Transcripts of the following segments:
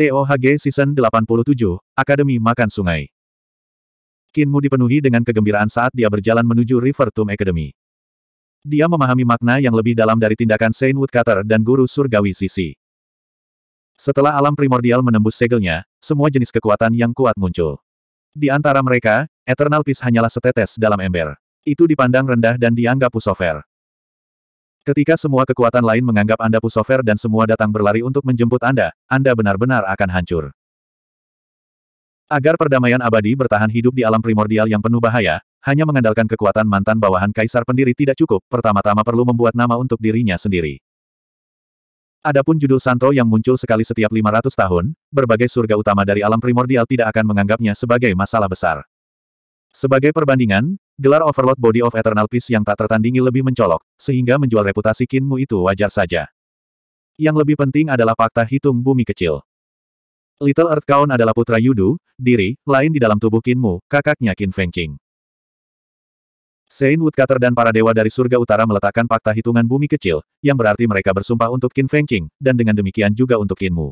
TOHG Season 87, Akademi Makan Sungai. Kinmu dipenuhi dengan kegembiraan saat dia berjalan menuju River Tomb Academy. Dia memahami makna yang lebih dalam dari tindakan Saint Woodcutter dan Guru Surgawi Sisi. Setelah alam primordial menembus segelnya, semua jenis kekuatan yang kuat muncul. Di antara mereka, Eternal Peace hanyalah setetes dalam ember. Itu dipandang rendah dan dianggap pusover. Ketika semua kekuatan lain menganggap Anda pusover dan semua datang berlari untuk menjemput Anda, Anda benar-benar akan hancur. Agar perdamaian abadi bertahan hidup di alam primordial yang penuh bahaya, hanya mengandalkan kekuatan mantan bawahan kaisar pendiri tidak cukup, pertama-tama perlu membuat nama untuk dirinya sendiri. Adapun judul Santo yang muncul sekali setiap 500 tahun, berbagai surga utama dari alam primordial tidak akan menganggapnya sebagai masalah besar. Sebagai perbandingan, Gelar Overlord Body of Eternal Peace yang tak tertandingi lebih mencolok, sehingga menjual reputasi Kinmu itu wajar saja. Yang lebih penting adalah fakta hitung bumi kecil. Little Earth adalah putra Yudu, diri, lain di dalam tubuh Kinmu, kakaknya Qin Fengqing. Sein Woodcutter dan para dewa dari surga utara meletakkan fakta hitungan bumi kecil, yang berarti mereka bersumpah untuk Qin Fengqing, dan dengan demikian juga untuk Kinmu.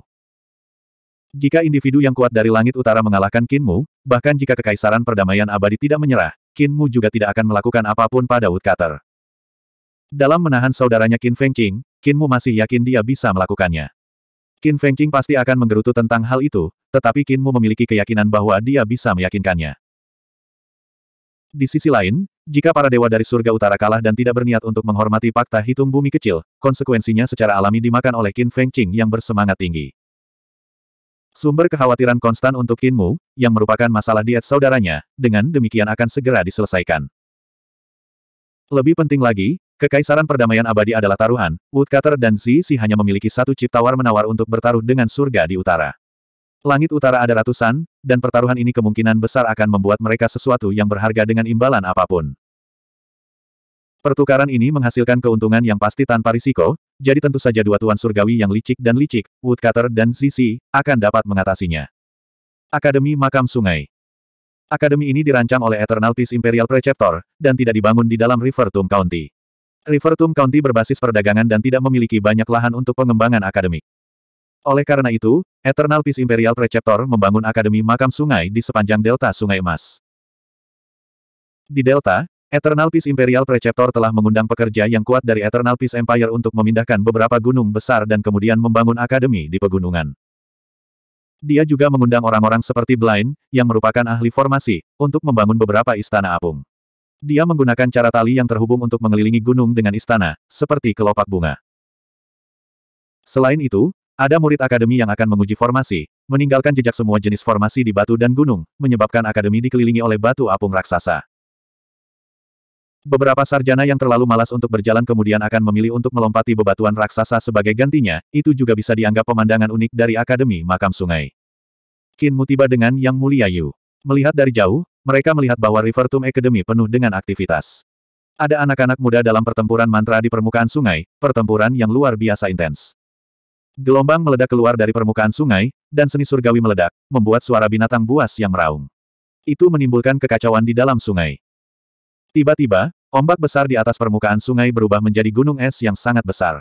Jika individu yang kuat dari langit utara mengalahkan Kinmu, bahkan jika kekaisaran perdamaian abadi tidak menyerah, Mu juga tidak akan melakukan apapun pada Woodcutter. Dalam menahan saudaranya Qin Fengqing, Mu masih yakin dia bisa melakukannya. Qin Fengqing pasti akan menggerutu tentang hal itu, tetapi Mu memiliki keyakinan bahwa dia bisa meyakinkannya. Di sisi lain, jika para dewa dari surga utara kalah dan tidak berniat untuk menghormati fakta hitung bumi kecil, konsekuensinya secara alami dimakan oleh Qin Fengqing yang bersemangat tinggi. Sumber kekhawatiran konstan untuk Kinmu, yang merupakan masalah diet saudaranya, dengan demikian akan segera diselesaikan. Lebih penting lagi, kekaisaran perdamaian abadi adalah taruhan. Woodcutter dan Xi hanya memiliki satu chip tawar-menawar untuk bertaruh dengan surga di utara. Langit utara ada ratusan, dan pertaruhan ini kemungkinan besar akan membuat mereka sesuatu yang berharga dengan imbalan apapun. Pertukaran ini menghasilkan keuntungan yang pasti tanpa risiko, jadi tentu saja dua tuan surgawi yang licik dan licik, Woodcutter dan Zizi, akan dapat mengatasinya. Akademi Makam Sungai Akademi ini dirancang oleh Eternal Peace Imperial Preceptor, dan tidak dibangun di dalam River Tomb County. River Tomb County berbasis perdagangan dan tidak memiliki banyak lahan untuk pengembangan akademik. Oleh karena itu, Eternal Peace Imperial Preceptor membangun Akademi Makam Sungai di sepanjang delta Sungai Emas. Di delta, Eternal Peace Imperial Preceptor telah mengundang pekerja yang kuat dari Eternal Peace Empire untuk memindahkan beberapa gunung besar dan kemudian membangun akademi di pegunungan. Dia juga mengundang orang-orang seperti Blind, yang merupakan ahli formasi, untuk membangun beberapa istana apung. Dia menggunakan cara tali yang terhubung untuk mengelilingi gunung dengan istana, seperti kelopak bunga. Selain itu, ada murid akademi yang akan menguji formasi, meninggalkan jejak semua jenis formasi di batu dan gunung, menyebabkan akademi dikelilingi oleh batu apung raksasa. Beberapa sarjana yang terlalu malas untuk berjalan kemudian akan memilih untuk melompati bebatuan raksasa sebagai gantinya, itu juga bisa dianggap pemandangan unik dari Akademi Makam Sungai. Kinmu tiba dengan Yang Mulia Yu. Melihat dari jauh, mereka melihat bahwa River Tomb Academy penuh dengan aktivitas. Ada anak-anak muda dalam pertempuran mantra di permukaan sungai, pertempuran yang luar biasa intens. Gelombang meledak keluar dari permukaan sungai, dan seni surgawi meledak, membuat suara binatang buas yang meraung. Itu menimbulkan kekacauan di dalam sungai. Tiba-tiba, ombak besar di atas permukaan sungai berubah menjadi gunung es yang sangat besar.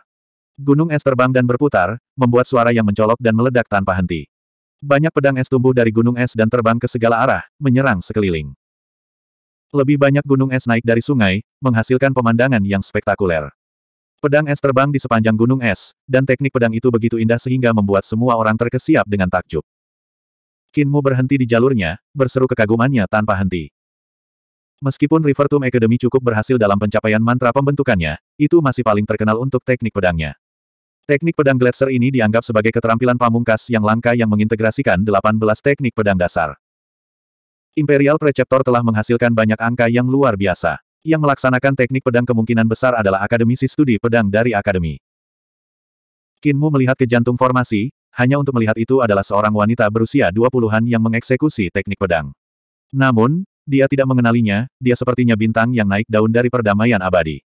Gunung es terbang dan berputar, membuat suara yang mencolok dan meledak tanpa henti. Banyak pedang es tumbuh dari gunung es dan terbang ke segala arah, menyerang sekeliling. Lebih banyak gunung es naik dari sungai, menghasilkan pemandangan yang spektakuler. Pedang es terbang di sepanjang gunung es, dan teknik pedang itu begitu indah sehingga membuat semua orang terkesiap dengan takjub. Kinmu berhenti di jalurnya, berseru kekagumannya tanpa henti. Meskipun Tomb Academy cukup berhasil dalam pencapaian mantra pembentukannya, itu masih paling terkenal untuk teknik pedangnya. Teknik pedang Gletser ini dianggap sebagai keterampilan pamungkas yang langka yang mengintegrasikan 18 teknik pedang dasar. Imperial Preceptor telah menghasilkan banyak angka yang luar biasa. Yang melaksanakan teknik pedang kemungkinan besar adalah akademisi studi pedang dari akademi. Kinmu melihat ke jantung formasi, hanya untuk melihat itu adalah seorang wanita berusia 20-an yang mengeksekusi teknik pedang. Namun, dia tidak mengenalinya, dia sepertinya bintang yang naik daun dari perdamaian abadi.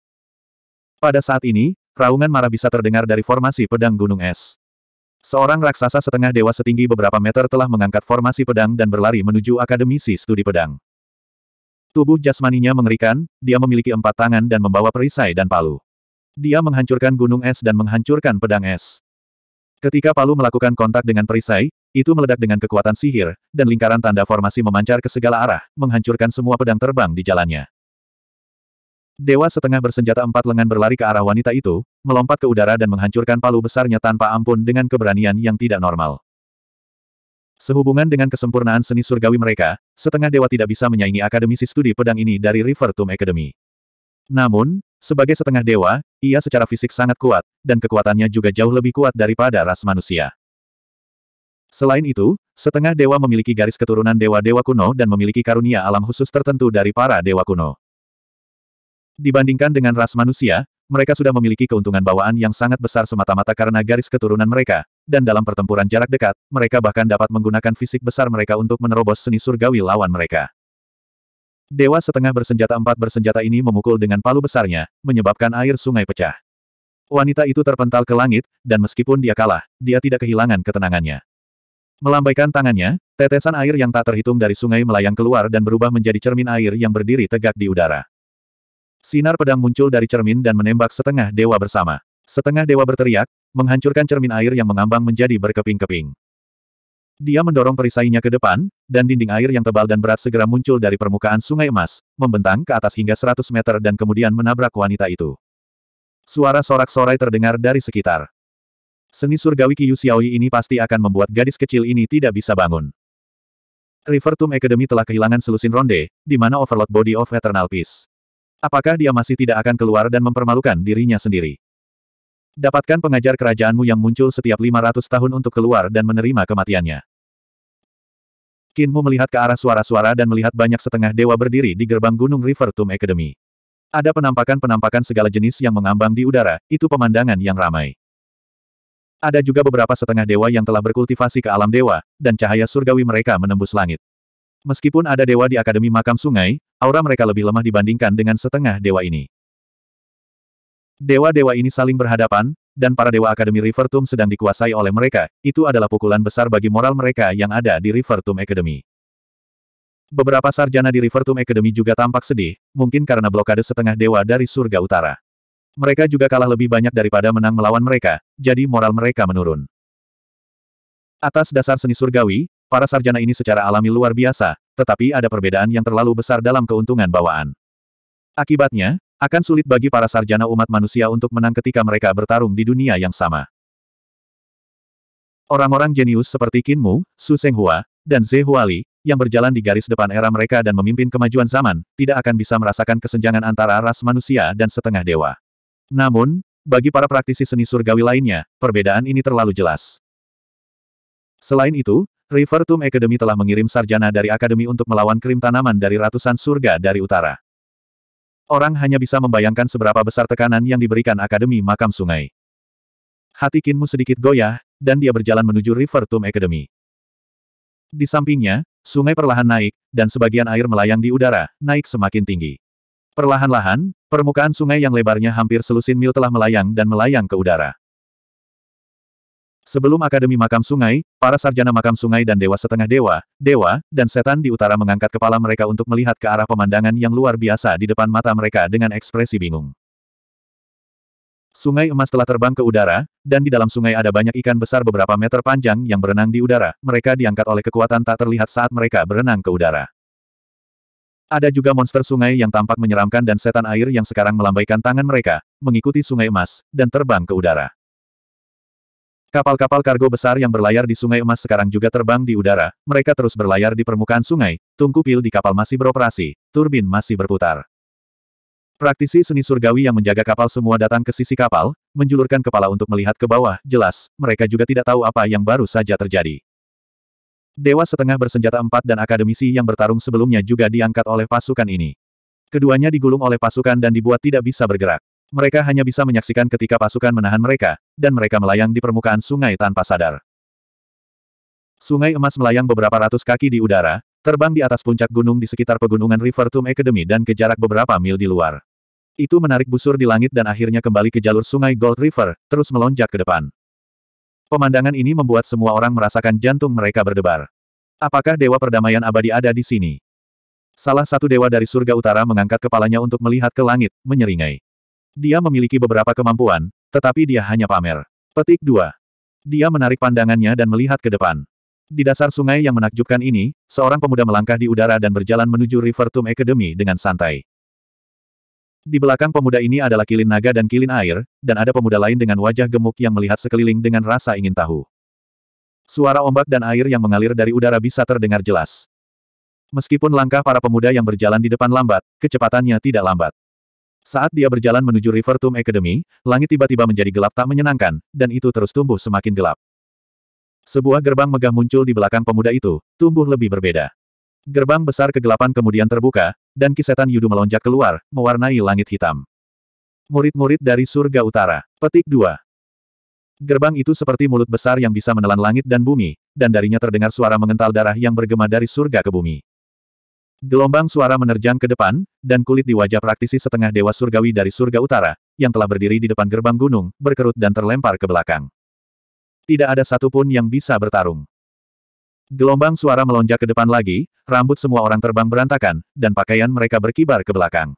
Pada saat ini, raungan marah bisa terdengar dari formasi pedang gunung es. Seorang raksasa setengah dewa setinggi beberapa meter telah mengangkat formasi pedang dan berlari menuju akademisi studi pedang. Tubuh jasmaninya mengerikan, dia memiliki empat tangan dan membawa perisai dan palu. Dia menghancurkan gunung es dan menghancurkan pedang es. Ketika palu melakukan kontak dengan perisai, itu meledak dengan kekuatan sihir, dan lingkaran tanda formasi memancar ke segala arah, menghancurkan semua pedang terbang di jalannya. Dewa setengah bersenjata empat lengan berlari ke arah wanita itu, melompat ke udara dan menghancurkan palu besarnya tanpa ampun dengan keberanian yang tidak normal. Sehubungan dengan kesempurnaan seni surgawi mereka, setengah dewa tidak bisa menyaingi akademisi studi pedang ini dari River Tomb Academy. Namun, sebagai setengah dewa, ia secara fisik sangat kuat, dan kekuatannya juga jauh lebih kuat daripada ras manusia. Selain itu, setengah dewa memiliki garis keturunan dewa-dewa kuno dan memiliki karunia alam khusus tertentu dari para dewa kuno. Dibandingkan dengan ras manusia, mereka sudah memiliki keuntungan bawaan yang sangat besar semata-mata karena garis keturunan mereka, dan dalam pertempuran jarak dekat, mereka bahkan dapat menggunakan fisik besar mereka untuk menerobos seni surgawi lawan mereka. Dewa setengah bersenjata empat bersenjata ini memukul dengan palu besarnya, menyebabkan air sungai pecah. Wanita itu terpental ke langit, dan meskipun dia kalah, dia tidak kehilangan ketenangannya. Melambaikan tangannya, tetesan air yang tak terhitung dari sungai melayang keluar dan berubah menjadi cermin air yang berdiri tegak di udara. Sinar pedang muncul dari cermin dan menembak setengah dewa bersama. Setengah dewa berteriak, menghancurkan cermin air yang mengambang menjadi berkeping-keping. Dia mendorong perisainya ke depan, dan dinding air yang tebal dan berat segera muncul dari permukaan sungai emas, membentang ke atas hingga 100 meter dan kemudian menabrak wanita itu. Suara sorak-sorai terdengar dari sekitar. Seni surgawi Qiyu Xiaoyi ini pasti akan membuat gadis kecil ini tidak bisa bangun. River Tomb Academy telah kehilangan selusin ronde, di mana Overlord Body of Eternal Peace. Apakah dia masih tidak akan keluar dan mempermalukan dirinya sendiri? Dapatkan pengajar kerajaanmu yang muncul setiap 500 tahun untuk keluar dan menerima kematiannya. Kinmu melihat ke arah suara-suara dan melihat banyak setengah dewa berdiri di gerbang gunung River Tomb Academy. Ada penampakan-penampakan segala jenis yang mengambang di udara, itu pemandangan yang ramai. Ada juga beberapa setengah dewa yang telah berkultivasi ke alam dewa, dan cahaya surgawi mereka menembus langit. Meskipun ada dewa di Akademi Makam Sungai, aura mereka lebih lemah dibandingkan dengan setengah dewa ini. Dewa-dewa ini saling berhadapan, dan para dewa Akademi River Tomb sedang dikuasai oleh mereka, itu adalah pukulan besar bagi moral mereka yang ada di River Tomb Academy. Beberapa sarjana di River Tomb Academy juga tampak sedih, mungkin karena blokade setengah dewa dari surga utara. Mereka juga kalah lebih banyak daripada menang melawan mereka, jadi moral mereka menurun. Atas dasar seni surgawi, para sarjana ini secara alami luar biasa, tetapi ada perbedaan yang terlalu besar dalam keuntungan bawaan. Akibatnya, akan sulit bagi para sarjana umat manusia untuk menang ketika mereka bertarung di dunia yang sama. Orang-orang jenius seperti Qin Mu, Su Senghua, dan Ze Huali, yang berjalan di garis depan era mereka dan memimpin kemajuan zaman, tidak akan bisa merasakan kesenjangan antara ras manusia dan setengah dewa. Namun, bagi para praktisi seni surgawi lainnya, perbedaan ini terlalu jelas. Selain itu, River Tomb Academy telah mengirim sarjana dari akademi untuk melawan krim tanaman dari ratusan surga dari utara. Orang hanya bisa membayangkan seberapa besar tekanan yang diberikan akademi makam sungai. Hati Kinmu sedikit goyah, dan dia berjalan menuju River Tomb Academy. Di sampingnya, sungai perlahan naik, dan sebagian air melayang di udara, naik semakin tinggi. Perlahan-lahan, permukaan sungai yang lebarnya hampir selusin mil telah melayang dan melayang ke udara. Sebelum Akademi Makam Sungai, para sarjana makam sungai dan dewa setengah dewa, dewa, dan setan di utara mengangkat kepala mereka untuk melihat ke arah pemandangan yang luar biasa di depan mata mereka dengan ekspresi bingung. Sungai emas telah terbang ke udara, dan di dalam sungai ada banyak ikan besar beberapa meter panjang yang berenang di udara. Mereka diangkat oleh kekuatan tak terlihat saat mereka berenang ke udara. Ada juga monster sungai yang tampak menyeramkan dan setan air yang sekarang melambaikan tangan mereka, mengikuti sungai emas, dan terbang ke udara. Kapal-kapal kargo besar yang berlayar di sungai emas sekarang juga terbang di udara, mereka terus berlayar di permukaan sungai, tungku pil di kapal masih beroperasi, turbin masih berputar. Praktisi seni surgawi yang menjaga kapal semua datang ke sisi kapal, menjulurkan kepala untuk melihat ke bawah, jelas, mereka juga tidak tahu apa yang baru saja terjadi. Dewa setengah bersenjata empat dan akademisi yang bertarung sebelumnya juga diangkat oleh pasukan ini. Keduanya digulung oleh pasukan dan dibuat tidak bisa bergerak. Mereka hanya bisa menyaksikan ketika pasukan menahan mereka, dan mereka melayang di permukaan sungai tanpa sadar. Sungai emas melayang beberapa ratus kaki di udara, terbang di atas puncak gunung di sekitar pegunungan River Tomb Academy dan ke jarak beberapa mil di luar. Itu menarik busur di langit dan akhirnya kembali ke jalur sungai Gold River, terus melonjak ke depan. Pemandangan ini membuat semua orang merasakan jantung mereka berdebar. Apakah Dewa Perdamaian Abadi ada di sini? Salah satu dewa dari surga utara mengangkat kepalanya untuk melihat ke langit, menyeringai. Dia memiliki beberapa kemampuan, tetapi dia hanya pamer. Petik 2. Dia menarik pandangannya dan melihat ke depan. Di dasar sungai yang menakjubkan ini, seorang pemuda melangkah di udara dan berjalan menuju River Tomb Academy dengan santai. Di belakang pemuda ini adalah kilin naga dan kilin air, dan ada pemuda lain dengan wajah gemuk yang melihat sekeliling dengan rasa ingin tahu. Suara ombak dan air yang mengalir dari udara bisa terdengar jelas. Meskipun langkah para pemuda yang berjalan di depan lambat, kecepatannya tidak lambat. Saat dia berjalan menuju River Tomb Academy, langit tiba-tiba menjadi gelap tak menyenangkan, dan itu terus tumbuh semakin gelap. Sebuah gerbang megah muncul di belakang pemuda itu, tumbuh lebih berbeda. Gerbang besar kegelapan kemudian terbuka, dan kisetan Yudu melonjak keluar, mewarnai langit hitam. Murid-murid dari surga utara. Petik 2. Gerbang itu seperti mulut besar yang bisa menelan langit dan bumi, dan darinya terdengar suara mengental darah yang bergema dari surga ke bumi. Gelombang suara menerjang ke depan, dan kulit di wajah praktisi setengah dewa surgawi dari surga utara, yang telah berdiri di depan gerbang gunung, berkerut dan terlempar ke belakang. Tidak ada satupun yang bisa bertarung. Gelombang suara melonjak ke depan lagi, rambut semua orang terbang berantakan, dan pakaian mereka berkibar ke belakang.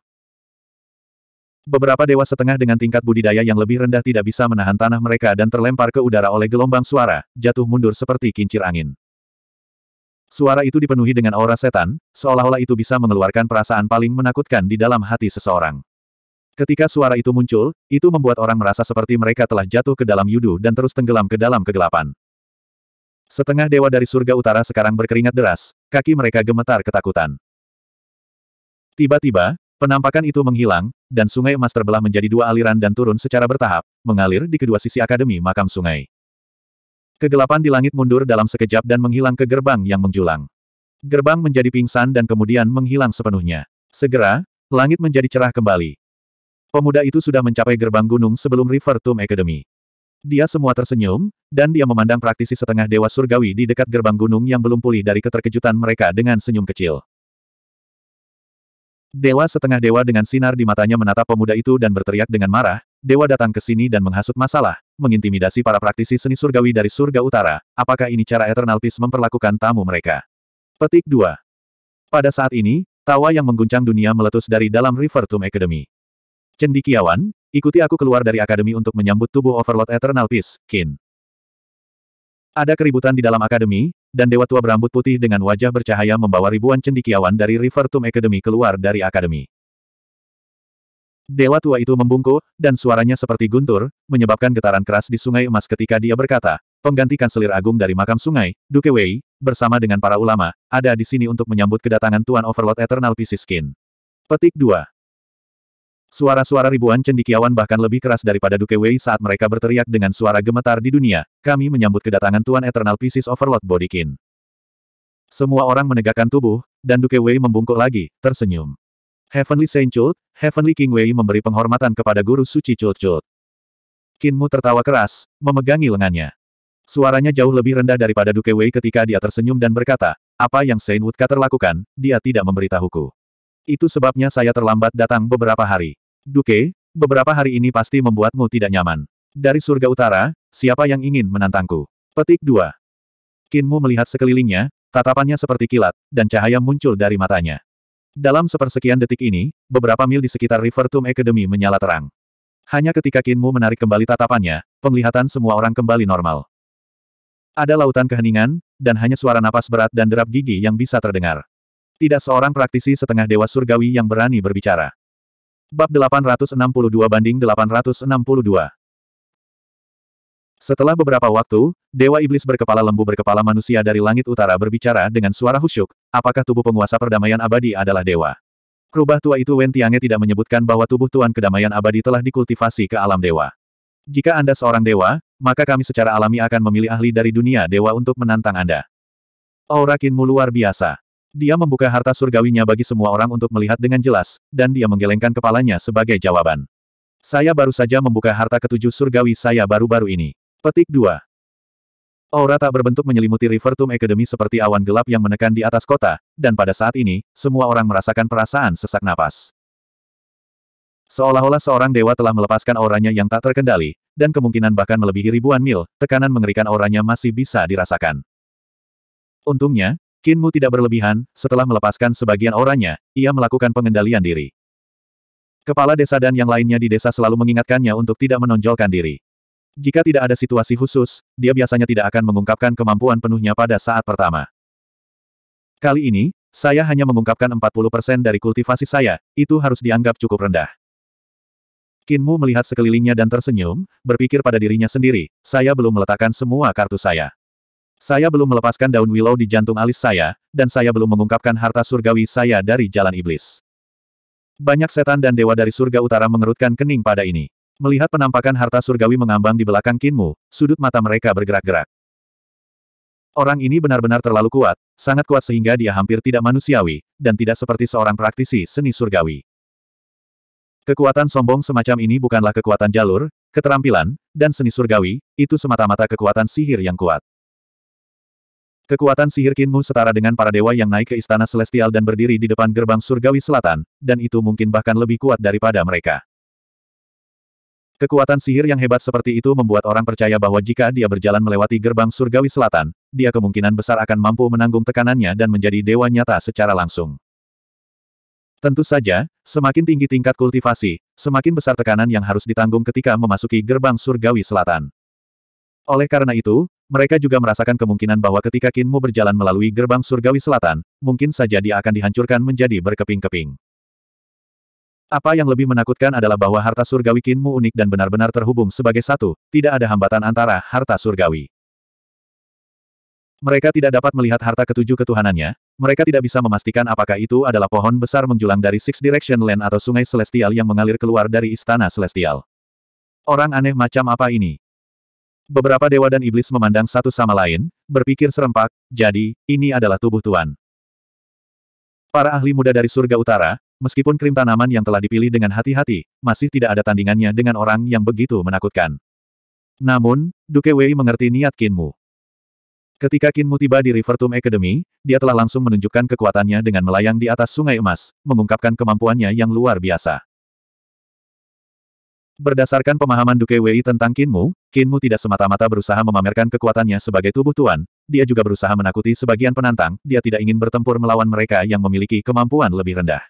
Beberapa dewa setengah dengan tingkat budidaya yang lebih rendah tidak bisa menahan tanah mereka dan terlempar ke udara oleh gelombang suara, jatuh mundur seperti kincir angin. Suara itu dipenuhi dengan aura setan, seolah-olah itu bisa mengeluarkan perasaan paling menakutkan di dalam hati seseorang. Ketika suara itu muncul, itu membuat orang merasa seperti mereka telah jatuh ke dalam yudu dan terus tenggelam ke dalam kegelapan. Setengah dewa dari surga utara sekarang berkeringat deras, kaki mereka gemetar ketakutan. Tiba-tiba, penampakan itu menghilang, dan sungai emas terbelah menjadi dua aliran dan turun secara bertahap, mengalir di kedua sisi akademi makam sungai. Kegelapan di langit mundur dalam sekejap dan menghilang ke gerbang yang menjulang. Gerbang menjadi pingsan dan kemudian menghilang sepenuhnya. Segera, langit menjadi cerah kembali. Pemuda itu sudah mencapai gerbang gunung sebelum River Tomb Academy. Dia semua tersenyum, dan dia memandang praktisi setengah dewa surgawi di dekat gerbang gunung yang belum pulih dari keterkejutan mereka dengan senyum kecil. Dewa setengah dewa dengan sinar di matanya menatap pemuda itu dan berteriak dengan marah, Dewa datang ke sini dan menghasut masalah, mengintimidasi para praktisi seni surgawi dari surga utara, apakah ini cara Eternal Peace memperlakukan tamu mereka? Petik 2. Pada saat ini, tawa yang mengguncang dunia meletus dari dalam River Tomb Academy. Cendikiawan, ikuti aku keluar dari akademi untuk menyambut tubuh Overlord Eternal Peace, Kin. Ada keributan di dalam akademi, dan Dewa Tua berambut putih dengan wajah bercahaya membawa ribuan cendikiawan dari River Tomb Academy keluar dari akademi. Dewa Tua itu membungkuk, dan suaranya seperti guntur, menyebabkan getaran keras di Sungai Emas ketika dia berkata, pengganti selir agung dari makam sungai, Duke Wei, bersama dengan para ulama, ada di sini untuk menyambut kedatangan Tuan Overlord Eternal Pisiskin. Skin. Petik 2. Suara-suara ribuan cendikiawan bahkan lebih keras daripada Duke Wei saat mereka berteriak dengan suara gemetar di dunia, kami menyambut kedatangan Tuan Eternal Pieces Overlord Bodikin. Semua orang menegakkan tubuh, dan Duke Wei membungkuk lagi, tersenyum. Heavenly Saint Chult, Heavenly King Wei memberi penghormatan kepada Guru Suci Chult Chult. Kinmu tertawa keras, memegangi lengannya. Suaranya jauh lebih rendah daripada Duke Wei ketika dia tersenyum dan berkata, apa yang Saint Woodcutter lakukan, dia tidak memberitahuku. Itu sebabnya saya terlambat datang beberapa hari. Duke, beberapa hari ini pasti membuatmu tidak nyaman. Dari surga utara, siapa yang ingin menantangku? Petik 2. Kinmu melihat sekelilingnya, tatapannya seperti kilat, dan cahaya muncul dari matanya. Dalam sepersekian detik ini, beberapa mil di sekitar River Tomb Academy menyala terang. Hanya ketika Kinmu menarik kembali tatapannya, penglihatan semua orang kembali normal. Ada lautan keheningan, dan hanya suara napas berat dan derap gigi yang bisa terdengar. Tidak seorang praktisi setengah dewa surgawi yang berani berbicara. Bab 862 banding 862 Setelah beberapa waktu, Dewa Iblis berkepala lembu berkepala manusia dari langit utara berbicara dengan suara husyuk, apakah tubuh penguasa perdamaian abadi adalah dewa? Rubah tua itu Wen Tiange tidak menyebutkan bahwa tubuh Tuan Kedamaian Abadi telah dikultivasi ke alam dewa. Jika Anda seorang dewa, maka kami secara alami akan memilih ahli dari dunia dewa untuk menantang Anda. Aura Kinmu luar biasa. Dia membuka harta surgawinya bagi semua orang untuk melihat dengan jelas, dan dia menggelengkan kepalanya sebagai jawaban. Saya baru saja membuka harta ketujuh surgawi saya baru-baru ini. Petik 2. Aura tak berbentuk menyelimuti Rivertum Academy seperti awan gelap yang menekan di atas kota, dan pada saat ini, semua orang merasakan perasaan sesak napas. Seolah-olah seorang dewa telah melepaskan auranya yang tak terkendali, dan kemungkinan bahkan melebihi ribuan mil, tekanan mengerikan auranya masih bisa dirasakan. Untungnya, Kinmu tidak berlebihan, setelah melepaskan sebagian orangnya, ia melakukan pengendalian diri. Kepala desa dan yang lainnya di desa selalu mengingatkannya untuk tidak menonjolkan diri. Jika tidak ada situasi khusus, dia biasanya tidak akan mengungkapkan kemampuan penuhnya pada saat pertama. Kali ini, saya hanya mengungkapkan 40% dari kultivasi saya, itu harus dianggap cukup rendah. Kinmu melihat sekelilingnya dan tersenyum, berpikir pada dirinya sendiri, saya belum meletakkan semua kartu saya. Saya belum melepaskan daun willow di jantung alis saya, dan saya belum mengungkapkan harta surgawi saya dari jalan iblis. Banyak setan dan dewa dari surga utara mengerutkan kening pada ini. Melihat penampakan harta surgawi mengambang di belakang kinmu, sudut mata mereka bergerak-gerak. Orang ini benar-benar terlalu kuat, sangat kuat sehingga dia hampir tidak manusiawi, dan tidak seperti seorang praktisi seni surgawi. Kekuatan sombong semacam ini bukanlah kekuatan jalur, keterampilan, dan seni surgawi, itu semata-mata kekuatan sihir yang kuat. Kekuatan sihir Kinmu setara dengan para dewa yang naik ke istana celestial dan berdiri di depan gerbang surgawi selatan, dan itu mungkin bahkan lebih kuat daripada mereka. Kekuatan sihir yang hebat seperti itu membuat orang percaya bahwa jika dia berjalan melewati gerbang surgawi selatan, dia kemungkinan besar akan mampu menanggung tekanannya dan menjadi dewa nyata secara langsung. Tentu saja, semakin tinggi tingkat kultivasi, semakin besar tekanan yang harus ditanggung ketika memasuki gerbang surgawi selatan. Oleh karena itu, mereka juga merasakan kemungkinan bahwa ketika Kinmu berjalan melalui gerbang surgawi selatan, mungkin saja dia akan dihancurkan menjadi berkeping-keping. Apa yang lebih menakutkan adalah bahwa harta surgawi Kinmu unik dan benar-benar terhubung sebagai satu, tidak ada hambatan antara harta surgawi. Mereka tidak dapat melihat harta ketujuh ketuhanannya, mereka tidak bisa memastikan apakah itu adalah pohon besar menjulang dari Six Direction Land atau sungai Celestial yang mengalir keluar dari Istana Celestial. Orang aneh macam apa ini? Beberapa dewa dan iblis memandang satu sama lain, berpikir serempak, jadi, ini adalah tubuh Tuan. Para ahli muda dari surga utara, meskipun krim tanaman yang telah dipilih dengan hati-hati, masih tidak ada tandingannya dengan orang yang begitu menakutkan. Namun, Duke Wei mengerti niat Kinmu. Ketika Kinmu tiba di River Tomb Academy, dia telah langsung menunjukkan kekuatannya dengan melayang di atas sungai emas, mengungkapkan kemampuannya yang luar biasa. Berdasarkan pemahaman Duke Wei tentang Kinmu, Kinmu tidak semata-mata berusaha memamerkan kekuatannya sebagai tubuh tuan, dia juga berusaha menakuti sebagian penantang, dia tidak ingin bertempur melawan mereka yang memiliki kemampuan lebih rendah.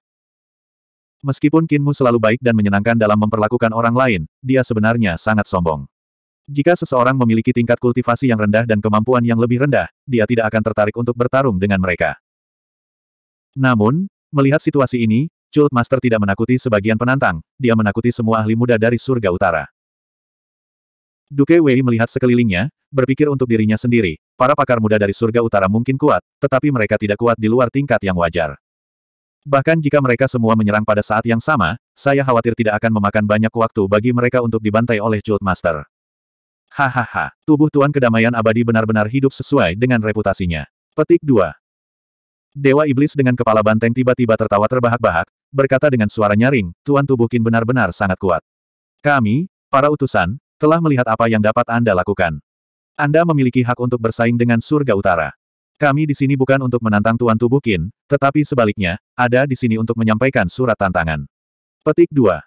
Meskipun Kinmu selalu baik dan menyenangkan dalam memperlakukan orang lain, dia sebenarnya sangat sombong. Jika seseorang memiliki tingkat kultivasi yang rendah dan kemampuan yang lebih rendah, dia tidak akan tertarik untuk bertarung dengan mereka. Namun, melihat situasi ini, Cult Master tidak menakuti sebagian penantang, dia menakuti semua ahli muda dari surga utara. Duke Wei melihat sekelilingnya, berpikir untuk dirinya sendiri, para pakar muda dari surga utara mungkin kuat, tetapi mereka tidak kuat di luar tingkat yang wajar. Bahkan jika mereka semua menyerang pada saat yang sama, saya khawatir tidak akan memakan banyak waktu bagi mereka untuk dibantai oleh Cult Master. Hahaha, tubuh Tuan Kedamaian Abadi benar-benar hidup sesuai dengan reputasinya. Petik 2. Dewa Iblis dengan kepala banteng tiba-tiba tertawa terbahak-bahak, berkata dengan suara nyaring, Tuan Tubukin benar-benar sangat kuat. Kami, para utusan, telah melihat apa yang dapat Anda lakukan. Anda memiliki hak untuk bersaing dengan surga utara. Kami di sini bukan untuk menantang Tuan Tubukin, tetapi sebaliknya, ada di sini untuk menyampaikan surat tantangan. Petik 2.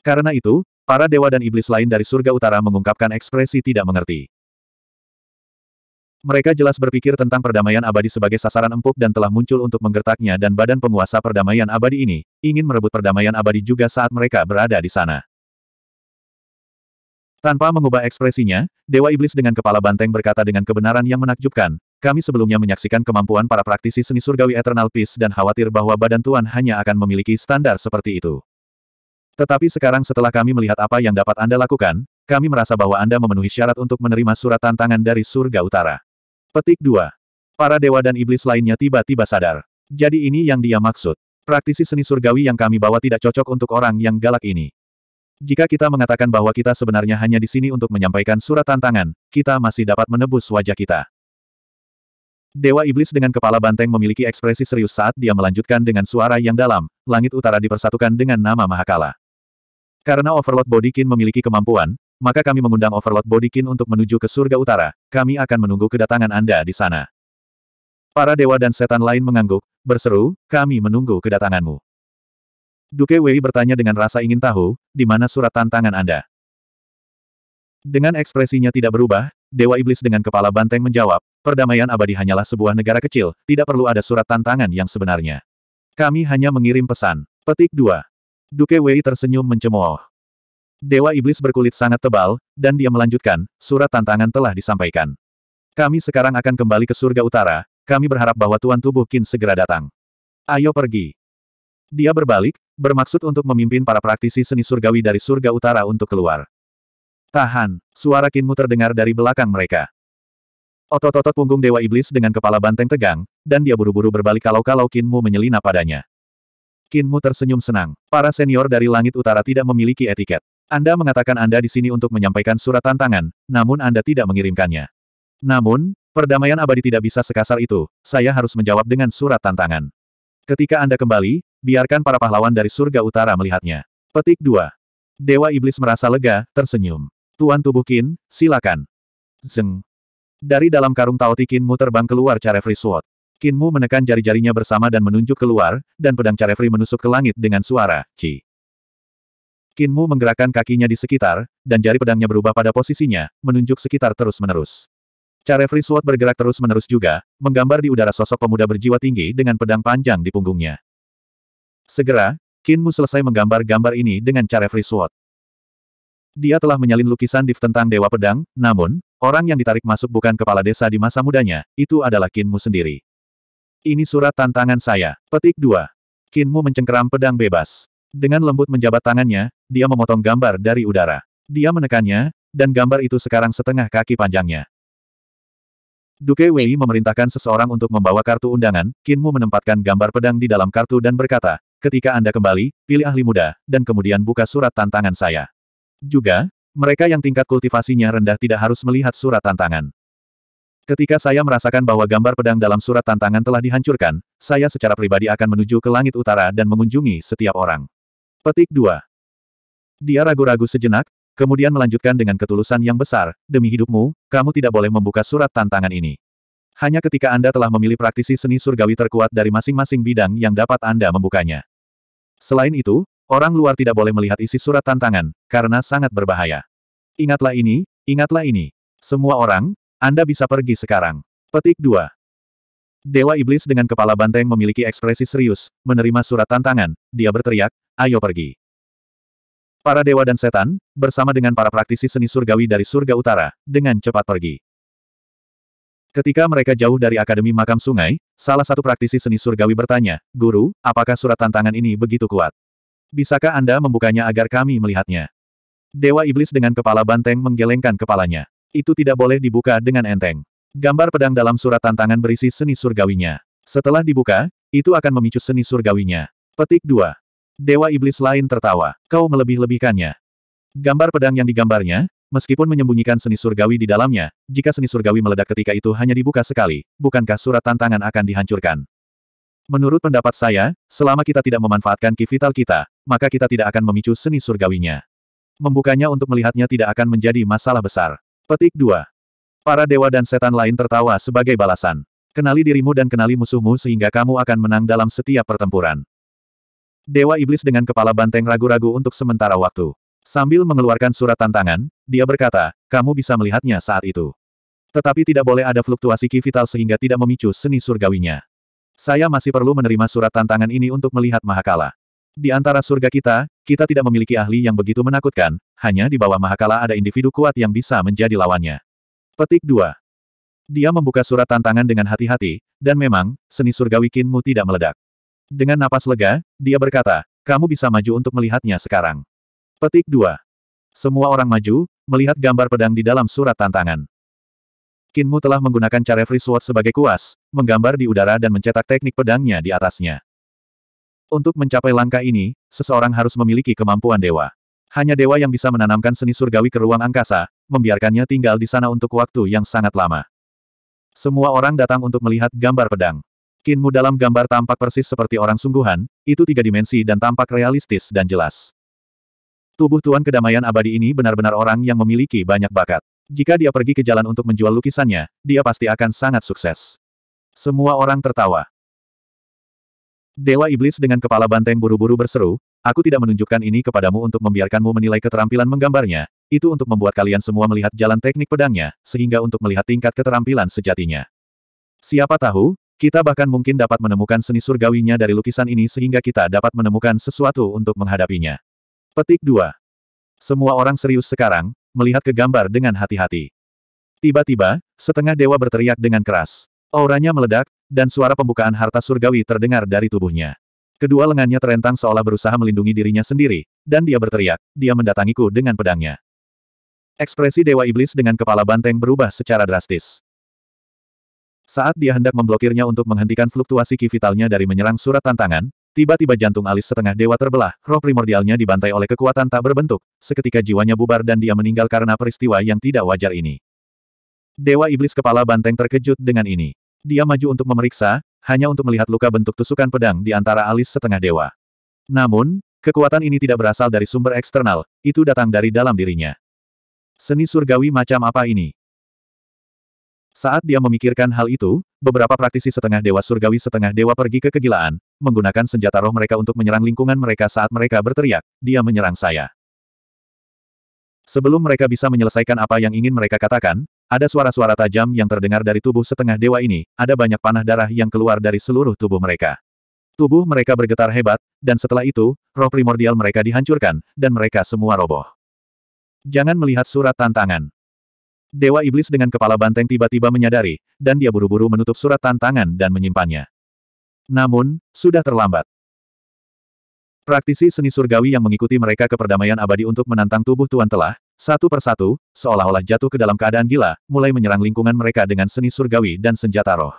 Karena itu, para dewa dan iblis lain dari surga utara mengungkapkan ekspresi tidak mengerti. Mereka jelas berpikir tentang perdamaian abadi sebagai sasaran empuk dan telah muncul untuk menggertaknya dan badan penguasa perdamaian abadi ini, ingin merebut perdamaian abadi juga saat mereka berada di sana. Tanpa mengubah ekspresinya, Dewa Iblis dengan kepala banteng berkata dengan kebenaran yang menakjubkan, kami sebelumnya menyaksikan kemampuan para praktisi seni surgawi Eternal Peace dan khawatir bahwa badan Tuhan hanya akan memiliki standar seperti itu. Tetapi sekarang setelah kami melihat apa yang dapat Anda lakukan, kami merasa bahwa Anda memenuhi syarat untuk menerima surat tantangan dari surga utara. Petik 2. Para dewa dan iblis lainnya tiba-tiba sadar. Jadi ini yang dia maksud. Praktisi seni surgawi yang kami bawa tidak cocok untuk orang yang galak ini. Jika kita mengatakan bahwa kita sebenarnya hanya di sini untuk menyampaikan surat tantangan, kita masih dapat menebus wajah kita. Dewa Iblis dengan kepala banteng memiliki ekspresi serius saat dia melanjutkan dengan suara yang dalam, langit utara dipersatukan dengan nama Mahakala. Karena Overlord Bodikin memiliki kemampuan, maka kami mengundang Overlord Bodikin untuk menuju ke surga utara, kami akan menunggu kedatangan Anda di sana. Para dewa dan setan lain mengangguk, berseru, kami menunggu kedatanganmu. Duke Wei bertanya dengan rasa ingin tahu, di mana surat tantangan Anda? Dengan ekspresinya tidak berubah, Dewa Iblis dengan kepala banteng menjawab, perdamaian abadi hanyalah sebuah negara kecil, tidak perlu ada surat tantangan yang sebenarnya. Kami hanya mengirim pesan. Petik 2. Duke Wei tersenyum mencemooh. Dewa Iblis berkulit sangat tebal, dan dia melanjutkan, surat tantangan telah disampaikan. Kami sekarang akan kembali ke surga utara, kami berharap bahwa Tuan Tubuh Kin segera datang. Ayo pergi. Dia berbalik, bermaksud untuk memimpin para praktisi seni surgawi dari surga utara untuk keluar. Tahan, suara Kinmu terdengar dari belakang mereka. Otot-otot punggung Dewa Iblis dengan kepala banteng tegang, dan dia buru-buru berbalik kalau-kalau Kinmu menyelinap padanya. Kinmu tersenyum senang. Para senior dari langit utara tidak memiliki etiket. Anda mengatakan Anda di sini untuk menyampaikan surat tantangan, namun Anda tidak mengirimkannya. Namun, perdamaian abadi tidak bisa sekasar itu, saya harus menjawab dengan surat tantangan. Ketika Anda kembali, biarkan para pahlawan dari surga utara melihatnya. Petik 2. Dewa Iblis merasa lega, tersenyum. Tuan Tubuh silakan. Zeng. Dari dalam karung Tao Qinmu terbang keluar Carefree Sword. Kinmu menekan jari-jarinya bersama dan menunjuk keluar, dan pedang Carefree menusuk ke langit dengan suara, Ci. Kinmu menggerakkan kakinya di sekitar, dan jari pedangnya berubah pada posisinya, menunjuk sekitar terus-menerus. Cara Sword bergerak terus-menerus juga, menggambar di udara sosok pemuda berjiwa tinggi dengan pedang panjang di punggungnya. Segera, Kinmu selesai menggambar gambar ini dengan cara Sword. Dia telah menyalin lukisan div tentang Dewa Pedang, namun, orang yang ditarik masuk bukan kepala desa di masa mudanya, itu adalah Kinmu sendiri. Ini surat tantangan saya. Petik 2. Kinmu mencengkeram pedang bebas. Dengan lembut menjabat tangannya, dia memotong gambar dari udara. Dia menekannya, dan gambar itu sekarang setengah kaki panjangnya. Duke Wei memerintahkan seseorang untuk membawa kartu undangan, Kinmu menempatkan gambar pedang di dalam kartu dan berkata, ketika Anda kembali, pilih ahli muda, dan kemudian buka surat tantangan saya. Juga, mereka yang tingkat kultivasinya rendah tidak harus melihat surat tantangan. Ketika saya merasakan bahwa gambar pedang dalam surat tantangan telah dihancurkan, saya secara pribadi akan menuju ke langit utara dan mengunjungi setiap orang. Petik 2. Dia ragu-ragu sejenak, kemudian melanjutkan dengan ketulusan yang besar, demi hidupmu, kamu tidak boleh membuka surat tantangan ini. Hanya ketika Anda telah memilih praktisi seni surgawi terkuat dari masing-masing bidang yang dapat Anda membukanya. Selain itu, orang luar tidak boleh melihat isi surat tantangan, karena sangat berbahaya. Ingatlah ini, ingatlah ini. Semua orang, Anda bisa pergi sekarang. Petik 2. Dewa Iblis dengan kepala banteng memiliki ekspresi serius, menerima surat tantangan, dia berteriak, ayo pergi. Para dewa dan setan, bersama dengan para praktisi seni surgawi dari surga utara, dengan cepat pergi. Ketika mereka jauh dari Akademi Makam Sungai, salah satu praktisi seni surgawi bertanya, Guru, apakah surat tantangan ini begitu kuat? Bisakah Anda membukanya agar kami melihatnya? Dewa Iblis dengan kepala banteng menggelengkan kepalanya. Itu tidak boleh dibuka dengan enteng. Gambar pedang dalam surat tantangan berisi seni surgawinya. Setelah dibuka, itu akan memicu seni surgawinya. Petik 2. Dewa Iblis lain tertawa. Kau melebih-lebihkannya. Gambar pedang yang digambarnya, meskipun menyembunyikan seni surgawi di dalamnya, jika seni surgawi meledak ketika itu hanya dibuka sekali, bukankah surat tantangan akan dihancurkan? Menurut pendapat saya, selama kita tidak memanfaatkan ki vital kita, maka kita tidak akan memicu seni surgawinya. Membukanya untuk melihatnya tidak akan menjadi masalah besar. Petik 2. Para dewa dan setan lain tertawa sebagai balasan. Kenali dirimu dan kenali musuhmu sehingga kamu akan menang dalam setiap pertempuran. Dewa Iblis dengan kepala banteng ragu-ragu untuk sementara waktu. Sambil mengeluarkan surat tantangan, dia berkata, kamu bisa melihatnya saat itu. Tetapi tidak boleh ada fluktuasi ki vital sehingga tidak memicu seni surgawinya. Saya masih perlu menerima surat tantangan ini untuk melihat Mahakala. Di antara surga kita, kita tidak memiliki ahli yang begitu menakutkan, hanya di bawah Mahakala ada individu kuat yang bisa menjadi lawannya. Petik 2. Dia membuka surat tantangan dengan hati-hati, dan memang, seni surgawi Kinmu tidak meledak. Dengan napas lega, dia berkata, kamu bisa maju untuk melihatnya sekarang. Petik 2. Semua orang maju, melihat gambar pedang di dalam surat tantangan. Kinmu telah menggunakan cara free sword sebagai kuas, menggambar di udara dan mencetak teknik pedangnya di atasnya. Untuk mencapai langkah ini, seseorang harus memiliki kemampuan dewa. Hanya dewa yang bisa menanamkan seni surgawi ke ruang angkasa, membiarkannya tinggal di sana untuk waktu yang sangat lama. Semua orang datang untuk melihat gambar pedang. Kinmu dalam gambar tampak persis seperti orang sungguhan, itu tiga dimensi dan tampak realistis dan jelas. Tubuh Tuan Kedamaian Abadi ini benar-benar orang yang memiliki banyak bakat. Jika dia pergi ke jalan untuk menjual lukisannya, dia pasti akan sangat sukses. Semua orang tertawa. Dewa Iblis dengan kepala banteng buru-buru berseru, Aku tidak menunjukkan ini kepadamu untuk membiarkanmu menilai keterampilan menggambarnya, itu untuk membuat kalian semua melihat jalan teknik pedangnya, sehingga untuk melihat tingkat keterampilan sejatinya. Siapa tahu, kita bahkan mungkin dapat menemukan seni surgawinya dari lukisan ini sehingga kita dapat menemukan sesuatu untuk menghadapinya. Petik 2. Semua orang serius sekarang, melihat ke gambar dengan hati-hati. Tiba-tiba, setengah dewa berteriak dengan keras. Auranya meledak, dan suara pembukaan harta surgawi terdengar dari tubuhnya. Kedua lengannya terentang seolah berusaha melindungi dirinya sendiri, dan dia berteriak, dia mendatangiku dengan pedangnya. Ekspresi Dewa Iblis dengan kepala banteng berubah secara drastis. Saat dia hendak memblokirnya untuk menghentikan fluktuasi ki dari menyerang surat tantangan, tiba-tiba jantung alis setengah dewa terbelah, roh primordialnya dibantai oleh kekuatan tak berbentuk, seketika jiwanya bubar dan dia meninggal karena peristiwa yang tidak wajar ini. Dewa Iblis kepala banteng terkejut dengan ini. Dia maju untuk memeriksa, hanya untuk melihat luka bentuk tusukan pedang di antara alis setengah dewa. Namun, kekuatan ini tidak berasal dari sumber eksternal, itu datang dari dalam dirinya. Seni surgawi macam apa ini? Saat dia memikirkan hal itu, beberapa praktisi setengah dewa surgawi setengah dewa pergi ke kegilaan, menggunakan senjata roh mereka untuk menyerang lingkungan mereka saat mereka berteriak, dia menyerang saya. Sebelum mereka bisa menyelesaikan apa yang ingin mereka katakan, ada suara-suara tajam yang terdengar dari tubuh setengah dewa ini, ada banyak panah darah yang keluar dari seluruh tubuh mereka. Tubuh mereka bergetar hebat, dan setelah itu, roh primordial mereka dihancurkan, dan mereka semua roboh. Jangan melihat surat tantangan. Dewa Iblis dengan kepala banteng tiba-tiba menyadari, dan dia buru-buru menutup surat tantangan dan menyimpannya. Namun, sudah terlambat. Praktisi seni surgawi yang mengikuti mereka ke perdamaian abadi untuk menantang tubuh Tuan telah, satu persatu, seolah-olah jatuh ke dalam keadaan gila, mulai menyerang lingkungan mereka dengan seni surgawi dan senjata roh.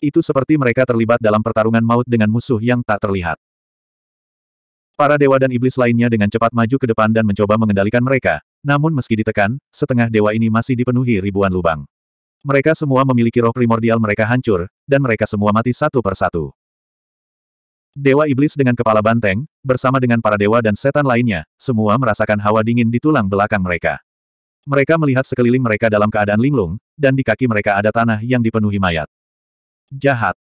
Itu seperti mereka terlibat dalam pertarungan maut dengan musuh yang tak terlihat. Para dewa dan iblis lainnya dengan cepat maju ke depan dan mencoba mengendalikan mereka, namun meski ditekan, setengah dewa ini masih dipenuhi ribuan lubang. Mereka semua memiliki roh primordial mereka hancur, dan mereka semua mati satu persatu. Dewa Iblis dengan kepala banteng, bersama dengan para dewa dan setan lainnya, semua merasakan hawa dingin di tulang belakang mereka. Mereka melihat sekeliling mereka dalam keadaan linglung, dan di kaki mereka ada tanah yang dipenuhi mayat. Jahat.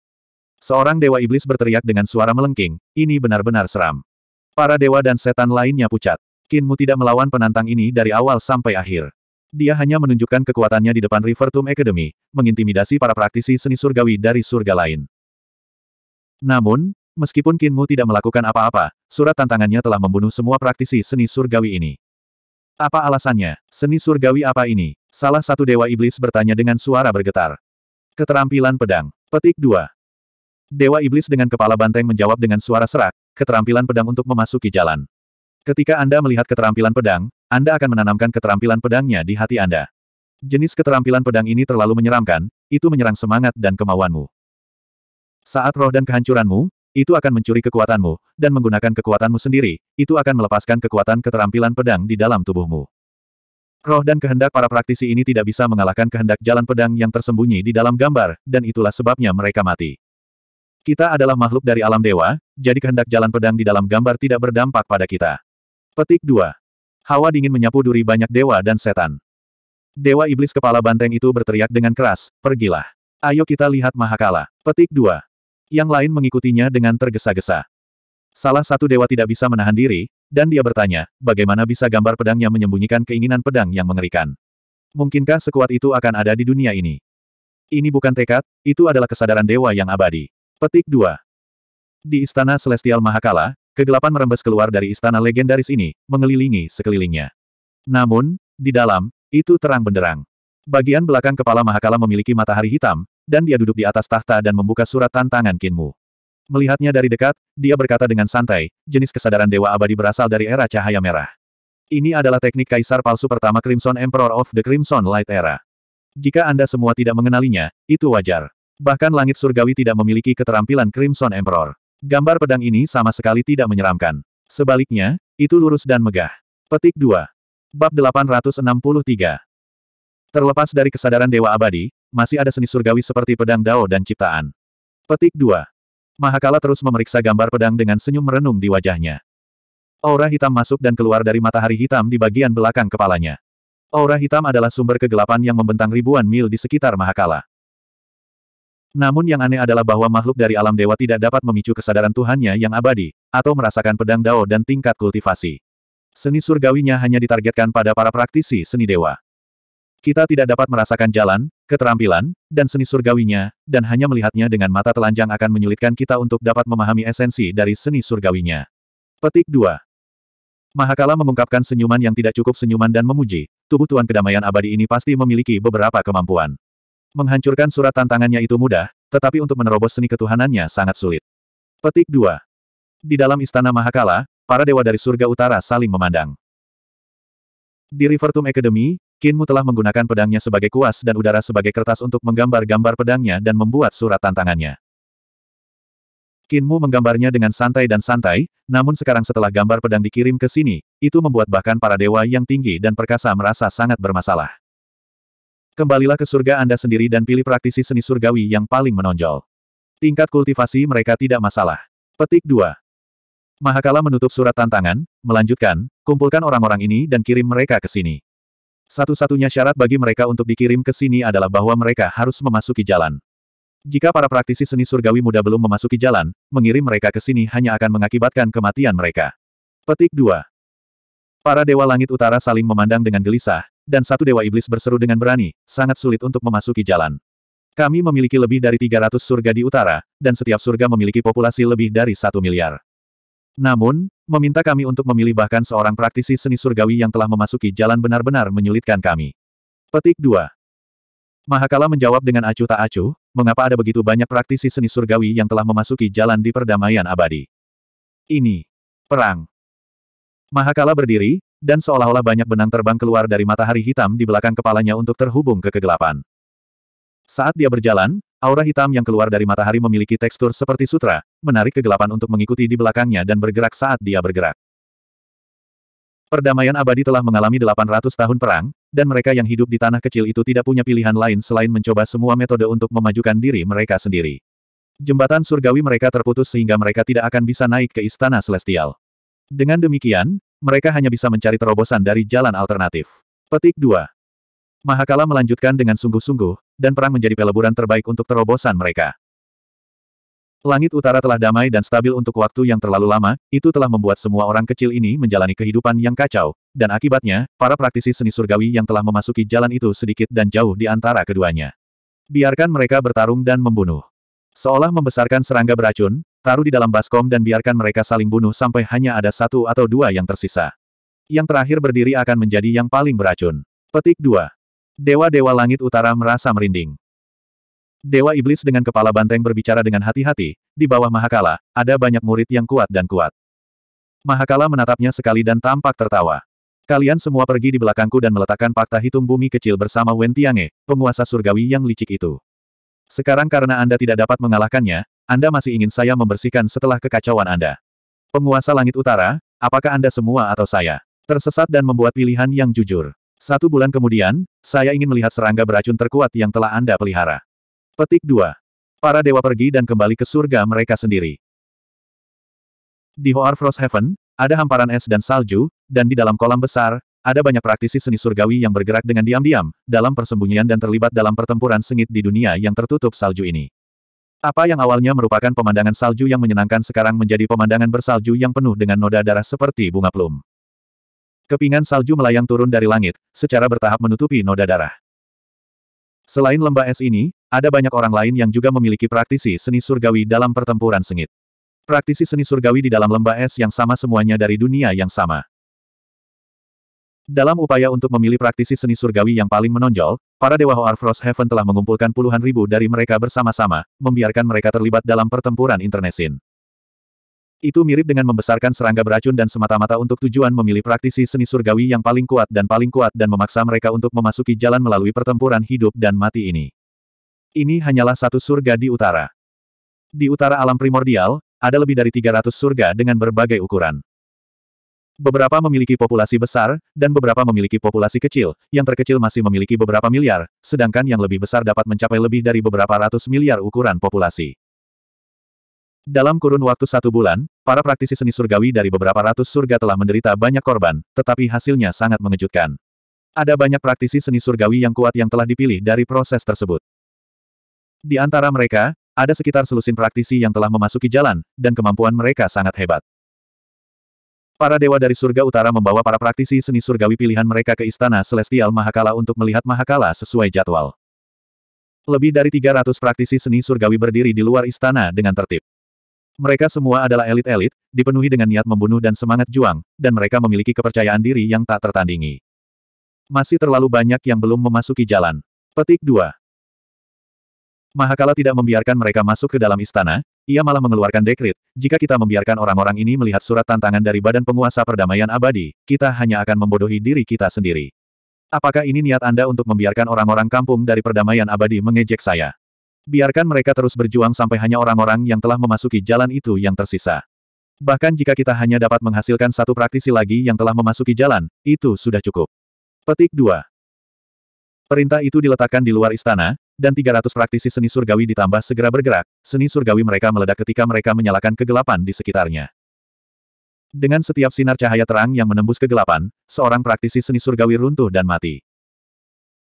Seorang dewa iblis berteriak dengan suara melengking, ini benar-benar seram. Para dewa dan setan lainnya pucat. Kinmu tidak melawan penantang ini dari awal sampai akhir. Dia hanya menunjukkan kekuatannya di depan River Tomb Academy, mengintimidasi para praktisi seni surgawi dari surga lain. Namun, Meskipun Kinmu tidak melakukan apa-apa, surat tantangannya telah membunuh semua praktisi seni surgawi ini. Apa alasannya? Seni surgawi apa ini? Salah satu dewa iblis bertanya dengan suara bergetar. Keterampilan pedang. Petik 2. Dewa iblis dengan kepala banteng menjawab dengan suara serak, keterampilan pedang untuk memasuki jalan. Ketika Anda melihat keterampilan pedang, Anda akan menanamkan keterampilan pedangnya di hati Anda. Jenis keterampilan pedang ini terlalu menyeramkan, itu menyerang semangat dan kemauanmu. Saat roh dan kehancuranmu, itu akan mencuri kekuatanmu, dan menggunakan kekuatanmu sendiri, itu akan melepaskan kekuatan keterampilan pedang di dalam tubuhmu. Roh dan kehendak para praktisi ini tidak bisa mengalahkan kehendak jalan pedang yang tersembunyi di dalam gambar, dan itulah sebabnya mereka mati. Kita adalah makhluk dari alam dewa, jadi kehendak jalan pedang di dalam gambar tidak berdampak pada kita. Petik 2. Hawa dingin menyapu duri banyak dewa dan setan. Dewa iblis kepala banteng itu berteriak dengan keras, pergilah. Ayo kita lihat Mahakala. Petik 2 yang lain mengikutinya dengan tergesa-gesa. Salah satu dewa tidak bisa menahan diri, dan dia bertanya, bagaimana bisa gambar pedangnya menyembunyikan keinginan pedang yang mengerikan? Mungkinkah sekuat itu akan ada di dunia ini? Ini bukan tekad, itu adalah kesadaran dewa yang abadi. Petik 2. Di Istana Celestial Mahakala, kegelapan merembes keluar dari istana legendaris ini, mengelilingi sekelilingnya. Namun, di dalam, itu terang benderang. Bagian belakang kepala Mahakala memiliki matahari hitam, dan dia duduk di atas tahta dan membuka surat tantangan Kinmu. Melihatnya dari dekat, dia berkata dengan santai, jenis kesadaran Dewa Abadi berasal dari era cahaya merah. Ini adalah teknik kaisar palsu pertama Crimson Emperor of the Crimson Light Era. Jika Anda semua tidak mengenalinya, itu wajar. Bahkan langit surgawi tidak memiliki keterampilan Crimson Emperor. Gambar pedang ini sama sekali tidak menyeramkan. Sebaliknya, itu lurus dan megah. Petik 2. Bab 863. Terlepas dari kesadaran Dewa Abadi, masih ada seni surgawi seperti pedang Dao dan ciptaan. Petik 2. Mahakala terus memeriksa gambar pedang dengan senyum merenung di wajahnya. Aura hitam masuk dan keluar dari matahari hitam di bagian belakang kepalanya. Aura hitam adalah sumber kegelapan yang membentang ribuan mil di sekitar Mahakala. Namun yang aneh adalah bahwa makhluk dari alam dewa tidak dapat memicu kesadaran Tuhannya yang abadi, atau merasakan pedang Dao dan tingkat kultivasi. Seni surgawinya hanya ditargetkan pada para praktisi seni dewa. Kita tidak dapat merasakan jalan, keterampilan, dan seni surgawinya, dan hanya melihatnya dengan mata telanjang akan menyulitkan kita untuk dapat memahami esensi dari seni surgawinya. Petik 2. Mahakala mengungkapkan senyuman yang tidak cukup senyuman dan memuji, tubuh Tuan Kedamaian Abadi ini pasti memiliki beberapa kemampuan. Menghancurkan surat tantangannya itu mudah, tetapi untuk menerobos seni ketuhanannya sangat sulit. Petik 2. Di dalam istana Mahakala, para dewa dari surga utara saling memandang. Di Rivertum Academy, Kinmu telah menggunakan pedangnya sebagai kuas dan udara sebagai kertas untuk menggambar-gambar pedangnya dan membuat surat tantangannya. Kinmu menggambarnya dengan santai dan santai, namun sekarang setelah gambar pedang dikirim ke sini, itu membuat bahkan para dewa yang tinggi dan perkasa merasa sangat bermasalah. Kembalilah ke surga Anda sendiri dan pilih praktisi seni surgawi yang paling menonjol. Tingkat kultivasi mereka tidak masalah. Petik 2. Mahakala menutup surat tantangan, melanjutkan, kumpulkan orang-orang ini dan kirim mereka ke sini. Satu-satunya syarat bagi mereka untuk dikirim ke sini adalah bahwa mereka harus memasuki jalan. Jika para praktisi seni surgawi muda belum memasuki jalan, mengirim mereka ke sini hanya akan mengakibatkan kematian mereka. Petik 2. Para dewa langit utara saling memandang dengan gelisah, dan satu dewa iblis berseru dengan berani, sangat sulit untuk memasuki jalan. Kami memiliki lebih dari 300 surga di utara, dan setiap surga memiliki populasi lebih dari satu miliar. Namun, meminta kami untuk memilih bahkan seorang praktisi seni surgawi yang telah memasuki jalan benar-benar menyulitkan kami. Petik 2. Mahakala menjawab dengan acuh tak acuh, mengapa ada begitu banyak praktisi seni surgawi yang telah memasuki jalan di perdamaian abadi. Ini. Perang. Mahakala berdiri, dan seolah-olah banyak benang terbang keluar dari matahari hitam di belakang kepalanya untuk terhubung ke kegelapan. Saat dia berjalan, Aura hitam yang keluar dari matahari memiliki tekstur seperti sutra, menarik kegelapan untuk mengikuti di belakangnya dan bergerak saat dia bergerak. Perdamaian abadi telah mengalami 800 tahun perang, dan mereka yang hidup di tanah kecil itu tidak punya pilihan lain selain mencoba semua metode untuk memajukan diri mereka sendiri. Jembatan surgawi mereka terputus sehingga mereka tidak akan bisa naik ke istana celestial. Dengan demikian, mereka hanya bisa mencari terobosan dari jalan alternatif. Petik 2. Mahakala melanjutkan dengan sungguh-sungguh, dan perang menjadi peleburan terbaik untuk terobosan mereka. Langit utara telah damai dan stabil untuk waktu yang terlalu lama, itu telah membuat semua orang kecil ini menjalani kehidupan yang kacau, dan akibatnya, para praktisi seni surgawi yang telah memasuki jalan itu sedikit dan jauh di antara keduanya. Biarkan mereka bertarung dan membunuh. Seolah membesarkan serangga beracun, taruh di dalam baskom dan biarkan mereka saling bunuh sampai hanya ada satu atau dua yang tersisa. Yang terakhir berdiri akan menjadi yang paling beracun. Petik 2. Dewa-dewa langit utara merasa merinding. Dewa Iblis dengan kepala banteng berbicara dengan hati-hati, di bawah Mahakala, ada banyak murid yang kuat dan kuat. Mahakala menatapnya sekali dan tampak tertawa. Kalian semua pergi di belakangku dan meletakkan fakta hitung bumi kecil bersama Wen Tiange, penguasa surgawi yang licik itu. Sekarang karena Anda tidak dapat mengalahkannya, Anda masih ingin saya membersihkan setelah kekacauan Anda. Penguasa Langit Utara, apakah Anda semua atau saya? Tersesat dan membuat pilihan yang jujur. Satu bulan kemudian, saya ingin melihat serangga beracun terkuat yang telah Anda pelihara. Petik 2. Para dewa pergi dan kembali ke surga mereka sendiri. Di Hoar Frost Heaven, ada hamparan es dan salju, dan di dalam kolam besar, ada banyak praktisi seni surgawi yang bergerak dengan diam-diam, dalam persembunyian dan terlibat dalam pertempuran sengit di dunia yang tertutup salju ini. Apa yang awalnya merupakan pemandangan salju yang menyenangkan sekarang menjadi pemandangan bersalju yang penuh dengan noda darah seperti bunga plum. Kepingan salju melayang turun dari langit, secara bertahap menutupi noda darah. Selain lembah es ini, ada banyak orang lain yang juga memiliki praktisi seni surgawi dalam pertempuran sengit. Praktisi seni surgawi di dalam lembah es yang sama semuanya dari dunia yang sama. Dalam upaya untuk memilih praktisi seni surgawi yang paling menonjol, para Dewa Hoar Frost Heaven telah mengumpulkan puluhan ribu dari mereka bersama-sama, membiarkan mereka terlibat dalam pertempuran internesin. Itu mirip dengan membesarkan serangga beracun dan semata-mata untuk tujuan memilih praktisi seni surgawi yang paling kuat dan paling kuat dan memaksa mereka untuk memasuki jalan melalui pertempuran hidup dan mati ini. Ini hanyalah satu surga di utara. Di utara alam primordial, ada lebih dari 300 surga dengan berbagai ukuran. Beberapa memiliki populasi besar, dan beberapa memiliki populasi kecil, yang terkecil masih memiliki beberapa miliar, sedangkan yang lebih besar dapat mencapai lebih dari beberapa ratus miliar ukuran populasi. Dalam kurun waktu satu bulan, para praktisi seni surgawi dari beberapa ratus surga telah menderita banyak korban, tetapi hasilnya sangat mengejutkan. Ada banyak praktisi seni surgawi yang kuat yang telah dipilih dari proses tersebut. Di antara mereka, ada sekitar selusin praktisi yang telah memasuki jalan, dan kemampuan mereka sangat hebat. Para dewa dari surga utara membawa para praktisi seni surgawi pilihan mereka ke istana Celestial Mahakala untuk melihat Mahakala sesuai jadwal. Lebih dari 300 praktisi seni surgawi berdiri di luar istana dengan tertib. Mereka semua adalah elit-elit, dipenuhi dengan niat membunuh dan semangat juang, dan mereka memiliki kepercayaan diri yang tak tertandingi. Masih terlalu banyak yang belum memasuki jalan. Petik 2. Mahakala tidak membiarkan mereka masuk ke dalam istana, ia malah mengeluarkan dekrit, jika kita membiarkan orang-orang ini melihat surat tantangan dari Badan Penguasa Perdamaian Abadi, kita hanya akan membodohi diri kita sendiri. Apakah ini niat Anda untuk membiarkan orang-orang kampung dari Perdamaian Abadi mengejek saya? Biarkan mereka terus berjuang sampai hanya orang-orang yang telah memasuki jalan itu yang tersisa. Bahkan jika kita hanya dapat menghasilkan satu praktisi lagi yang telah memasuki jalan, itu sudah cukup. Petik 2. Perintah itu diletakkan di luar istana, dan 300 praktisi seni surgawi ditambah segera bergerak, seni surgawi mereka meledak ketika mereka menyalakan kegelapan di sekitarnya. Dengan setiap sinar cahaya terang yang menembus kegelapan, seorang praktisi seni surgawi runtuh dan mati.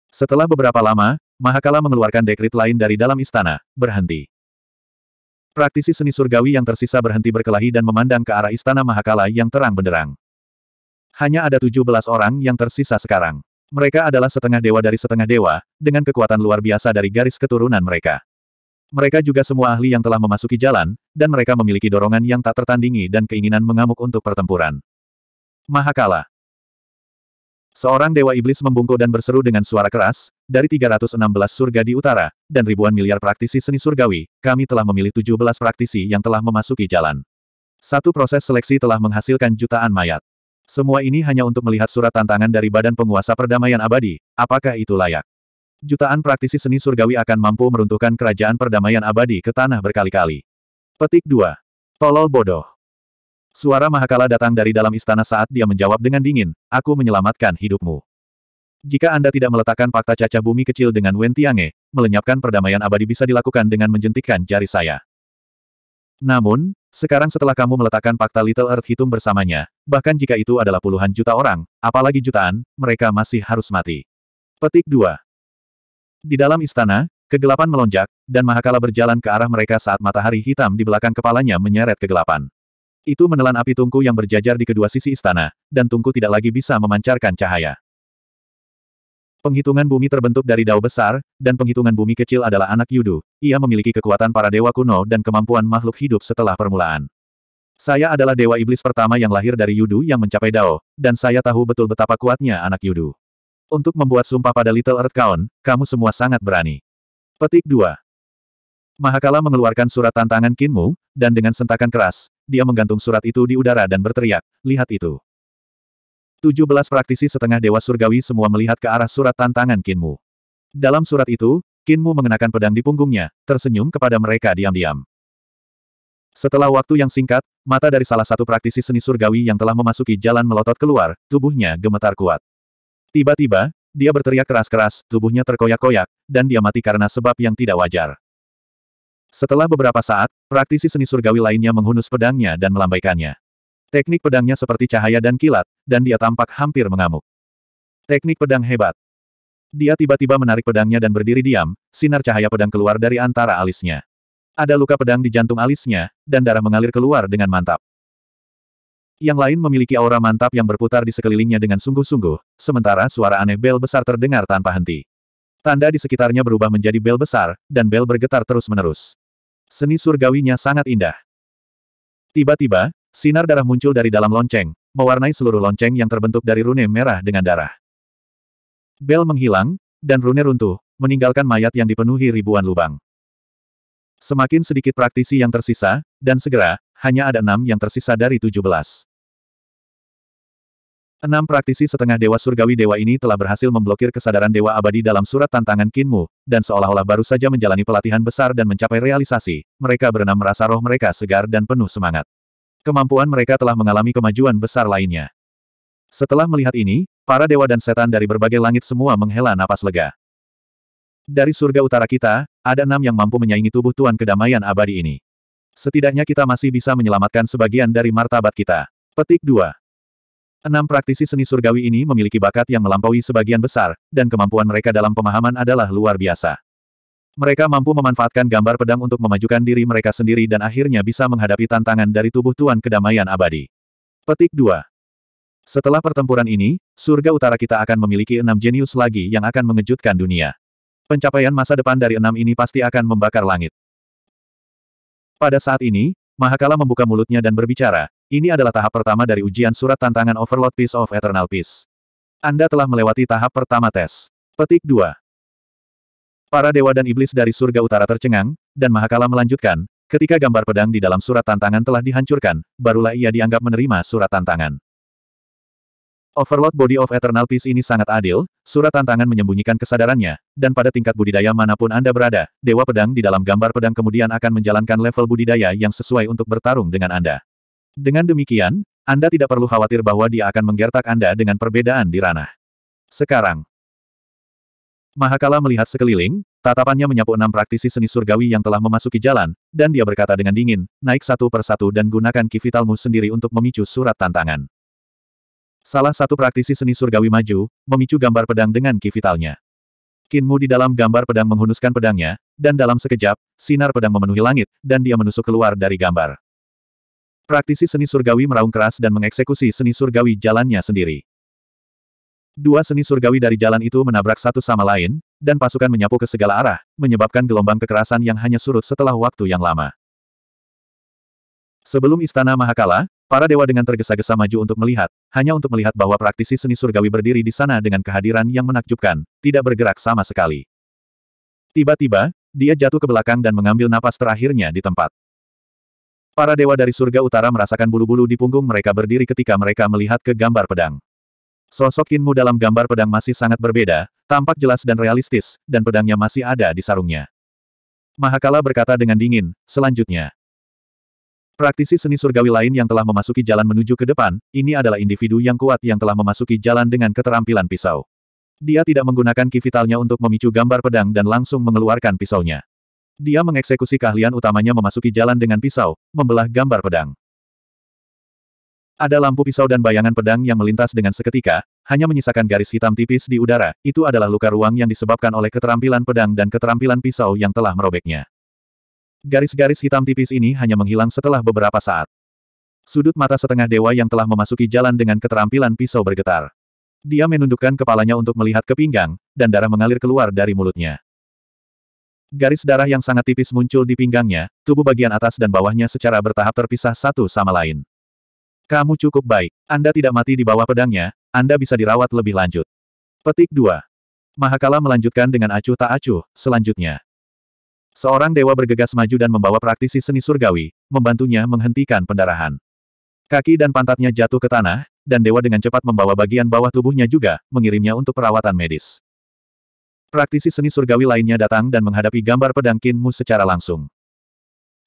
Setelah beberapa lama, Mahakala mengeluarkan dekrit lain dari dalam istana, berhenti. Praktisi seni surgawi yang tersisa berhenti berkelahi dan memandang ke arah istana Mahakala yang terang benderang. Hanya ada 17 orang yang tersisa sekarang. Mereka adalah setengah dewa dari setengah dewa, dengan kekuatan luar biasa dari garis keturunan mereka. Mereka juga semua ahli yang telah memasuki jalan, dan mereka memiliki dorongan yang tak tertandingi dan keinginan mengamuk untuk pertempuran. Mahakala. Seorang dewa iblis membungkuk dan berseru dengan suara keras, dari 316 surga di utara, dan ribuan miliar praktisi seni surgawi, kami telah memilih 17 praktisi yang telah memasuki jalan. Satu proses seleksi telah menghasilkan jutaan mayat. Semua ini hanya untuk melihat surat tantangan dari badan penguasa perdamaian abadi, apakah itu layak? Jutaan praktisi seni surgawi akan mampu meruntuhkan kerajaan perdamaian abadi ke tanah berkali-kali. Petik 2. Tolol bodoh. Suara Mahakala datang dari dalam istana saat dia menjawab dengan dingin, aku menyelamatkan hidupmu. Jika Anda tidak meletakkan fakta cacah bumi kecil dengan Wen Tiange, melenyapkan perdamaian abadi bisa dilakukan dengan menjentikkan jari saya. Namun, sekarang setelah kamu meletakkan fakta Little Earth hitung bersamanya, bahkan jika itu adalah puluhan juta orang, apalagi jutaan, mereka masih harus mati. Petik 2. Di dalam istana, kegelapan melonjak, dan Mahakala berjalan ke arah mereka saat matahari hitam di belakang kepalanya menyeret kegelapan. Itu menelan api tungku yang berjajar di kedua sisi istana, dan tungku tidak lagi bisa memancarkan cahaya. Penghitungan bumi terbentuk dari dao besar, dan penghitungan bumi kecil adalah anak Yudu. Ia memiliki kekuatan para dewa kuno dan kemampuan makhluk hidup setelah permulaan. Saya adalah dewa iblis pertama yang lahir dari Yudu yang mencapai dao, dan saya tahu betul betapa kuatnya anak Yudu. Untuk membuat sumpah pada Little Earth Count, kamu semua sangat berani. Petik 2. Mahakala mengeluarkan surat tantangan Kinmu, dan dengan sentakan keras, dia menggantung surat itu di udara dan berteriak, lihat itu. 17 praktisi setengah dewa surgawi semua melihat ke arah surat tantangan Kinmu. Dalam surat itu, Kinmu mengenakan pedang di punggungnya, tersenyum kepada mereka diam-diam. Setelah waktu yang singkat, mata dari salah satu praktisi seni surgawi yang telah memasuki jalan melotot keluar, tubuhnya gemetar kuat. Tiba-tiba, dia berteriak keras-keras, tubuhnya terkoyak-koyak, dan dia mati karena sebab yang tidak wajar. Setelah beberapa saat, praktisi seni surgawi lainnya menghunus pedangnya dan melambaikannya. Teknik pedangnya seperti cahaya dan kilat, dan dia tampak hampir mengamuk. Teknik pedang hebat. Dia tiba-tiba menarik pedangnya dan berdiri diam, sinar cahaya pedang keluar dari antara alisnya. Ada luka pedang di jantung alisnya, dan darah mengalir keluar dengan mantap. Yang lain memiliki aura mantap yang berputar di sekelilingnya dengan sungguh-sungguh, sementara suara aneh bel besar terdengar tanpa henti. Tanda di sekitarnya berubah menjadi bel besar, dan bel bergetar terus-menerus. Seni surgawinya sangat indah. Tiba-tiba, sinar darah muncul dari dalam lonceng, mewarnai seluruh lonceng yang terbentuk dari rune merah dengan darah. Bel menghilang, dan rune runtuh, meninggalkan mayat yang dipenuhi ribuan lubang. Semakin sedikit praktisi yang tersisa, dan segera, hanya ada enam yang tersisa dari tujuh belas. Enam praktisi setengah dewa surgawi dewa ini telah berhasil memblokir kesadaran dewa abadi dalam surat tantangan Kinmu, dan seolah-olah baru saja menjalani pelatihan besar dan mencapai realisasi, mereka berenam merasa roh mereka segar dan penuh semangat. Kemampuan mereka telah mengalami kemajuan besar lainnya. Setelah melihat ini, para dewa dan setan dari berbagai langit semua menghela napas lega. Dari surga utara kita, ada enam yang mampu menyaingi tubuh Tuan Kedamaian Abadi ini. Setidaknya kita masih bisa menyelamatkan sebagian dari martabat kita. Petik 2. Enam praktisi seni surgawi ini memiliki bakat yang melampaui sebagian besar, dan kemampuan mereka dalam pemahaman adalah luar biasa. Mereka mampu memanfaatkan gambar pedang untuk memajukan diri mereka sendiri dan akhirnya bisa menghadapi tantangan dari tubuh Tuan Kedamaian Abadi. Petik 2. Setelah pertempuran ini, surga utara kita akan memiliki enam jenius lagi yang akan mengejutkan dunia. Pencapaian masa depan dari enam ini pasti akan membakar langit. Pada saat ini, Mahakala membuka mulutnya dan berbicara, ini adalah tahap pertama dari ujian surat tantangan Overload Peace of Eternal Peace. Anda telah melewati tahap pertama tes. Petik 2. Para dewa dan iblis dari surga utara tercengang, dan Mahakala melanjutkan, ketika gambar pedang di dalam surat tantangan telah dihancurkan, barulah ia dianggap menerima surat tantangan. Overload Body of Eternal Peace ini sangat adil, surat tantangan menyembunyikan kesadarannya, dan pada tingkat budidaya manapun Anda berada, Dewa Pedang di dalam gambar pedang kemudian akan menjalankan level budidaya yang sesuai untuk bertarung dengan Anda. Dengan demikian, Anda tidak perlu khawatir bahwa dia akan menggertak Anda dengan perbedaan di ranah. Sekarang, Mahakala melihat sekeliling, tatapannya menyapu enam praktisi seni surgawi yang telah memasuki jalan, dan dia berkata dengan dingin, naik satu persatu dan gunakan kivitalmu sendiri untuk memicu surat tantangan. Salah satu praktisi seni surgawi maju, memicu gambar pedang dengan kivitalnya. Kinmu di dalam gambar pedang menghunuskan pedangnya, dan dalam sekejap, sinar pedang memenuhi langit, dan dia menusuk keluar dari gambar. Praktisi seni surgawi meraung keras dan mengeksekusi seni surgawi jalannya sendiri. Dua seni surgawi dari jalan itu menabrak satu sama lain, dan pasukan menyapu ke segala arah, menyebabkan gelombang kekerasan yang hanya surut setelah waktu yang lama. Sebelum Istana Mahakala, para dewa dengan tergesa-gesa maju untuk melihat, hanya untuk melihat bahwa praktisi seni surgawi berdiri di sana dengan kehadiran yang menakjubkan, tidak bergerak sama sekali. Tiba-tiba, dia jatuh ke belakang dan mengambil napas terakhirnya di tempat. Para dewa dari surga utara merasakan bulu-bulu di punggung mereka berdiri ketika mereka melihat ke gambar pedang. Sosok Kinmu dalam gambar pedang masih sangat berbeda, tampak jelas dan realistis, dan pedangnya masih ada di sarungnya. Mahakala berkata dengan dingin, selanjutnya. Praktisi seni surgawi lain yang telah memasuki jalan menuju ke depan, ini adalah individu yang kuat yang telah memasuki jalan dengan keterampilan pisau. Dia tidak menggunakan kivitalnya untuk memicu gambar pedang dan langsung mengeluarkan pisaunya. Dia mengeksekusi keahlian utamanya memasuki jalan dengan pisau, membelah gambar pedang. Ada lampu pisau dan bayangan pedang yang melintas dengan seketika, hanya menyisakan garis hitam tipis di udara, itu adalah luka ruang yang disebabkan oleh keterampilan pedang dan keterampilan pisau yang telah merobeknya. Garis-garis hitam tipis ini hanya menghilang setelah beberapa saat. Sudut mata setengah dewa yang telah memasuki jalan dengan keterampilan pisau bergetar. Dia menundukkan kepalanya untuk melihat ke pinggang, dan darah mengalir keluar dari mulutnya. Garis darah yang sangat tipis muncul di pinggangnya, tubuh bagian atas dan bawahnya secara bertahap terpisah satu sama lain. Kamu cukup baik. Anda tidak mati di bawah pedangnya, Anda bisa dirawat lebih lanjut. Petik 2. Mahakala melanjutkan dengan acuh tak acuh, selanjutnya. Seorang dewa bergegas maju dan membawa praktisi seni surgawi, membantunya menghentikan pendarahan. Kaki dan pantatnya jatuh ke tanah, dan dewa dengan cepat membawa bagian bawah tubuhnya juga, mengirimnya untuk perawatan medis. Praktisi seni surgawi lainnya datang dan menghadapi gambar pedang Kinmu secara langsung.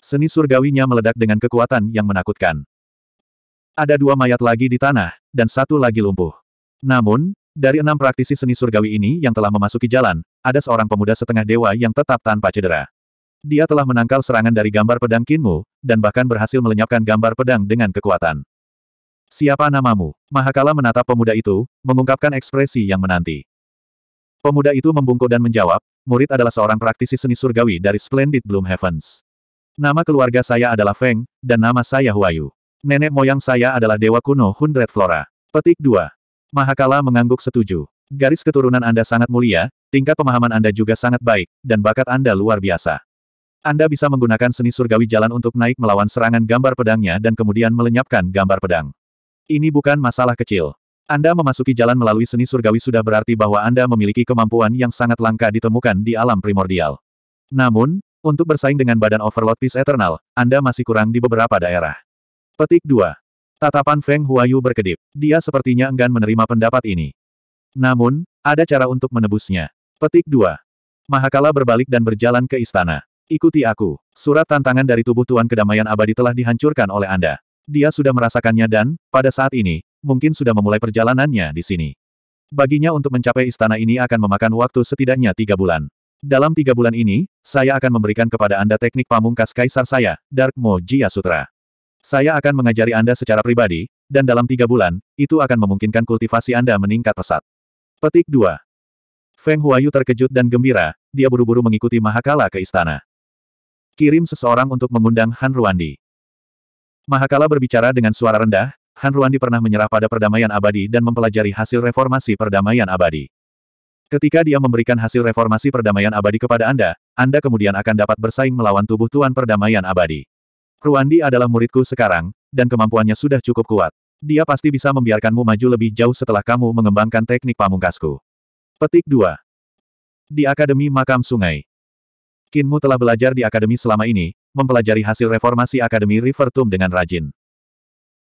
Seni surgawinya meledak dengan kekuatan yang menakutkan. Ada dua mayat lagi di tanah, dan satu lagi lumpuh. Namun, dari enam praktisi seni surgawi ini yang telah memasuki jalan, ada seorang pemuda setengah dewa yang tetap tanpa cedera. Dia telah menangkal serangan dari gambar pedang Kinmu, dan bahkan berhasil melenyapkan gambar pedang dengan kekuatan. Siapa namamu? Mahakala menatap pemuda itu, mengungkapkan ekspresi yang menanti. Pemuda itu membungkuk dan menjawab, murid adalah seorang praktisi seni surgawi dari Splendid Bloom Heavens. Nama keluarga saya adalah Feng, dan nama saya Huayu. Nenek moyang saya adalah Dewa Kuno Hundred Flora. Petik 2. Mahakala mengangguk setuju. Garis keturunan Anda sangat mulia, tingkat pemahaman Anda juga sangat baik, dan bakat Anda luar biasa. Anda bisa menggunakan seni surgawi jalan untuk naik melawan serangan gambar pedangnya dan kemudian melenyapkan gambar pedang. Ini bukan masalah kecil. Anda memasuki jalan melalui seni surgawi sudah berarti bahwa Anda memiliki kemampuan yang sangat langka ditemukan di alam primordial. Namun, untuk bersaing dengan badan Overlord Peace Eternal, Anda masih kurang di beberapa daerah. Petik 2. Tatapan Feng Huayu berkedip. Dia sepertinya enggan menerima pendapat ini. Namun, ada cara untuk menebusnya. Petik 2. Mahakala berbalik dan berjalan ke istana. Ikuti aku. Surat tantangan dari tubuh Tuan Kedamaian Abadi telah dihancurkan oleh Anda. Dia sudah merasakannya dan, pada saat ini, mungkin sudah memulai perjalanannya di sini. Baginya untuk mencapai istana ini akan memakan waktu setidaknya tiga bulan. Dalam tiga bulan ini, saya akan memberikan kepada Anda teknik pamungkas kaisar saya, Dark Mojia Sutra. Saya akan mengajari Anda secara pribadi, dan dalam tiga bulan, itu akan memungkinkan kultivasi Anda meningkat pesat. Petik 2. Feng Huayu terkejut dan gembira, dia buru-buru mengikuti Mahakala ke istana. Kirim seseorang untuk mengundang Han Ruandi. Mahakala berbicara dengan suara rendah, Han Ruandi pernah menyerah pada perdamaian abadi dan mempelajari hasil reformasi perdamaian abadi. Ketika dia memberikan hasil reformasi perdamaian abadi kepada Anda, Anda kemudian akan dapat bersaing melawan tubuh Tuan Perdamaian Abadi. Ruandi adalah muridku sekarang, dan kemampuannya sudah cukup kuat. Dia pasti bisa membiarkanmu maju lebih jauh setelah kamu mengembangkan teknik pamungkasku. Petik 2. Di Akademi Makam Sungai. Kinmu telah belajar di akademi selama ini, mempelajari hasil reformasi Akademi River Tomb dengan rajin.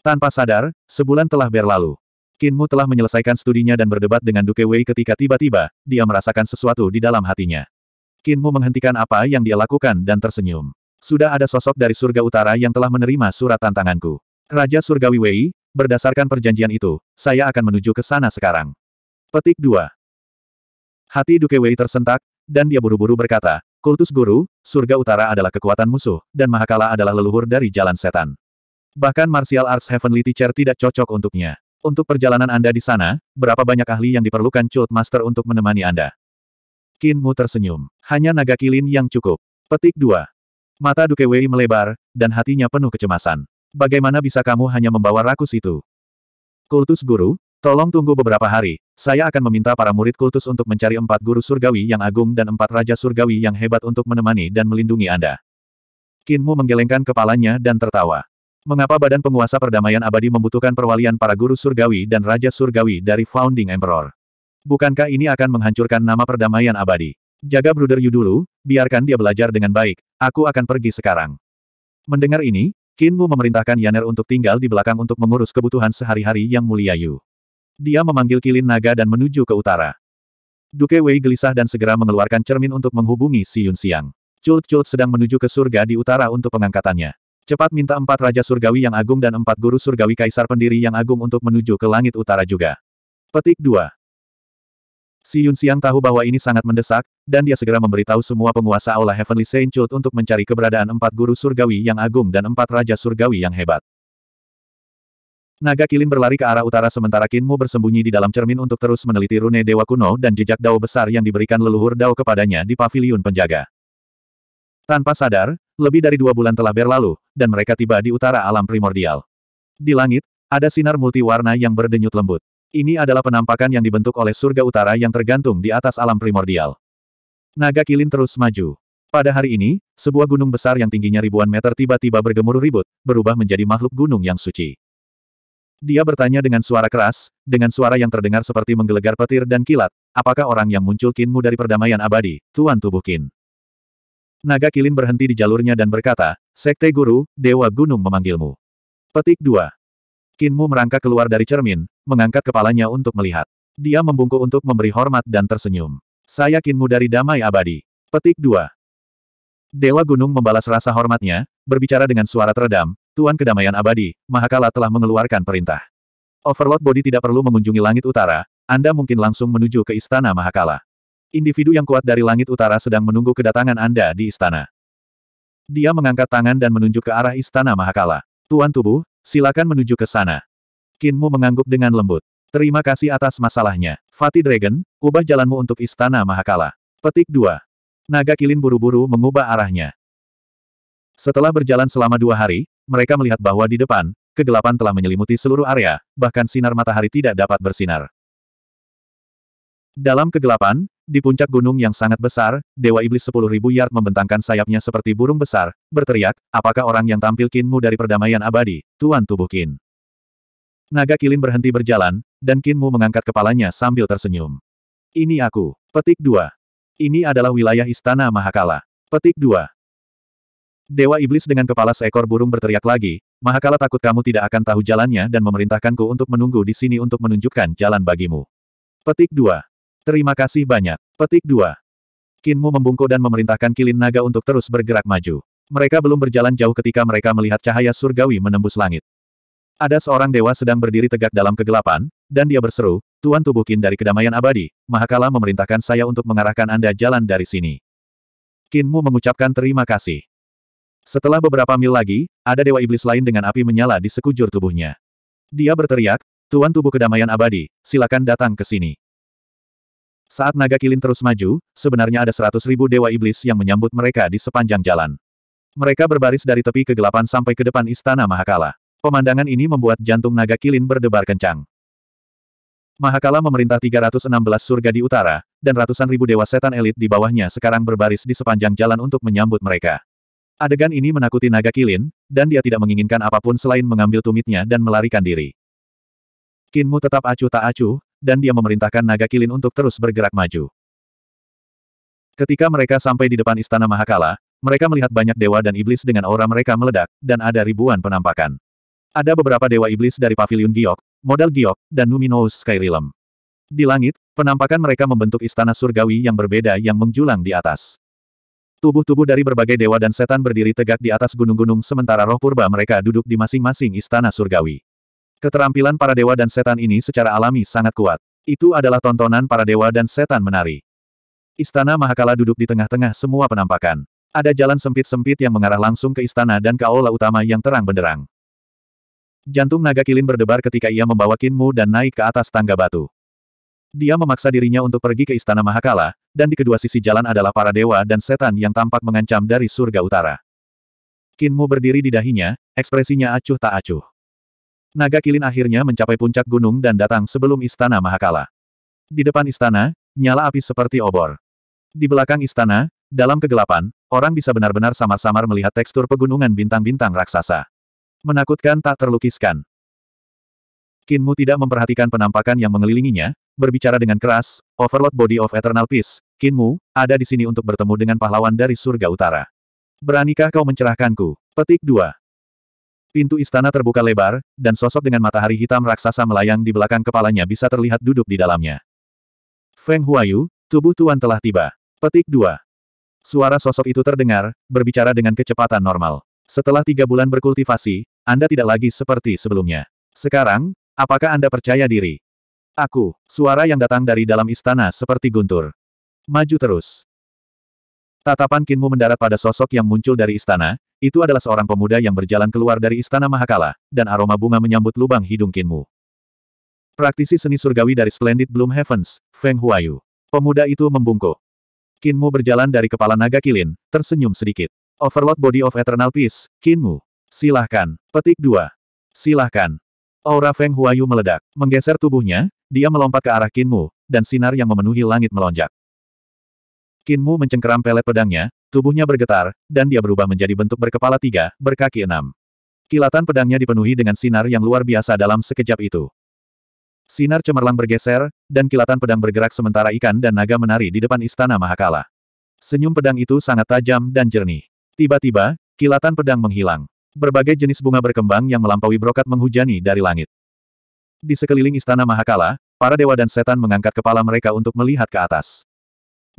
Tanpa sadar, sebulan telah berlalu. Kinmu telah menyelesaikan studinya dan berdebat dengan Duke Wei ketika tiba-tiba, dia merasakan sesuatu di dalam hatinya. Kinmu menghentikan apa yang dia lakukan dan tersenyum. Sudah ada sosok dari surga utara yang telah menerima surat tantanganku. Raja Surgawi Wei, berdasarkan perjanjian itu, saya akan menuju ke sana sekarang. Petik 2. Hati Duke Wei tersentak, dan dia buru-buru berkata, Kultus Guru, surga utara adalah kekuatan musuh, dan Mahakala adalah leluhur dari jalan setan. Bahkan Martial Arts Heavenly Teacher tidak cocok untuknya. Untuk perjalanan Anda di sana, berapa banyak ahli yang diperlukan Cult Master untuk menemani Anda? Mu tersenyum. Hanya naga kilin yang cukup. Petik 2. Mata Duke Wei melebar, dan hatinya penuh kecemasan. Bagaimana bisa kamu hanya membawa rakus itu? Kultus guru, tolong tunggu beberapa hari. Saya akan meminta para murid kultus untuk mencari empat guru surgawi yang agung dan empat raja surgawi yang hebat untuk menemani dan melindungi Anda. Kinmu menggelengkan kepalanya dan tertawa. Mengapa badan penguasa perdamaian abadi membutuhkan perwalian para guru surgawi dan raja surgawi dari Founding Emperor? Bukankah ini akan menghancurkan nama perdamaian abadi? Jaga Bruder Yu dulu, biarkan dia belajar dengan baik, aku akan pergi sekarang. Mendengar ini, Kinmu memerintahkan Yaner untuk tinggal di belakang untuk mengurus kebutuhan sehari-hari yang mulia Yu. Dia memanggil kilin naga dan menuju ke utara. Duke Wei gelisah dan segera mengeluarkan cermin untuk menghubungi Si Yun Siang. Chult Chult sedang menuju ke surga di utara untuk pengangkatannya. Cepat minta empat Raja Surgawi yang agung dan empat Guru Surgawi Kaisar Pendiri yang agung untuk menuju ke langit utara juga. Petik 2. Si Yun Xiang tahu bahwa ini sangat mendesak, dan dia segera memberitahu semua penguasa Aula Heavenly Saint Chult untuk mencari keberadaan empat Guru Surgawi yang agung dan empat Raja Surgawi yang hebat. Naga Kilin berlari ke arah utara sementara Kinmu bersembunyi di dalam cermin untuk terus meneliti rune Dewa Kuno dan jejak Dao besar yang diberikan leluhur Dao kepadanya di paviliun penjaga. Tanpa sadar, lebih dari dua bulan telah berlalu, dan mereka tiba di utara alam primordial. Di langit, ada sinar multiwarna yang berdenyut lembut. Ini adalah penampakan yang dibentuk oleh surga utara yang tergantung di atas alam primordial. Naga Kilin terus maju. Pada hari ini, sebuah gunung besar yang tingginya ribuan meter tiba-tiba bergemuruh ribut, berubah menjadi makhluk gunung yang suci. Dia bertanya dengan suara keras, dengan suara yang terdengar seperti menggelegar petir dan kilat, apakah orang yang muncul Kinmu dari perdamaian abadi, Tuan Tubuh Kin? Naga Kilin berhenti di jalurnya dan berkata, Sekte Guru, Dewa Gunung memanggilmu. Petik 2. Kinmu merangkak keluar dari cermin, mengangkat kepalanya untuk melihat. Dia membungkuk untuk memberi hormat dan tersenyum. Saya Kinmu dari Damai Abadi. Petik 2. Dewa Gunung membalas rasa hormatnya, berbicara dengan suara teredam, Tuan Kedamaian Abadi, Mahakala telah mengeluarkan perintah. Overlord Body tidak perlu mengunjungi langit utara, Anda mungkin langsung menuju ke Istana Mahakala. Individu yang kuat dari langit utara sedang menunggu kedatangan Anda di istana. Dia mengangkat tangan dan menunjuk ke arah istana Mahakala. Tuan tubuh, silakan menuju ke sana. Kinmu mengangguk dengan lembut. Terima kasih atas masalahnya. Fatih Dragon, ubah jalanmu untuk istana Mahakala. Petik 2. Naga Kilin buru-buru mengubah arahnya. Setelah berjalan selama dua hari, mereka melihat bahwa di depan, kegelapan telah menyelimuti seluruh area, bahkan sinar matahari tidak dapat bersinar. Dalam kegelapan, di puncak gunung yang sangat besar, Dewa Iblis 10.000 yard membentangkan sayapnya seperti burung besar, berteriak, apakah orang yang tampil kinmu dari perdamaian abadi, Tuan Tubuh Kin. Naga kilin berhenti berjalan, dan kinmu mengangkat kepalanya sambil tersenyum. Ini aku. Petik 2. Ini adalah wilayah Istana Mahakala. Petik 2. Dewa Iblis dengan kepala seekor burung berteriak lagi, Mahakala takut kamu tidak akan tahu jalannya dan memerintahkanku untuk menunggu di sini untuk menunjukkan jalan bagimu. Petik 2. Terima kasih banyak. Petik 2. Kinmu membungkuk dan memerintahkan kilin naga untuk terus bergerak maju. Mereka belum berjalan jauh ketika mereka melihat cahaya surgawi menembus langit. Ada seorang dewa sedang berdiri tegak dalam kegelapan, dan dia berseru, Tuan Tubuh Tubuhkin dari kedamaian abadi, Mahakala memerintahkan saya untuk mengarahkan Anda jalan dari sini. Kinmu mengucapkan terima kasih. Setelah beberapa mil lagi, ada dewa iblis lain dengan api menyala di sekujur tubuhnya. Dia berteriak, Tuan Tubuh Kedamaian Abadi, silakan datang ke sini. Saat naga kilin terus maju, sebenarnya ada seratus ribu dewa iblis yang menyambut mereka di sepanjang jalan. Mereka berbaris dari tepi kegelapan sampai ke depan istana Mahakala. Pemandangan ini membuat jantung naga kilin berdebar kencang. Mahakala memerintah 316 surga di utara, dan ratusan ribu dewa setan elit di bawahnya sekarang berbaris di sepanjang jalan untuk menyambut mereka. Adegan ini menakuti naga kilin, dan dia tidak menginginkan apapun selain mengambil tumitnya dan melarikan diri. Kinmu tetap acuh tak acuh, dan dia memerintahkan naga kilin untuk terus bergerak maju. Ketika mereka sampai di depan Istana Mahakala, mereka melihat banyak dewa dan iblis dengan aura mereka meledak, dan ada ribuan penampakan. Ada beberapa dewa iblis dari Paviliun Giok, Modal Giok, dan Numinous Sky Di langit, penampakan mereka membentuk istana surgawi yang berbeda yang menjulang di atas. Tubuh-tubuh dari berbagai dewa dan setan berdiri tegak di atas gunung-gunung sementara roh purba mereka duduk di masing-masing istana surgawi. Keterampilan para dewa dan setan ini secara alami sangat kuat. Itu adalah tontonan para dewa dan setan menari. Istana Mahakala duduk di tengah-tengah semua penampakan. Ada jalan sempit-sempit yang mengarah langsung ke istana dan ke aula utama yang terang benderang. Jantung naga kilin berdebar ketika ia membawa Kinmu dan naik ke atas tangga batu. Dia memaksa dirinya untuk pergi ke istana Mahakala, dan di kedua sisi jalan adalah para dewa dan setan yang tampak mengancam dari surga utara. Kinmu berdiri di dahinya, ekspresinya acuh tak acuh. Naga Kilin akhirnya mencapai puncak gunung dan datang sebelum Istana Mahakala. Di depan istana, nyala api seperti obor. Di belakang istana, dalam kegelapan, orang bisa benar-benar samar-samar melihat tekstur pegunungan bintang-bintang raksasa. Menakutkan tak terlukiskan. Kinmu tidak memperhatikan penampakan yang mengelilinginya, berbicara dengan keras, Overload Body of Eternal Peace, Kinmu, ada di sini untuk bertemu dengan pahlawan dari surga utara. Beranikah kau mencerahkanku? Petik 2. Pintu istana terbuka lebar, dan sosok dengan matahari hitam raksasa melayang di belakang kepalanya bisa terlihat duduk di dalamnya. Feng Huayu, tubuh Tuan telah tiba. Petik 2. Suara sosok itu terdengar, berbicara dengan kecepatan normal. Setelah tiga bulan berkultivasi, Anda tidak lagi seperti sebelumnya. Sekarang, apakah Anda percaya diri? Aku, suara yang datang dari dalam istana seperti guntur. Maju terus. Tatapan Kinmu mendarat pada sosok yang muncul dari istana, itu adalah seorang pemuda yang berjalan keluar dari istana Mahakala, dan aroma bunga menyambut lubang hidung Kinmu. Praktisi seni surgawi dari Splendid Bloom Heavens, Feng Huayu. Pemuda itu membungkuk. Kinmu berjalan dari kepala naga kilin, tersenyum sedikit. Overload Body of Eternal Peace, Kinmu. Silahkan. Petik dua. Silahkan. Aura Feng Huayu meledak, menggeser tubuhnya, dia melompat ke arah Kinmu, dan sinar yang memenuhi langit melonjak. Kinmu mencengkeram pelet pedangnya, tubuhnya bergetar, dan dia berubah menjadi bentuk berkepala tiga, berkaki enam. Kilatan pedangnya dipenuhi dengan sinar yang luar biasa dalam sekejap itu. Sinar cemerlang bergeser, dan kilatan pedang bergerak sementara ikan dan naga menari di depan istana Mahakala. Senyum pedang itu sangat tajam dan jernih. Tiba-tiba, kilatan pedang menghilang. Berbagai jenis bunga berkembang yang melampaui brokat menghujani dari langit. Di sekeliling istana Mahakala, para dewa dan setan mengangkat kepala mereka untuk melihat ke atas.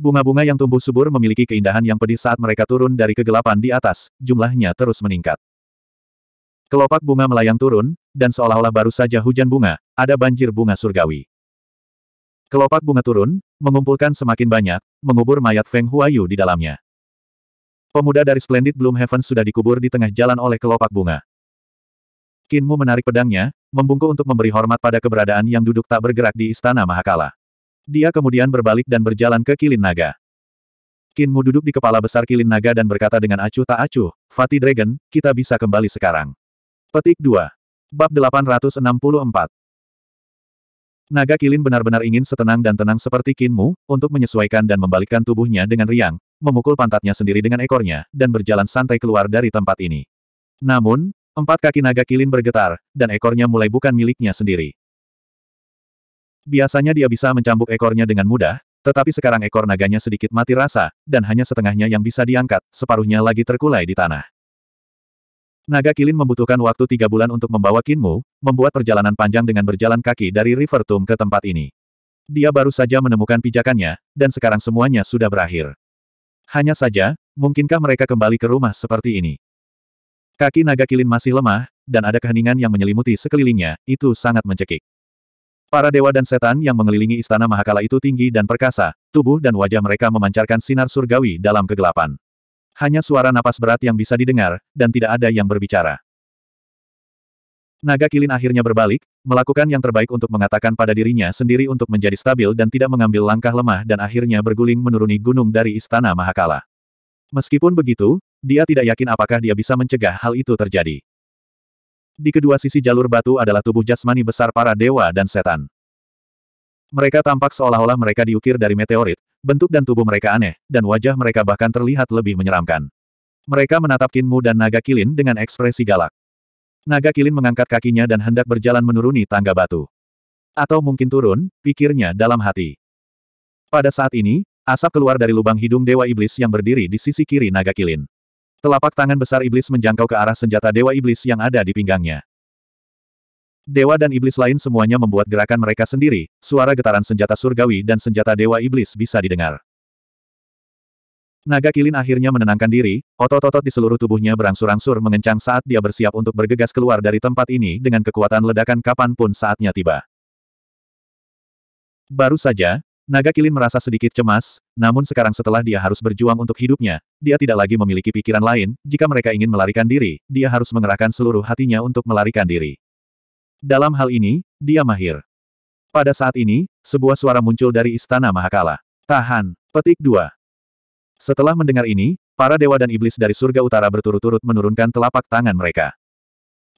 Bunga-bunga yang tumbuh subur memiliki keindahan yang pedih saat mereka turun dari kegelapan di atas, jumlahnya terus meningkat. Kelopak bunga melayang turun, dan seolah-olah baru saja hujan bunga, ada banjir bunga surgawi. Kelopak bunga turun, mengumpulkan semakin banyak, mengubur mayat Feng Huayu di dalamnya. Pemuda dari Splendid Bloom Heaven sudah dikubur di tengah jalan oleh kelopak bunga. Kinmu menarik pedangnya, membungkuk untuk memberi hormat pada keberadaan yang duduk tak bergerak di Istana Mahakala. Dia kemudian berbalik dan berjalan ke kilin naga. Kinmu duduk di kepala besar kilin naga dan berkata dengan acuh tak acuh, Fatih Dragon, kita bisa kembali sekarang. Petik 2. Bab 864 Naga kilin benar-benar ingin setenang dan tenang seperti Kinmu, untuk menyesuaikan dan membalikkan tubuhnya dengan riang, memukul pantatnya sendiri dengan ekornya, dan berjalan santai keluar dari tempat ini. Namun, empat kaki naga kilin bergetar, dan ekornya mulai bukan miliknya sendiri. Biasanya dia bisa mencambuk ekornya dengan mudah, tetapi sekarang ekor naganya sedikit mati rasa, dan hanya setengahnya yang bisa diangkat, separuhnya lagi terkulai di tanah. Naga Kilin membutuhkan waktu tiga bulan untuk membawa Kinmu, membuat perjalanan panjang dengan berjalan kaki dari River Tomb ke tempat ini. Dia baru saja menemukan pijakannya, dan sekarang semuanya sudah berakhir. Hanya saja, mungkinkah mereka kembali ke rumah seperti ini? Kaki Naga Kilin masih lemah, dan ada keheningan yang menyelimuti sekelilingnya, itu sangat mencekik. Para dewa dan setan yang mengelilingi istana Mahakala itu tinggi dan perkasa, tubuh dan wajah mereka memancarkan sinar surgawi dalam kegelapan. Hanya suara napas berat yang bisa didengar, dan tidak ada yang berbicara. Naga Kilin akhirnya berbalik, melakukan yang terbaik untuk mengatakan pada dirinya sendiri untuk menjadi stabil dan tidak mengambil langkah lemah dan akhirnya berguling menuruni gunung dari istana Mahakala. Meskipun begitu, dia tidak yakin apakah dia bisa mencegah hal itu terjadi. Di kedua sisi jalur batu adalah tubuh jasmani besar para dewa dan setan. Mereka tampak seolah-olah mereka diukir dari meteorit, bentuk dan tubuh mereka aneh, dan wajah mereka bahkan terlihat lebih menyeramkan. Mereka menatap Kinmu dan Naga Kilin dengan ekspresi galak. Naga Kilin mengangkat kakinya dan hendak berjalan menuruni tangga batu. Atau mungkin turun, pikirnya dalam hati. Pada saat ini, asap keluar dari lubang hidung Dewa Iblis yang berdiri di sisi kiri Naga Kilin. Telapak tangan besar iblis menjangkau ke arah senjata dewa iblis yang ada di pinggangnya. Dewa dan iblis lain semuanya membuat gerakan mereka sendiri, suara getaran senjata surgawi dan senjata dewa iblis bisa didengar. Naga kilin akhirnya menenangkan diri, otot-otot di seluruh tubuhnya berangsur-angsur mengencang saat dia bersiap untuk bergegas keluar dari tempat ini dengan kekuatan ledakan kapanpun saatnya tiba. Baru saja, Naga Kilin merasa sedikit cemas, namun sekarang setelah dia harus berjuang untuk hidupnya, dia tidak lagi memiliki pikiran lain, jika mereka ingin melarikan diri, dia harus mengerahkan seluruh hatinya untuk melarikan diri. Dalam hal ini, dia mahir. Pada saat ini, sebuah suara muncul dari Istana Mahakala. Tahan, petik 2. Setelah mendengar ini, para dewa dan iblis dari surga utara berturut-turut menurunkan telapak tangan mereka.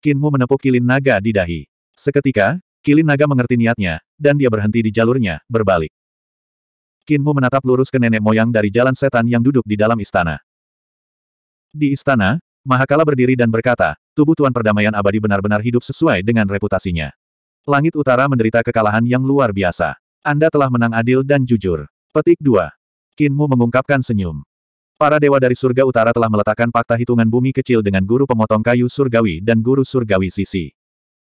Kinmu menepuk kilin naga di dahi. Seketika, kilin naga mengerti niatnya, dan dia berhenti di jalurnya, berbalik. Kinmu menatap lurus ke nenek moyang dari jalan setan yang duduk di dalam istana. Di istana, Mahakala berdiri dan berkata, tubuh Tuan Perdamaian Abadi benar-benar hidup sesuai dengan reputasinya. Langit Utara menderita kekalahan yang luar biasa. Anda telah menang adil dan jujur. Petik 2. Kinmu mengungkapkan senyum. Para dewa dari surga utara telah meletakkan fakta hitungan bumi kecil dengan guru pemotong kayu surgawi dan guru surgawi sisi.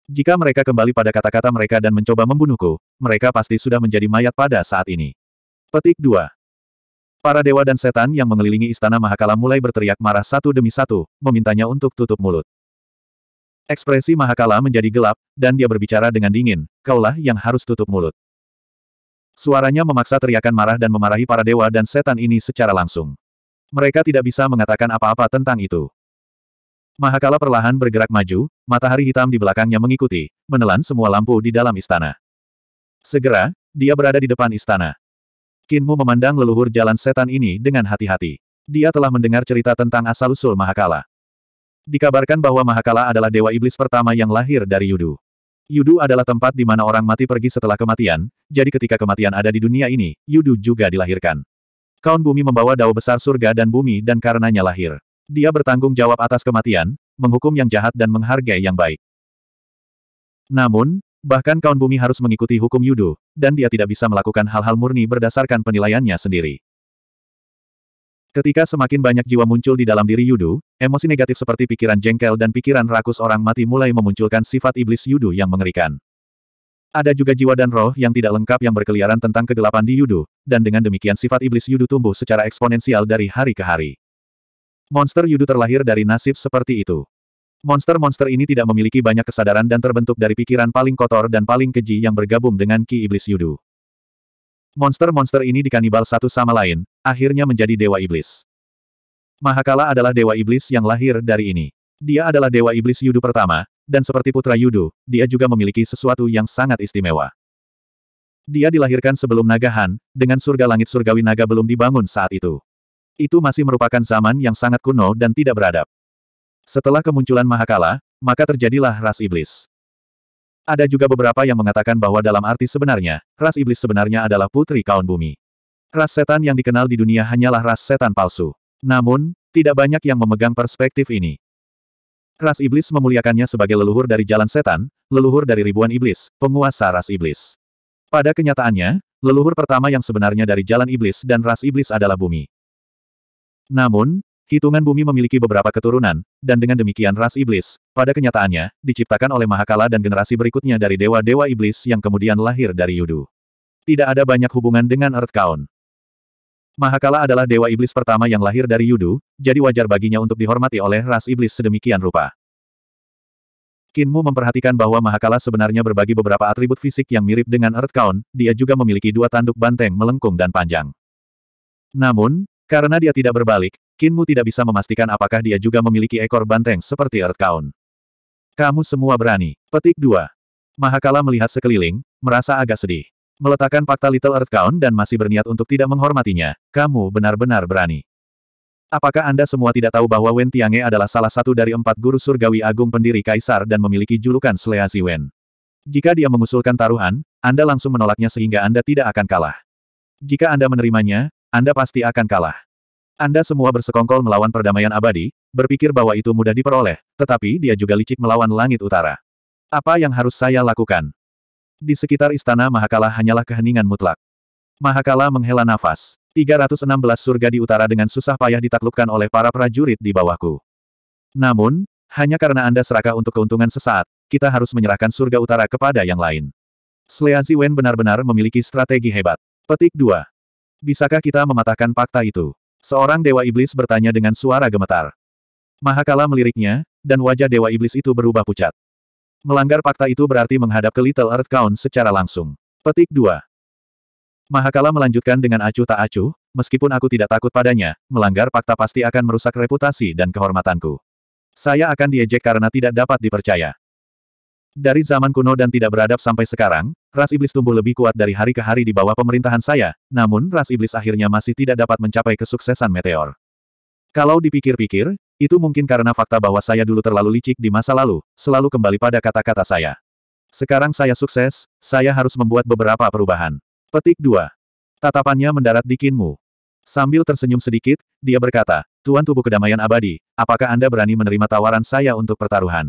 Jika mereka kembali pada kata-kata mereka dan mencoba membunuhku, mereka pasti sudah menjadi mayat pada saat ini. Petik 2. Para dewa dan setan yang mengelilingi istana Mahakala mulai berteriak marah satu demi satu, memintanya untuk tutup mulut. Ekspresi Mahakala menjadi gelap, dan dia berbicara dengan dingin, kaulah yang harus tutup mulut. Suaranya memaksa teriakan marah dan memarahi para dewa dan setan ini secara langsung. Mereka tidak bisa mengatakan apa-apa tentang itu. Mahakala perlahan bergerak maju, matahari hitam di belakangnya mengikuti, menelan semua lampu di dalam istana. Segera, dia berada di depan istana. Kinmu memandang leluhur jalan setan ini dengan hati-hati. Dia telah mendengar cerita tentang asal-usul Mahakala. Dikabarkan bahwa Mahakala adalah dewa iblis pertama yang lahir dari Yudu. Yudu adalah tempat di mana orang mati pergi setelah kematian, jadi ketika kematian ada di dunia ini, Yudu juga dilahirkan. Kaun bumi membawa dao besar surga dan bumi dan karenanya lahir. Dia bertanggung jawab atas kematian, menghukum yang jahat dan menghargai yang baik. Namun, Bahkan kaum bumi harus mengikuti hukum Yudu, dan dia tidak bisa melakukan hal-hal murni berdasarkan penilaiannya sendiri. Ketika semakin banyak jiwa muncul di dalam diri Yudu, emosi negatif seperti pikiran jengkel dan pikiran rakus orang mati mulai memunculkan sifat iblis Yudu yang mengerikan. Ada juga jiwa dan roh yang tidak lengkap yang berkeliaran tentang kegelapan di Yudo, dan dengan demikian sifat iblis Yudo tumbuh secara eksponensial dari hari ke hari. Monster Yudo terlahir dari nasib seperti itu. Monster-monster ini tidak memiliki banyak kesadaran dan terbentuk dari pikiran paling kotor dan paling keji yang bergabung dengan Ki Iblis Yudu. Monster-monster ini dikanibal satu sama lain, akhirnya menjadi Dewa Iblis. Mahakala adalah Dewa Iblis yang lahir dari ini. Dia adalah Dewa Iblis Yudu pertama, dan seperti putra Yudu, dia juga memiliki sesuatu yang sangat istimewa. Dia dilahirkan sebelum Nagahan, dengan surga langit surgawi naga belum dibangun saat itu. Itu masih merupakan zaman yang sangat kuno dan tidak beradab. Setelah kemunculan Mahakala, maka terjadilah ras iblis. Ada juga beberapa yang mengatakan bahwa dalam arti sebenarnya, ras iblis sebenarnya adalah putri kaun bumi. Ras setan yang dikenal di dunia hanyalah ras setan palsu. Namun, tidak banyak yang memegang perspektif ini. Ras iblis memuliakannya sebagai leluhur dari jalan setan, leluhur dari ribuan iblis, penguasa ras iblis. Pada kenyataannya, leluhur pertama yang sebenarnya dari jalan iblis dan ras iblis adalah bumi. Namun, Hitungan bumi memiliki beberapa keturunan, dan dengan demikian ras iblis, pada kenyataannya, diciptakan oleh Mahakala dan generasi berikutnya dari dewa-dewa iblis yang kemudian lahir dari Yudu. Tidak ada banyak hubungan dengan Earthkaun. Mahakala adalah dewa iblis pertama yang lahir dari Yudu, jadi wajar baginya untuk dihormati oleh ras iblis sedemikian rupa. Kinmu memperhatikan bahwa Mahakala sebenarnya berbagi beberapa atribut fisik yang mirip dengan Earthkaun, dia juga memiliki dua tanduk banteng melengkung dan panjang. Namun, karena dia tidak berbalik, Kinmu tidak bisa memastikan apakah dia juga memiliki ekor banteng seperti Earthkaun. Kamu semua berani. Petik 2. Mahakala melihat sekeliling, merasa agak sedih. Meletakkan fakta Little Earthkaun dan masih berniat untuk tidak menghormatinya, kamu benar-benar berani. Apakah Anda semua tidak tahu bahwa Wen Tiange adalah salah satu dari empat guru surgawi agung pendiri Kaisar dan memiliki julukan Sleazi Wen? Jika dia mengusulkan taruhan, Anda langsung menolaknya sehingga Anda tidak akan kalah. Jika Anda menerimanya, Anda pasti akan kalah. Anda semua bersekongkol melawan perdamaian abadi, berpikir bahwa itu mudah diperoleh, tetapi dia juga licik melawan langit utara. Apa yang harus saya lakukan? Di sekitar istana Mahakala hanyalah keheningan mutlak. Mahakala menghela nafas. 316 surga di utara dengan susah payah ditaklukkan oleh para prajurit di bawahku. Namun, hanya karena Anda serakah untuk keuntungan sesaat, kita harus menyerahkan surga utara kepada yang lain. Slea Wen benar-benar memiliki strategi hebat. Petik 2. Bisakah kita mematahkan fakta itu? Seorang Dewa Iblis bertanya dengan suara gemetar. Mahakala meliriknya, dan wajah Dewa Iblis itu berubah pucat. Melanggar fakta itu berarti menghadap ke Little Earth Count secara langsung. Petik 2. Mahakala melanjutkan dengan acuh tak acuh, meskipun aku tidak takut padanya, melanggar fakta pasti akan merusak reputasi dan kehormatanku. Saya akan diejek karena tidak dapat dipercaya. Dari zaman kuno dan tidak beradab sampai sekarang, ras iblis tumbuh lebih kuat dari hari ke hari di bawah pemerintahan saya, namun ras iblis akhirnya masih tidak dapat mencapai kesuksesan meteor. Kalau dipikir-pikir, itu mungkin karena fakta bahwa saya dulu terlalu licik di masa lalu, selalu kembali pada kata-kata saya. Sekarang saya sukses, saya harus membuat beberapa perubahan. Petik 2. Tatapannya mendarat di Kinmu. Sambil tersenyum sedikit, dia berkata, Tuan Tubuh Kedamaian Abadi, apakah Anda berani menerima tawaran saya untuk pertaruhan?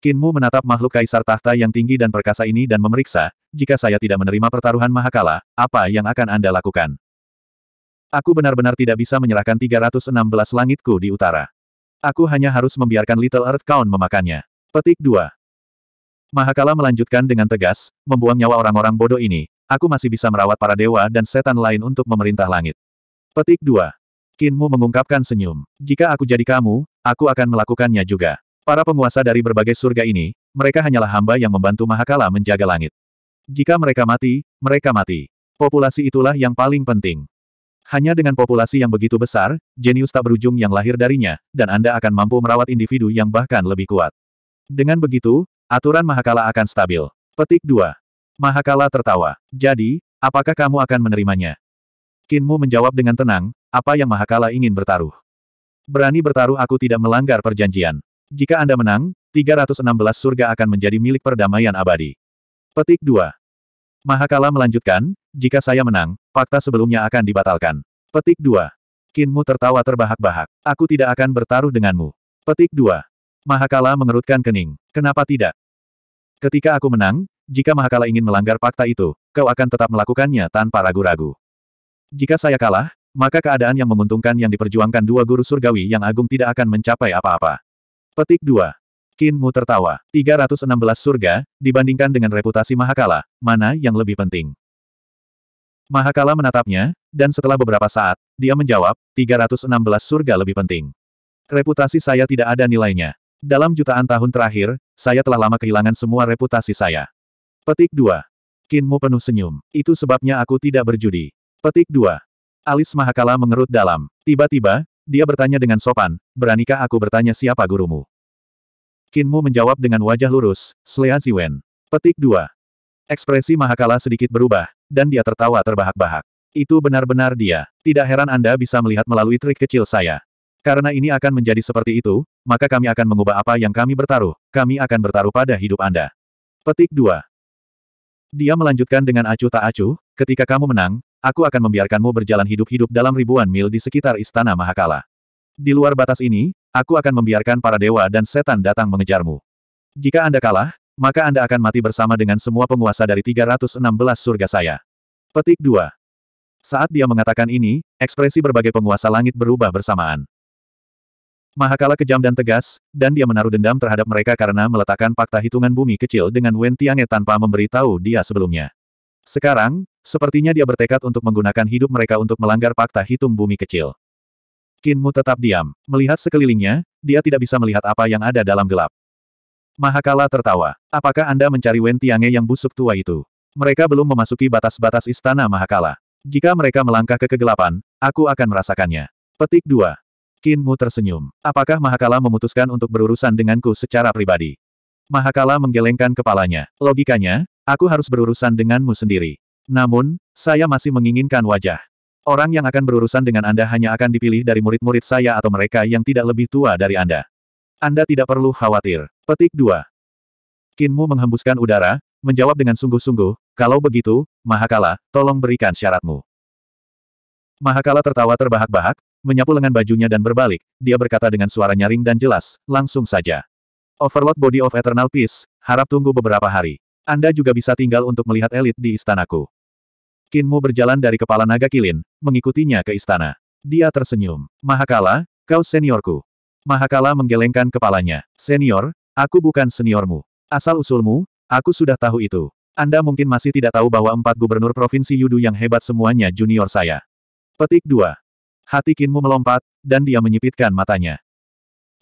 Kinmu menatap makhluk kaisar tahta yang tinggi dan perkasa ini dan memeriksa, jika saya tidak menerima pertaruhan Mahakala, apa yang akan Anda lakukan? Aku benar-benar tidak bisa menyerahkan 316 langitku di utara. Aku hanya harus membiarkan Little Earth Count memakannya. Petik 2. Mahakala melanjutkan dengan tegas, membuang nyawa orang-orang bodoh ini, aku masih bisa merawat para dewa dan setan lain untuk memerintah langit. Petik 2. Kinmu mengungkapkan senyum. Jika aku jadi kamu, aku akan melakukannya juga. Para penguasa dari berbagai surga ini, mereka hanyalah hamba yang membantu Mahakala menjaga langit. Jika mereka mati, mereka mati. Populasi itulah yang paling penting. Hanya dengan populasi yang begitu besar, jenius tak berujung yang lahir darinya, dan Anda akan mampu merawat individu yang bahkan lebih kuat. Dengan begitu, aturan Mahakala akan stabil. Petik 2. Mahakala tertawa. Jadi, apakah kamu akan menerimanya? Kinmu menjawab dengan tenang, apa yang Mahakala ingin bertaruh. Berani bertaruh aku tidak melanggar perjanjian. Jika Anda menang, 316 surga akan menjadi milik perdamaian abadi. Petik 2. Mahakala melanjutkan, jika saya menang, fakta sebelumnya akan dibatalkan. Petik 2. Kinmu tertawa terbahak-bahak. Aku tidak akan bertaruh denganmu. Petik 2. Mahakala mengerutkan kening. Kenapa tidak? Ketika aku menang, jika Mahakala ingin melanggar fakta itu, kau akan tetap melakukannya tanpa ragu-ragu. Jika saya kalah, maka keadaan yang menguntungkan yang diperjuangkan dua guru surgawi yang agung tidak akan mencapai apa-apa. Petik 2. Kinmu tertawa. 316 surga, dibandingkan dengan reputasi Mahakala, mana yang lebih penting? Mahakala menatapnya, dan setelah beberapa saat, dia menjawab, 316 surga lebih penting. Reputasi saya tidak ada nilainya. Dalam jutaan tahun terakhir, saya telah lama kehilangan semua reputasi saya. Petik 2. Kinmu penuh senyum. Itu sebabnya aku tidak berjudi. Petik 2. Alis Mahakala mengerut dalam. Tiba-tiba, dia bertanya dengan sopan, beranikah aku bertanya siapa gurumu? Kinmu menjawab dengan wajah lurus, Slea Ziwen. Petik 2. Ekspresi Mahakala sedikit berubah, dan dia tertawa terbahak-bahak. Itu benar-benar dia. Tidak heran Anda bisa melihat melalui trik kecil saya. Karena ini akan menjadi seperti itu, maka kami akan mengubah apa yang kami bertaruh. Kami akan bertaruh pada hidup Anda. Petik 2. Dia melanjutkan dengan acuh tak acuh, ketika kamu menang, Aku akan membiarkanmu berjalan hidup-hidup dalam ribuan mil di sekitar Istana Mahakala. Di luar batas ini, aku akan membiarkan para dewa dan setan datang mengejarmu. Jika Anda kalah, maka Anda akan mati bersama dengan semua penguasa dari 316 surga saya. Petik 2. Saat dia mengatakan ini, ekspresi berbagai penguasa langit berubah bersamaan. Mahakala kejam dan tegas, dan dia menaruh dendam terhadap mereka karena meletakkan fakta hitungan bumi kecil dengan Wen Tiange tanpa memberitahu dia sebelumnya. Sekarang, Sepertinya dia bertekad untuk menggunakan hidup mereka untuk melanggar fakta hitung bumi kecil. Kinmu tetap diam. Melihat sekelilingnya, dia tidak bisa melihat apa yang ada dalam gelap. Mahakala tertawa. Apakah Anda mencari Wen Tiange yang busuk tua itu? Mereka belum memasuki batas-batas istana Mahakala. Jika mereka melangkah ke kegelapan, aku akan merasakannya. Petik 2. Kinmu tersenyum. Apakah Mahakala memutuskan untuk berurusan denganku secara pribadi? Mahakala menggelengkan kepalanya. Logikanya, aku harus berurusan denganmu sendiri. Namun, saya masih menginginkan wajah. Orang yang akan berurusan dengan Anda hanya akan dipilih dari murid-murid saya atau mereka yang tidak lebih tua dari Anda. Anda tidak perlu khawatir. Petik 2. Kinmu menghembuskan udara, menjawab dengan sungguh-sungguh, kalau begitu, Mahakala, tolong berikan syaratmu. Mahakala tertawa terbahak-bahak, menyapu lengan bajunya dan berbalik, dia berkata dengan suara nyaring dan jelas, langsung saja. Overload Body of Eternal Peace, harap tunggu beberapa hari. Anda juga bisa tinggal untuk melihat elit di istanaku. Kinmu berjalan dari kepala naga kilin, mengikutinya ke istana. Dia tersenyum. Mahakala, kau seniorku. Mahakala menggelengkan kepalanya. Senior, aku bukan seniormu. Asal-usulmu, aku sudah tahu itu. Anda mungkin masih tidak tahu bahwa empat gubernur provinsi Yudu yang hebat semuanya junior saya. Petik 2. Hati Kinmu melompat, dan dia menyipitkan matanya.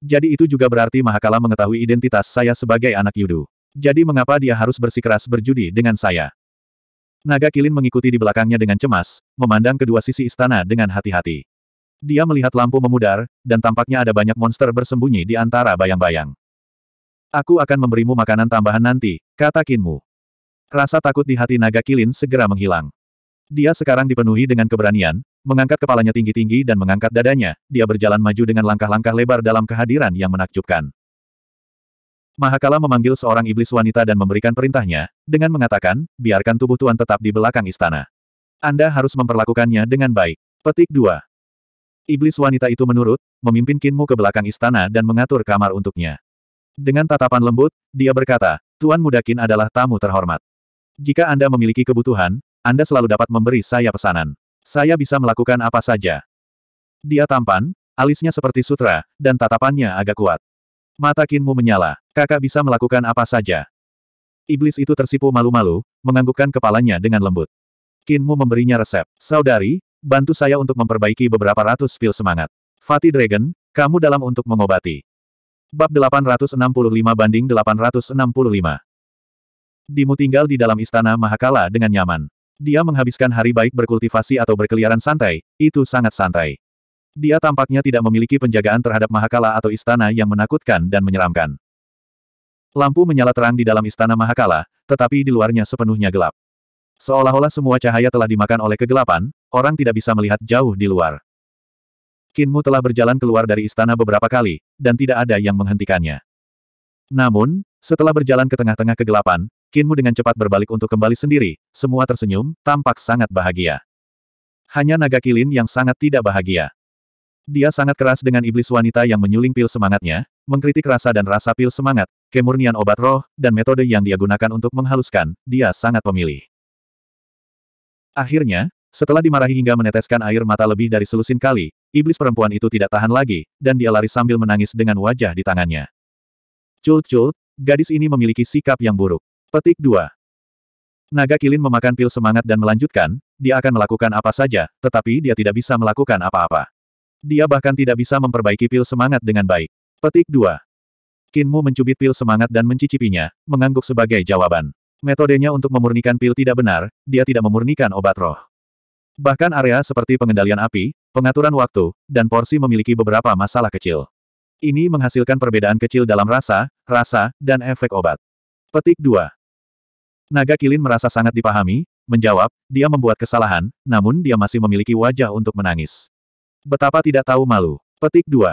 Jadi itu juga berarti Mahakala mengetahui identitas saya sebagai anak Yudu. Jadi mengapa dia harus bersikeras berjudi dengan saya? Naga Kilin mengikuti di belakangnya dengan cemas, memandang kedua sisi istana dengan hati-hati. Dia melihat lampu memudar, dan tampaknya ada banyak monster bersembunyi di antara bayang-bayang. Aku akan memberimu makanan tambahan nanti, kata Kinmu. Rasa takut di hati naga kilin segera menghilang. Dia sekarang dipenuhi dengan keberanian, mengangkat kepalanya tinggi-tinggi dan mengangkat dadanya, dia berjalan maju dengan langkah-langkah lebar dalam kehadiran yang menakjubkan. Mahakala memanggil seorang iblis wanita dan memberikan perintahnya, dengan mengatakan, biarkan tubuh Tuan tetap di belakang istana. Anda harus memperlakukannya dengan baik. Petik 2. Iblis wanita itu menurut, memimpin Kinmu ke belakang istana dan mengatur kamar untuknya. Dengan tatapan lembut, dia berkata, Tuan Muda Kin adalah tamu terhormat. Jika Anda memiliki kebutuhan, Anda selalu dapat memberi saya pesanan. Saya bisa melakukan apa saja. Dia tampan, alisnya seperti sutra, dan tatapannya agak kuat. Mata Kinmu menyala. Kakak bisa melakukan apa saja. Iblis itu tersipu malu-malu, menganggukkan kepalanya dengan lembut. Kinmu memberinya resep. Saudari, bantu saya untuk memperbaiki beberapa ratus pil semangat. Fatih Dragon, kamu dalam untuk mengobati. Bab 865 banding 865. Dimu tinggal di dalam istana Mahakala dengan nyaman. Dia menghabiskan hari baik berkultivasi atau berkeliaran santai, itu sangat santai. Dia tampaknya tidak memiliki penjagaan terhadap Mahakala atau istana yang menakutkan dan menyeramkan. Lampu menyala terang di dalam istana Mahakala, tetapi di luarnya sepenuhnya gelap. Seolah-olah semua cahaya telah dimakan oleh kegelapan, orang tidak bisa melihat jauh di luar. Kinmu telah berjalan keluar dari istana beberapa kali, dan tidak ada yang menghentikannya. Namun, setelah berjalan ke tengah-tengah kegelapan, Kinmu dengan cepat berbalik untuk kembali sendiri, semua tersenyum, tampak sangat bahagia. Hanya naga kilin yang sangat tidak bahagia. Dia sangat keras dengan iblis wanita yang menyuling pil semangatnya, mengkritik rasa dan rasa pil semangat, kemurnian obat roh, dan metode yang dia gunakan untuk menghaluskan, dia sangat pemilih. Akhirnya, setelah dimarahi hingga meneteskan air mata lebih dari selusin kali, iblis perempuan itu tidak tahan lagi, dan dia lari sambil menangis dengan wajah di tangannya. Cult-cult, gadis ini memiliki sikap yang buruk. Petik 2. Naga Kilin memakan pil semangat dan melanjutkan, dia akan melakukan apa saja, tetapi dia tidak bisa melakukan apa-apa. Dia bahkan tidak bisa memperbaiki pil semangat dengan baik. Petik 2. Kinmu mencubit pil semangat dan mencicipinya, mengangguk sebagai jawaban. Metodenya untuk memurnikan pil tidak benar, dia tidak memurnikan obat roh. Bahkan area seperti pengendalian api, pengaturan waktu, dan porsi memiliki beberapa masalah kecil. Ini menghasilkan perbedaan kecil dalam rasa, rasa, dan efek obat. Petik 2. Naga Kilin merasa sangat dipahami, menjawab, dia membuat kesalahan, namun dia masih memiliki wajah untuk menangis. Betapa tidak tahu malu. Petik 2.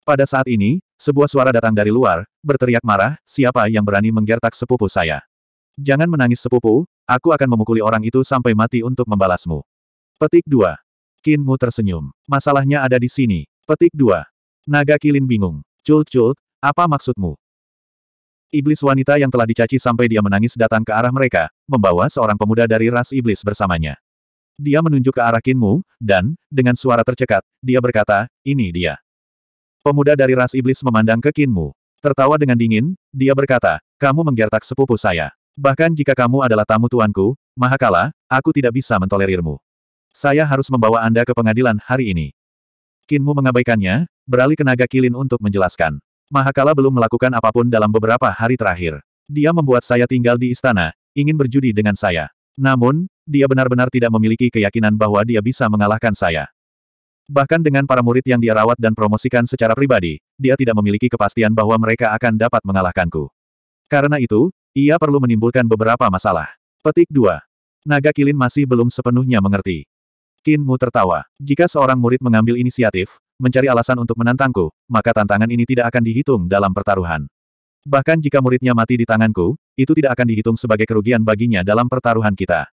Pada saat ini, sebuah suara datang dari luar, berteriak marah, siapa yang berani menggertak sepupu saya? Jangan menangis sepupu, aku akan memukuli orang itu sampai mati untuk membalasmu. Petik 2. Kinmu tersenyum. Masalahnya ada di sini. Petik 2. Naga Kilin bingung. Cult-cult, apa maksudmu? Iblis wanita yang telah dicaci sampai dia menangis datang ke arah mereka, membawa seorang pemuda dari ras iblis bersamanya. Dia menunjuk ke arah Kinmu, dan, dengan suara tercekat, dia berkata, ini dia. Pemuda dari ras iblis memandang ke Kinmu. Tertawa dengan dingin, dia berkata, kamu menggertak sepupu saya. Bahkan jika kamu adalah tamu tuanku, Mahakala, aku tidak bisa mentolerirmu. Saya harus membawa Anda ke pengadilan hari ini. Kinmu mengabaikannya, beralih ke naga kilin untuk menjelaskan. Mahakala belum melakukan apapun dalam beberapa hari terakhir. Dia membuat saya tinggal di istana, ingin berjudi dengan saya. Namun, dia benar-benar tidak memiliki keyakinan bahwa dia bisa mengalahkan saya. Bahkan dengan para murid yang dia rawat dan promosikan secara pribadi, dia tidak memiliki kepastian bahwa mereka akan dapat mengalahkanku. Karena itu, ia perlu menimbulkan beberapa masalah. Petik 2. Naga Kilin masih belum sepenuhnya mengerti. Kinmu tertawa. Jika seorang murid mengambil inisiatif, mencari alasan untuk menantangku, maka tantangan ini tidak akan dihitung dalam pertaruhan. Bahkan jika muridnya mati di tanganku, itu tidak akan dihitung sebagai kerugian baginya dalam pertaruhan kita.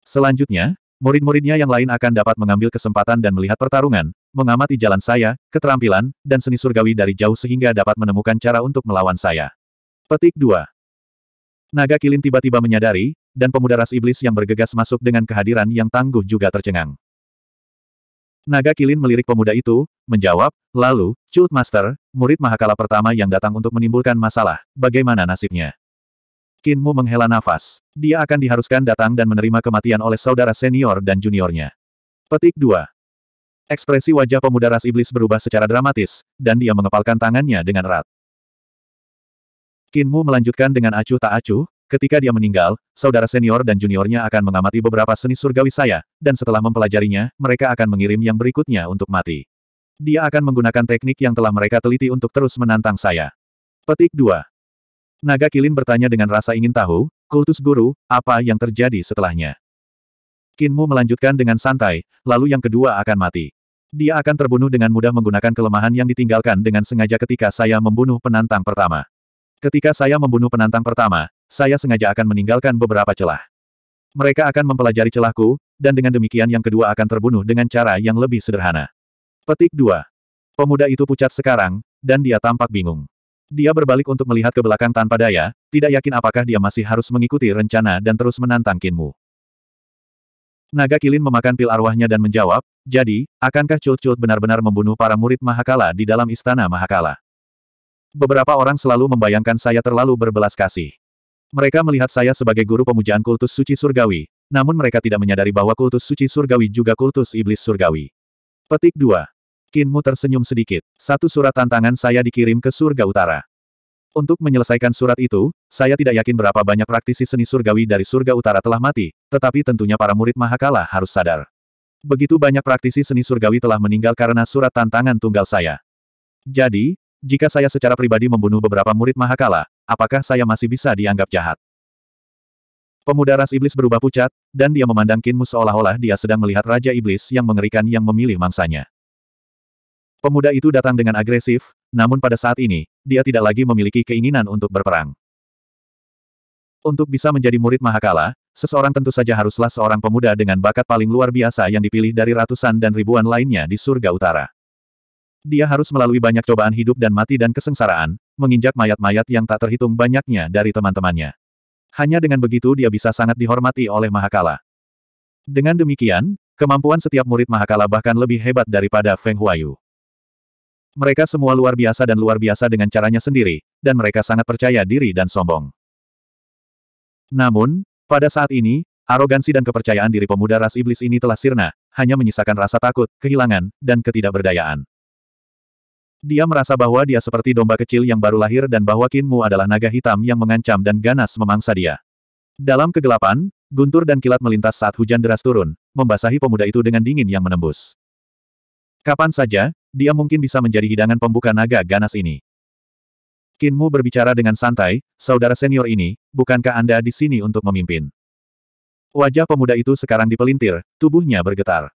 Selanjutnya, Murid-muridnya yang lain akan dapat mengambil kesempatan dan melihat pertarungan, mengamati jalan saya, keterampilan, dan seni surgawi dari jauh sehingga dapat menemukan cara untuk melawan saya. Petik 2. Naga Kilin tiba-tiba menyadari, dan pemuda ras iblis yang bergegas masuk dengan kehadiran yang tangguh juga tercengang. Naga Kilin melirik pemuda itu, menjawab, lalu, Cult Master, murid Mahakala pertama yang datang untuk menimbulkan masalah, bagaimana nasibnya? Qin Mu menghela nafas. Dia akan diharuskan datang dan menerima kematian oleh saudara senior dan juniornya. Petik 2. Ekspresi wajah pemuda ras iblis berubah secara dramatis, dan dia mengepalkan tangannya dengan erat. Qin Mu melanjutkan dengan acuh tak acuh, ketika dia meninggal, saudara senior dan juniornya akan mengamati beberapa seni surgawi saya, dan setelah mempelajarinya, mereka akan mengirim yang berikutnya untuk mati. Dia akan menggunakan teknik yang telah mereka teliti untuk terus menantang saya. Petik 2. Naga Kilin bertanya dengan rasa ingin tahu, kultus guru, apa yang terjadi setelahnya? Kinmu melanjutkan dengan santai, lalu yang kedua akan mati. Dia akan terbunuh dengan mudah menggunakan kelemahan yang ditinggalkan dengan sengaja ketika saya membunuh penantang pertama. Ketika saya membunuh penantang pertama, saya sengaja akan meninggalkan beberapa celah. Mereka akan mempelajari celahku, dan dengan demikian yang kedua akan terbunuh dengan cara yang lebih sederhana. Petik 2. Pemuda itu pucat sekarang, dan dia tampak bingung. Dia berbalik untuk melihat ke belakang tanpa daya, tidak yakin apakah dia masih harus mengikuti rencana dan terus menantang Kinmu. Naga Kilin memakan pil arwahnya dan menjawab, jadi, akankah Cult-Cult benar-benar membunuh para murid Mahakala di dalam istana Mahakala? Beberapa orang selalu membayangkan saya terlalu berbelas kasih. Mereka melihat saya sebagai guru pemujaan kultus suci surgawi, namun mereka tidak menyadari bahwa kultus suci surgawi juga kultus iblis surgawi. Petik 2. Kinmu tersenyum sedikit. Satu surat tantangan saya dikirim ke surga utara. Untuk menyelesaikan surat itu, saya tidak yakin berapa banyak praktisi seni surgawi dari surga utara telah mati, tetapi tentunya para murid Mahakala harus sadar. Begitu banyak praktisi seni surgawi telah meninggal karena surat tantangan tunggal saya. Jadi, jika saya secara pribadi membunuh beberapa murid Mahakala, apakah saya masih bisa dianggap jahat? Pemuda ras iblis berubah pucat, dan dia memandang Kinmu seolah-olah dia sedang melihat Raja Iblis yang mengerikan yang memilih mangsanya. Pemuda itu datang dengan agresif, namun pada saat ini, dia tidak lagi memiliki keinginan untuk berperang. Untuk bisa menjadi murid Mahakala, seseorang tentu saja haruslah seorang pemuda dengan bakat paling luar biasa yang dipilih dari ratusan dan ribuan lainnya di surga utara. Dia harus melalui banyak cobaan hidup dan mati dan kesengsaraan, menginjak mayat-mayat yang tak terhitung banyaknya dari teman-temannya. Hanya dengan begitu dia bisa sangat dihormati oleh Mahakala. Dengan demikian, kemampuan setiap murid Mahakala bahkan lebih hebat daripada Feng Huayu. Mereka semua luar biasa dan luar biasa dengan caranya sendiri, dan mereka sangat percaya diri dan sombong. Namun, pada saat ini, arogansi dan kepercayaan diri pemuda ras iblis ini telah sirna, hanya menyisakan rasa takut, kehilangan, dan ketidakberdayaan. Dia merasa bahwa dia seperti domba kecil yang baru lahir dan bahwa Kinmu adalah naga hitam yang mengancam dan ganas memangsa dia. Dalam kegelapan, guntur dan kilat melintas saat hujan deras turun, membasahi pemuda itu dengan dingin yang menembus. Kapan saja, dia mungkin bisa menjadi hidangan pembuka naga ganas ini. Kinmu berbicara dengan santai, saudara senior ini, bukankah Anda di sini untuk memimpin? Wajah pemuda itu sekarang dipelintir, tubuhnya bergetar.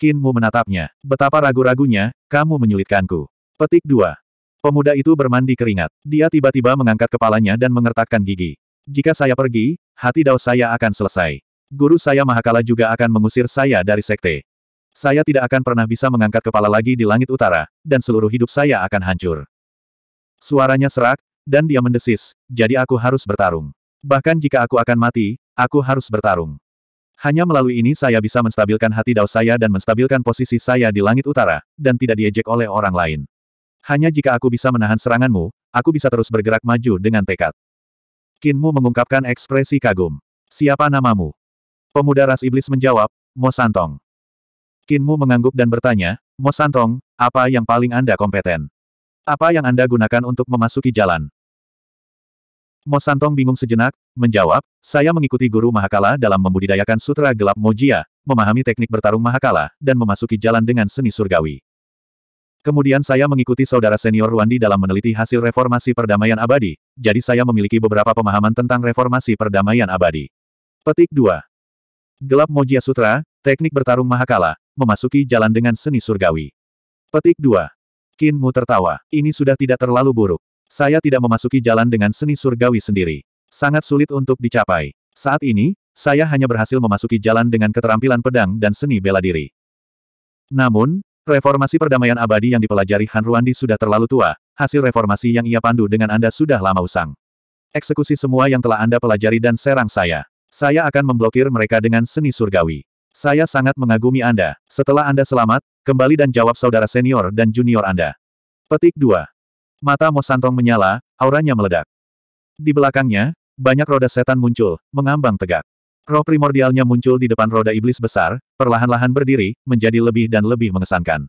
Kinmu menatapnya, betapa ragu-ragunya, kamu menyulitkanku. Petik 2. Pemuda itu bermandi keringat. Dia tiba-tiba mengangkat kepalanya dan mengertakkan gigi. Jika saya pergi, hati dao saya akan selesai. Guru saya Mahakala juga akan mengusir saya dari sekte. Saya tidak akan pernah bisa mengangkat kepala lagi di langit utara, dan seluruh hidup saya akan hancur. Suaranya serak, dan dia mendesis, jadi aku harus bertarung. Bahkan jika aku akan mati, aku harus bertarung. Hanya melalui ini saya bisa menstabilkan hati dao saya dan menstabilkan posisi saya di langit utara, dan tidak diejek oleh orang lain. Hanya jika aku bisa menahan seranganmu, aku bisa terus bergerak maju dengan tekad. Kinmu mengungkapkan ekspresi kagum. Siapa namamu? Pemuda ras iblis menjawab, Mo Santong. Kinmu mengangguk dan bertanya, Mo Santong, apa yang paling Anda kompeten? Apa yang Anda gunakan untuk memasuki jalan? Mo Santong bingung sejenak, menjawab, saya mengikuti guru Mahakala dalam membudidayakan sutra gelap Mojia, memahami teknik bertarung Mahakala, dan memasuki jalan dengan seni surgawi. Kemudian saya mengikuti saudara senior Ruandi dalam meneliti hasil reformasi perdamaian abadi, jadi saya memiliki beberapa pemahaman tentang reformasi perdamaian abadi. Petik 2. Gelap Mojia Sutra, Teknik Bertarung Mahakala, memasuki jalan dengan seni surgawi. Petik 2. Qin Mu tertawa, ini sudah tidak terlalu buruk. Saya tidak memasuki jalan dengan seni surgawi sendiri. Sangat sulit untuk dicapai. Saat ini, saya hanya berhasil memasuki jalan dengan keterampilan pedang dan seni bela diri. Namun, reformasi perdamaian abadi yang dipelajari Han Ruandi sudah terlalu tua, hasil reformasi yang ia pandu dengan Anda sudah lama usang. Eksekusi semua yang telah Anda pelajari dan serang saya. Saya akan memblokir mereka dengan seni surgawi. Saya sangat mengagumi Anda. Setelah Anda selamat, kembali dan jawab saudara senior dan junior Anda. Petik 2. Mata Mosantong menyala, auranya meledak. Di belakangnya, banyak roda setan muncul, mengambang tegak. Roh primordialnya muncul di depan roda iblis besar, perlahan-lahan berdiri, menjadi lebih dan lebih mengesankan.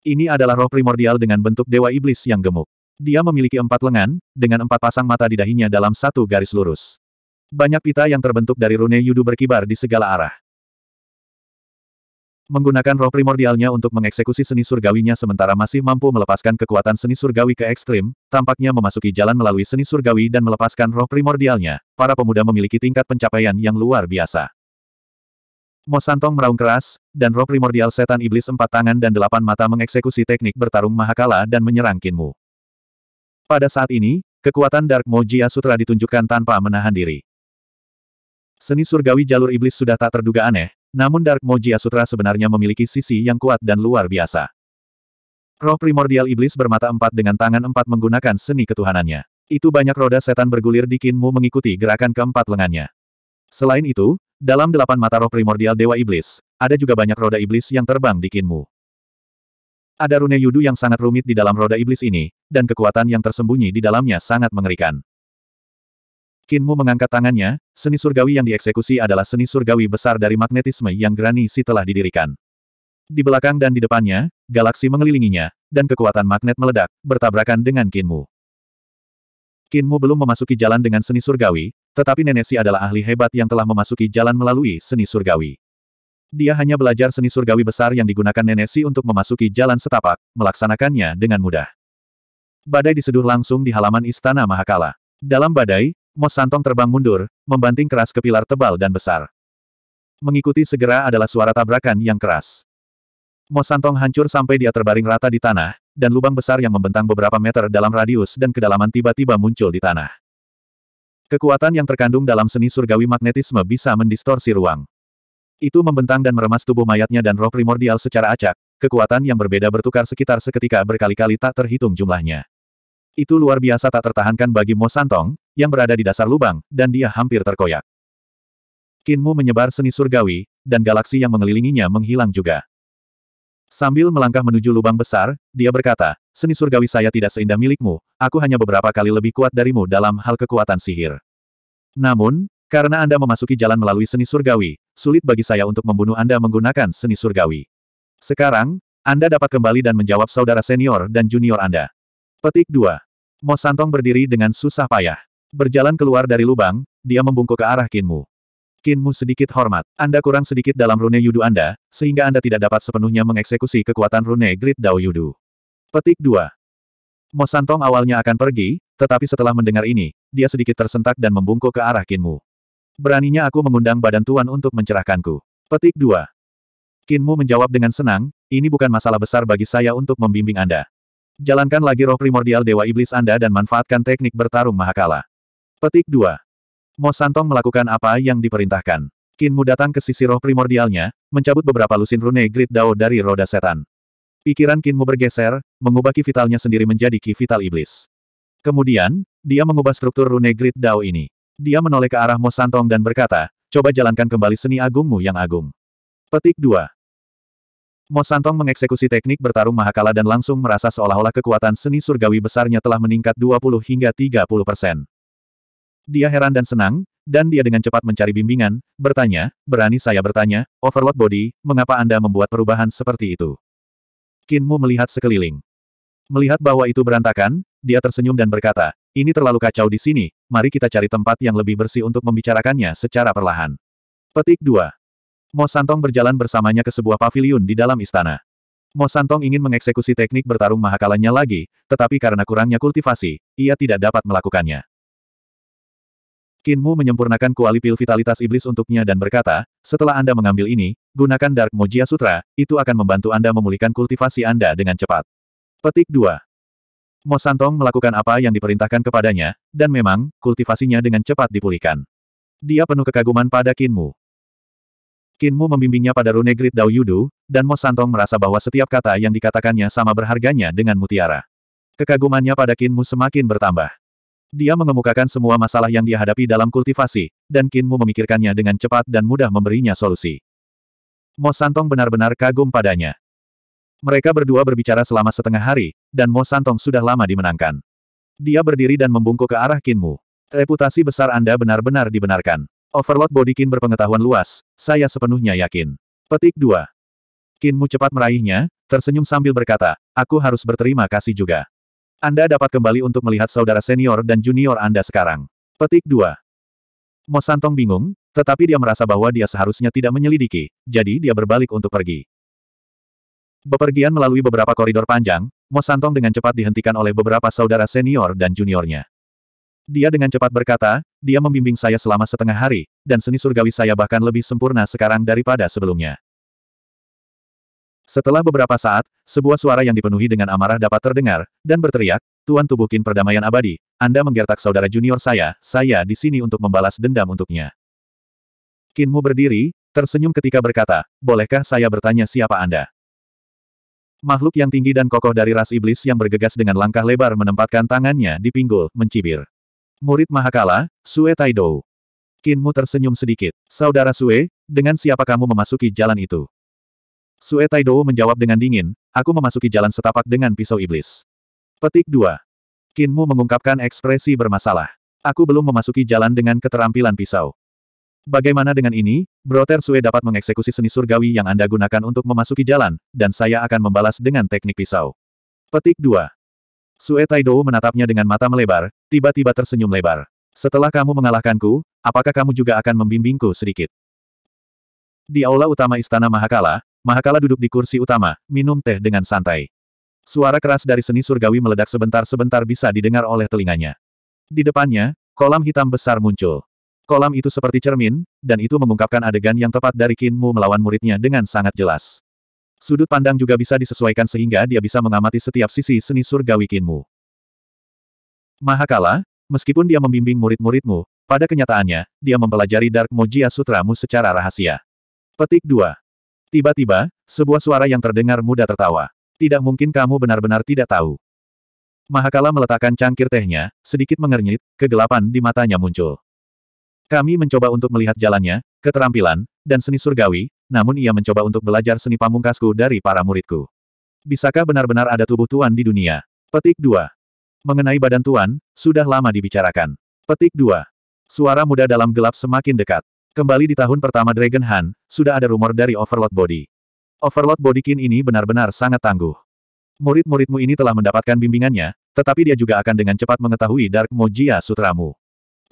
Ini adalah roh primordial dengan bentuk dewa iblis yang gemuk. Dia memiliki empat lengan, dengan empat pasang mata di dahinya dalam satu garis lurus. Banyak pita yang terbentuk dari rune yudu berkibar di segala arah. Menggunakan roh primordialnya untuk mengeksekusi seni surgawinya sementara masih mampu melepaskan kekuatan seni surgawi ke ekstrim, tampaknya memasuki jalan melalui seni surgawi dan melepaskan roh primordialnya, para pemuda memiliki tingkat pencapaian yang luar biasa. Mo Santong meraung keras, dan roh primordial setan iblis empat tangan dan delapan mata mengeksekusi teknik bertarung mahakala dan menyerang Kinmu. Pada saat ini, kekuatan Dark Jia Sutra ditunjukkan tanpa menahan diri. Seni surgawi jalur iblis sudah tak terduga aneh, namun Dark Mojia Sutra sebenarnya memiliki sisi yang kuat dan luar biasa. Roh primordial iblis bermata empat dengan tangan empat menggunakan seni ketuhanannya. Itu banyak roda setan bergulir di kinmu mengikuti gerakan keempat lengannya. Selain itu, dalam delapan mata roh primordial dewa iblis, ada juga banyak roda iblis yang terbang di kinmu. Ada rune yudu yang sangat rumit di dalam roda iblis ini, dan kekuatan yang tersembunyi di dalamnya sangat mengerikan. Kinmu mengangkat tangannya, seni surgawi yang dieksekusi adalah seni surgawi besar dari magnetisme yang granisi telah didirikan. Di belakang dan di depannya, galaksi mengelilinginya, dan kekuatan magnet meledak, bertabrakan dengan Kinmu. Kinmu belum memasuki jalan dengan seni surgawi, tetapi Nenesi adalah ahli hebat yang telah memasuki jalan melalui seni surgawi. Dia hanya belajar seni surgawi besar yang digunakan Nenesi untuk memasuki jalan setapak, melaksanakannya dengan mudah. Badai diseduh langsung di halaman Istana Mahakala. Dalam badai, Mos Santong terbang mundur, membanting keras ke pilar tebal dan besar. Mengikuti segera adalah suara tabrakan yang keras. Mos Santong hancur sampai dia terbaring rata di tanah, dan lubang besar yang membentang beberapa meter dalam radius dan kedalaman tiba-tiba muncul di tanah. Kekuatan yang terkandung dalam seni surgawi magnetisme bisa mendistorsi ruang. Itu membentang dan meremas tubuh mayatnya dan roh primordial secara acak, kekuatan yang berbeda bertukar sekitar seketika berkali-kali tak terhitung jumlahnya. Itu luar biasa tak tertahankan bagi Mo Santong, yang berada di dasar lubang, dan dia hampir terkoyak. Kinmu menyebar seni surgawi, dan galaksi yang mengelilinginya menghilang juga. Sambil melangkah menuju lubang besar, dia berkata, seni surgawi saya tidak seindah milikmu, aku hanya beberapa kali lebih kuat darimu dalam hal kekuatan sihir. Namun, karena Anda memasuki jalan melalui seni surgawi, sulit bagi saya untuk membunuh Anda menggunakan seni surgawi. Sekarang, Anda dapat kembali dan menjawab saudara senior dan junior Anda. Petik 2. Mo Santong berdiri dengan susah payah. Berjalan keluar dari lubang, dia membungkuk ke arah Kinmu. Kinmu sedikit hormat. Anda kurang sedikit dalam rune yudu Anda, sehingga Anda tidak dapat sepenuhnya mengeksekusi kekuatan rune Grid Dao Yudu. Petik 2. Mo Santong awalnya akan pergi, tetapi setelah mendengar ini, dia sedikit tersentak dan membungkuk ke arah Kinmu. Beraninya aku mengundang badan tuan untuk mencerahkanku. Petik 2. Kinmu menjawab dengan senang, ini bukan masalah besar bagi saya untuk membimbing Anda. Jalankan lagi roh primordial Dewa Iblis Anda dan manfaatkan teknik bertarung Mahakala. Petik 2. Mo Santong melakukan apa yang diperintahkan. mu datang ke sisi roh primordialnya, mencabut beberapa lusin rune Great Dao dari roda setan. Pikiran mu bergeser, mengubah ki vitalnya sendiri menjadi ki vital iblis. Kemudian, dia mengubah struktur rune Great Dao ini. Dia menoleh ke arah Mo Santong dan berkata, coba jalankan kembali seni agungmu yang agung. Petik 2. Mo Santong mengeksekusi teknik bertarung mahakala dan langsung merasa seolah-olah kekuatan seni surgawi besarnya telah meningkat 20 hingga 30 persen. Dia heran dan senang, dan dia dengan cepat mencari bimbingan, bertanya, berani saya bertanya, overload Body, mengapa Anda membuat perubahan seperti itu? Kinmu melihat sekeliling. Melihat bahwa itu berantakan, dia tersenyum dan berkata, ini terlalu kacau di sini, mari kita cari tempat yang lebih bersih untuk membicarakannya secara perlahan. Petik 2. Mo Santong berjalan bersamanya ke sebuah paviliun di dalam istana. Mo Santong ingin mengeksekusi teknik bertarung mahakalanya lagi, tetapi karena kurangnya kultivasi, ia tidak dapat melakukannya. Mu menyempurnakan kuali pil vitalitas iblis untuknya dan berkata, setelah Anda mengambil ini, gunakan Dark Mojia Sutra, itu akan membantu Anda memulihkan kultivasi Anda dengan cepat. Petik 2. Mo Santong melakukan apa yang diperintahkan kepadanya, dan memang, kultivasinya dengan cepat dipulihkan. Dia penuh kekaguman pada Mu. Kinmu membimbingnya pada rune Great Dao dan Mo Santong merasa bahwa setiap kata yang dikatakannya sama berharganya dengan mutiara. Kekagumannya pada Kinmu semakin bertambah. Dia mengemukakan semua masalah yang dia hadapi dalam kultivasi, dan Kinmu memikirkannya dengan cepat dan mudah memberinya solusi. Mo Santong benar-benar kagum padanya. Mereka berdua berbicara selama setengah hari, dan Mo Santong sudah lama dimenangkan. Dia berdiri dan membungkuk ke arah Kinmu. Reputasi besar Anda benar-benar dibenarkan. Overlord Bodikin berpengetahuan luas, saya sepenuhnya yakin. Petik 2. Kinmu cepat meraihnya, tersenyum sambil berkata, aku harus berterima kasih juga. Anda dapat kembali untuk melihat saudara senior dan junior Anda sekarang. Petik 2. Mosantong bingung, tetapi dia merasa bahwa dia seharusnya tidak menyelidiki, jadi dia berbalik untuk pergi. Bepergian melalui beberapa koridor panjang, Mosantong dengan cepat dihentikan oleh beberapa saudara senior dan juniornya. Dia dengan cepat berkata, dia membimbing saya selama setengah hari, dan seni surgawi saya bahkan lebih sempurna sekarang daripada sebelumnya. Setelah beberapa saat, sebuah suara yang dipenuhi dengan amarah dapat terdengar, dan berteriak, Tuan Tubuhkin Perdamaian Abadi, Anda menggertak saudara junior saya, saya di sini untuk membalas dendam untuknya. Kinmu berdiri, tersenyum ketika berkata, Bolehkah saya bertanya siapa Anda? Makhluk yang tinggi dan kokoh dari ras iblis yang bergegas dengan langkah lebar menempatkan tangannya di pinggul, mencibir. Murid Mahakala, Sue Taidou. Kinmu tersenyum sedikit. Saudara Sue, dengan siapa kamu memasuki jalan itu? Sue Taidou menjawab dengan dingin, aku memasuki jalan setapak dengan pisau iblis. Petik 2. Kinmu mengungkapkan ekspresi bermasalah. Aku belum memasuki jalan dengan keterampilan pisau. Bagaimana dengan ini, Broter Sue dapat mengeksekusi seni surgawi yang Anda gunakan untuk memasuki jalan, dan saya akan membalas dengan teknik pisau. Petik 2. Sue Taido menatapnya dengan mata melebar, tiba-tiba tersenyum lebar. Setelah kamu mengalahkanku, apakah kamu juga akan membimbingku sedikit? Di aula utama Istana Mahakala, Mahakala duduk di kursi utama, minum teh dengan santai. Suara keras dari seni surgawi meledak sebentar-sebentar bisa didengar oleh telinganya. Di depannya, kolam hitam besar muncul. Kolam itu seperti cermin, dan itu mengungkapkan adegan yang tepat dari Kinmu melawan muridnya dengan sangat jelas. Sudut pandang juga bisa disesuaikan sehingga dia bisa mengamati setiap sisi seni surgawi Kinmu. Mahakala, meskipun dia membimbing murid-muridmu, pada kenyataannya, dia mempelajari Dark Mojia Sutramu secara rahasia. Petik 2. Tiba-tiba, sebuah suara yang terdengar muda tertawa. Tidak mungkin kamu benar-benar tidak tahu. Mahakala meletakkan cangkir tehnya, sedikit mengernyit, kegelapan di matanya muncul. Kami mencoba untuk melihat jalannya, keterampilan, dan seni surgawi, namun ia mencoba untuk belajar seni pamungkasku dari para muridku. Bisakah benar-benar ada tubuh Tuan di dunia? Petik 2. Mengenai badan Tuan, sudah lama dibicarakan. Petik 2. Suara muda dalam gelap semakin dekat. Kembali di tahun pertama Dragon Han, sudah ada rumor dari Overlord Body. Overlord Bodykin ini benar-benar sangat tangguh. Murid-muridmu ini telah mendapatkan bimbingannya, tetapi dia juga akan dengan cepat mengetahui Dark Mojia Sutramu.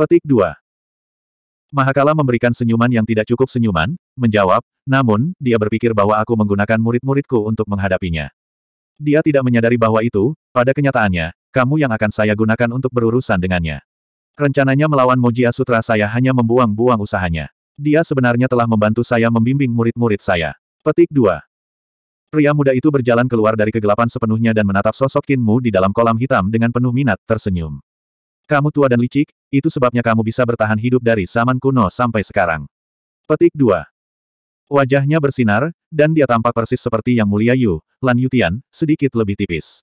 Petik 2. Mahakala memberikan senyuman yang tidak cukup senyuman, menjawab, namun, dia berpikir bahwa aku menggunakan murid-muridku untuk menghadapinya. Dia tidak menyadari bahwa itu, pada kenyataannya, kamu yang akan saya gunakan untuk berurusan dengannya. Rencananya melawan Moji Asutra saya hanya membuang-buang usahanya. Dia sebenarnya telah membantu saya membimbing murid-murid saya. Petik 2. Pria muda itu berjalan keluar dari kegelapan sepenuhnya dan menatap sosok Kinmu di dalam kolam hitam dengan penuh minat, tersenyum. Kamu tua dan licik, itu sebabnya kamu bisa bertahan hidup dari zaman kuno sampai sekarang. Petik 2. Wajahnya bersinar, dan dia tampak persis seperti Yang Mulia Yu, Lan Yutian, sedikit lebih tipis.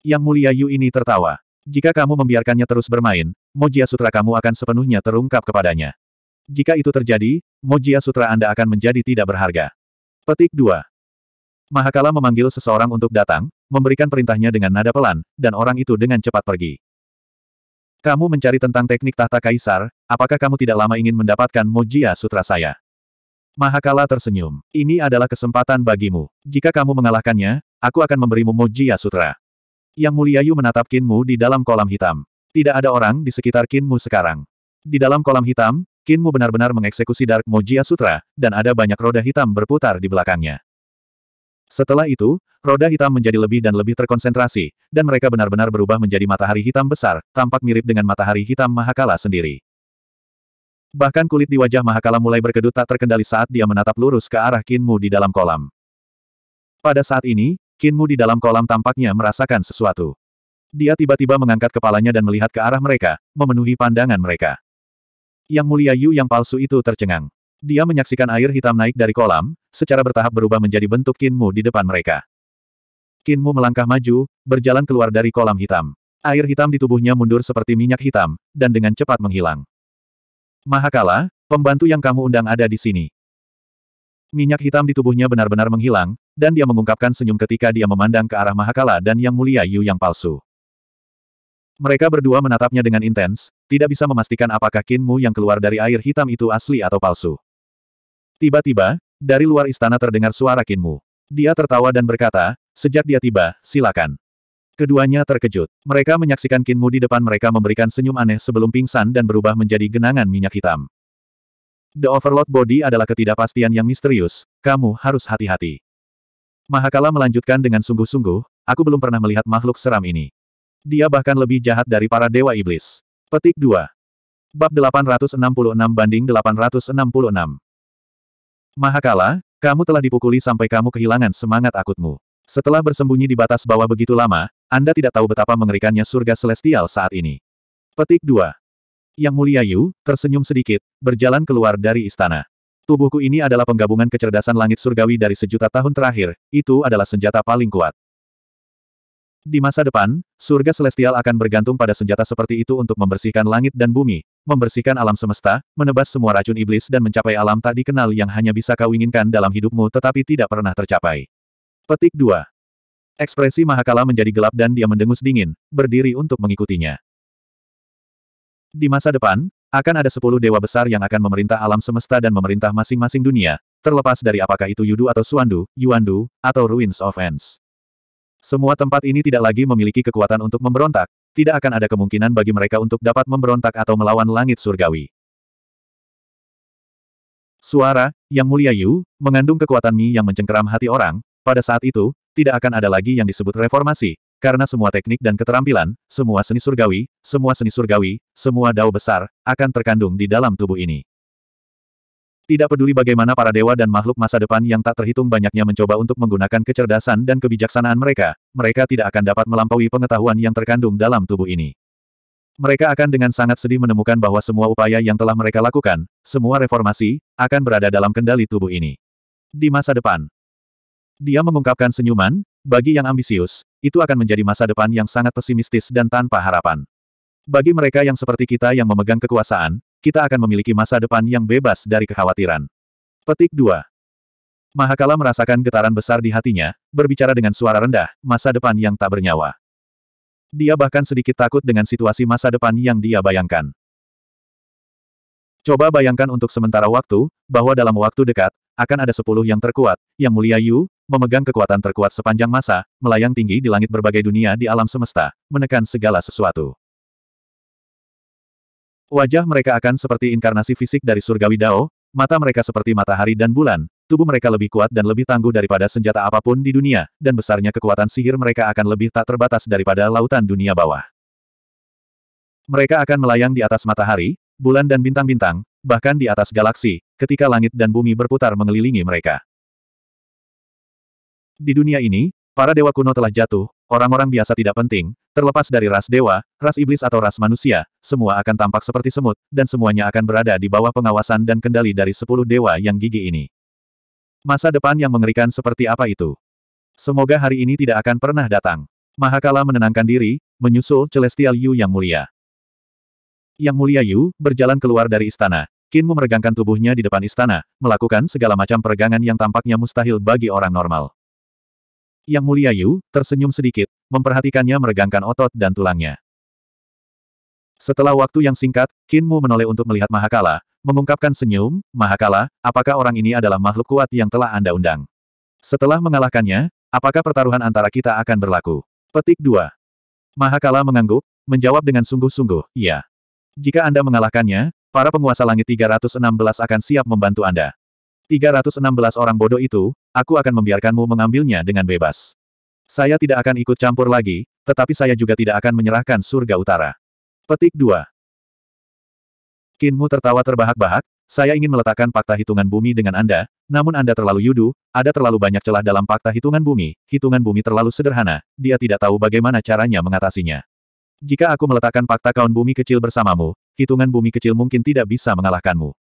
Yang Mulia Yu ini tertawa. Jika kamu membiarkannya terus bermain, Mojia Sutra kamu akan sepenuhnya terungkap kepadanya. Jika itu terjadi, Mojia Sutra Anda akan menjadi tidak berharga. Petik 2. Mahakala memanggil seseorang untuk datang, memberikan perintahnya dengan nada pelan, dan orang itu dengan cepat pergi. Kamu mencari tentang teknik tahta kaisar, apakah kamu tidak lama ingin mendapatkan Mojia Sutra saya? Mahakala tersenyum. Ini adalah kesempatan bagimu. Jika kamu mengalahkannya, aku akan memberimu Mojia Sutra. Yang mulia Yu menatap Kinmu di dalam kolam hitam. Tidak ada orang di sekitar Kinmu sekarang. Di dalam kolam hitam, Kinmu benar-benar mengeksekusi Dark Mojia Sutra, dan ada banyak roda hitam berputar di belakangnya. Setelah itu, roda hitam menjadi lebih dan lebih terkonsentrasi, dan mereka benar-benar berubah menjadi matahari hitam besar, tampak mirip dengan matahari hitam Mahakala sendiri. Bahkan kulit di wajah Mahakala mulai berkedut tak terkendali saat dia menatap lurus ke arah Kinmu di dalam kolam. Pada saat ini, Kinmu di dalam kolam tampaknya merasakan sesuatu. Dia tiba-tiba mengangkat kepalanya dan melihat ke arah mereka, memenuhi pandangan mereka. Yang mulia Yu yang palsu itu tercengang. Dia menyaksikan air hitam naik dari kolam, secara bertahap berubah menjadi bentuk Kinmu di depan mereka. Kinmu melangkah maju, berjalan keluar dari kolam hitam. Air hitam di tubuhnya mundur seperti minyak hitam, dan dengan cepat menghilang. Mahakala, pembantu yang kamu undang ada di sini. Minyak hitam di tubuhnya benar-benar menghilang, dan dia mengungkapkan senyum ketika dia memandang ke arah Mahakala dan Yang Mulia Yu yang palsu. Mereka berdua menatapnya dengan intens, tidak bisa memastikan apakah Kinmu yang keluar dari air hitam itu asli atau palsu. Tiba-tiba, dari luar istana terdengar suara Kinmu. Dia tertawa dan berkata, sejak dia tiba, silakan. Keduanya terkejut. Mereka menyaksikan Kinmu di depan mereka memberikan senyum aneh sebelum pingsan dan berubah menjadi genangan minyak hitam. The Overlord Body adalah ketidakpastian yang misterius, kamu harus hati-hati. Mahakala melanjutkan dengan sungguh-sungguh, aku belum pernah melihat makhluk seram ini. Dia bahkan lebih jahat dari para dewa iblis. Petik 2. Bab 866 banding 866. Mahakala, kamu telah dipukuli sampai kamu kehilangan semangat akutmu. Setelah bersembunyi di batas bawah begitu lama, Anda tidak tahu betapa mengerikannya surga celestial saat ini. Petik 2. Yang Mulia Yu, tersenyum sedikit, berjalan keluar dari istana. Tubuhku ini adalah penggabungan kecerdasan langit surgawi dari sejuta tahun terakhir, itu adalah senjata paling kuat. Di masa depan, surga celestial akan bergantung pada senjata seperti itu untuk membersihkan langit dan bumi, membersihkan alam semesta, menebas semua racun iblis dan mencapai alam tak dikenal yang hanya bisa kau inginkan dalam hidupmu tetapi tidak pernah tercapai. Petik 2. Ekspresi Mahakala menjadi gelap dan dia mendengus dingin, berdiri untuk mengikutinya. Di masa depan, akan ada sepuluh dewa besar yang akan memerintah alam semesta dan memerintah masing-masing dunia, terlepas dari apakah itu Yudu atau Suandu, Yuandu, atau Ruins of Ends. Semua tempat ini tidak lagi memiliki kekuatan untuk memberontak, tidak akan ada kemungkinan bagi mereka untuk dapat memberontak atau melawan langit surgawi. Suara, Yang Mulia Yu, mengandung kekuatan Mi yang mencengkeram hati orang, pada saat itu, tidak akan ada lagi yang disebut reformasi, karena semua teknik dan keterampilan, semua seni surgawi, semua seni surgawi, semua dao besar, akan terkandung di dalam tubuh ini. Tidak peduli bagaimana para dewa dan makhluk masa depan yang tak terhitung banyaknya mencoba untuk menggunakan kecerdasan dan kebijaksanaan mereka, mereka tidak akan dapat melampaui pengetahuan yang terkandung dalam tubuh ini. Mereka akan dengan sangat sedih menemukan bahwa semua upaya yang telah mereka lakukan, semua reformasi, akan berada dalam kendali tubuh ini. Di masa depan, dia mengungkapkan senyuman, bagi yang ambisius, itu akan menjadi masa depan yang sangat pesimistis dan tanpa harapan. Bagi mereka yang seperti kita yang memegang kekuasaan, kita akan memiliki masa depan yang bebas dari kekhawatiran. Petik 2. Mahakala merasakan getaran besar di hatinya, berbicara dengan suara rendah, masa depan yang tak bernyawa. Dia bahkan sedikit takut dengan situasi masa depan yang dia bayangkan. Coba bayangkan untuk sementara waktu, bahwa dalam waktu dekat, akan ada sepuluh yang terkuat, yang mulia Yu, memegang kekuatan terkuat sepanjang masa, melayang tinggi di langit berbagai dunia di alam semesta, menekan segala sesuatu. Wajah mereka akan seperti inkarnasi fisik dari surgawi Dao, mata mereka seperti matahari dan bulan, tubuh mereka lebih kuat dan lebih tangguh daripada senjata apapun di dunia, dan besarnya kekuatan sihir mereka akan lebih tak terbatas daripada lautan dunia bawah. Mereka akan melayang di atas matahari, bulan dan bintang-bintang, bahkan di atas galaksi, ketika langit dan bumi berputar mengelilingi mereka. Di dunia ini, para dewa kuno telah jatuh, Orang-orang biasa tidak penting, terlepas dari ras dewa, ras iblis atau ras manusia, semua akan tampak seperti semut, dan semuanya akan berada di bawah pengawasan dan kendali dari sepuluh dewa yang gigi ini. Masa depan yang mengerikan seperti apa itu? Semoga hari ini tidak akan pernah datang. Mahakala menenangkan diri, menyusul Celestial Yu yang mulia. Yang mulia Yu, berjalan keluar dari istana. Qin meregangkan tubuhnya di depan istana, melakukan segala macam peregangan yang tampaknya mustahil bagi orang normal. Yang mulia Yu, tersenyum sedikit, memperhatikannya meregangkan otot dan tulangnya. Setelah waktu yang singkat, Mu menoleh untuk melihat Mahakala, mengungkapkan senyum, Mahakala, apakah orang ini adalah makhluk kuat yang telah Anda undang? Setelah mengalahkannya, apakah pertaruhan antara kita akan berlaku? Petik 2. Mahakala mengangguk, menjawab dengan sungguh-sungguh, iya. Jika Anda mengalahkannya, para penguasa langit 316 akan siap membantu Anda. 316 orang bodoh itu, aku akan membiarkanmu mengambilnya dengan bebas. Saya tidak akan ikut campur lagi, tetapi saya juga tidak akan menyerahkan surga utara. Petik 2. Kinmu tertawa terbahak-bahak, saya ingin meletakkan fakta hitungan bumi dengan Anda, namun Anda terlalu yudu, ada terlalu banyak celah dalam fakta hitungan bumi, hitungan bumi terlalu sederhana, dia tidak tahu bagaimana caranya mengatasinya. Jika aku meletakkan fakta kaun bumi kecil bersamamu, hitungan bumi kecil mungkin tidak bisa mengalahkanmu.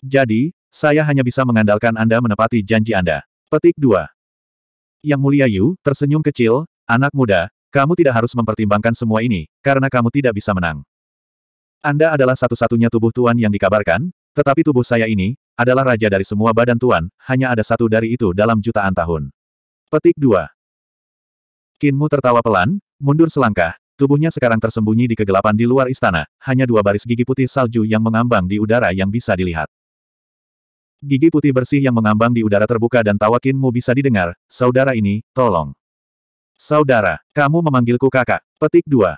Jadi, saya hanya bisa mengandalkan Anda menepati janji Anda. Petik 2. Yang mulia Yu, tersenyum kecil, anak muda, kamu tidak harus mempertimbangkan semua ini, karena kamu tidak bisa menang. Anda adalah satu-satunya tubuh Tuan yang dikabarkan, tetapi tubuh saya ini, adalah raja dari semua badan Tuan, hanya ada satu dari itu dalam jutaan tahun. Petik 2. Kinmu tertawa pelan, mundur selangkah, tubuhnya sekarang tersembunyi di kegelapan di luar istana, hanya dua baris gigi putih salju yang mengambang di udara yang bisa dilihat. Gigi putih bersih yang mengambang di udara terbuka dan tawa Kinmu bisa didengar, saudara ini, tolong. Saudara, kamu memanggilku kakak. Petik dua.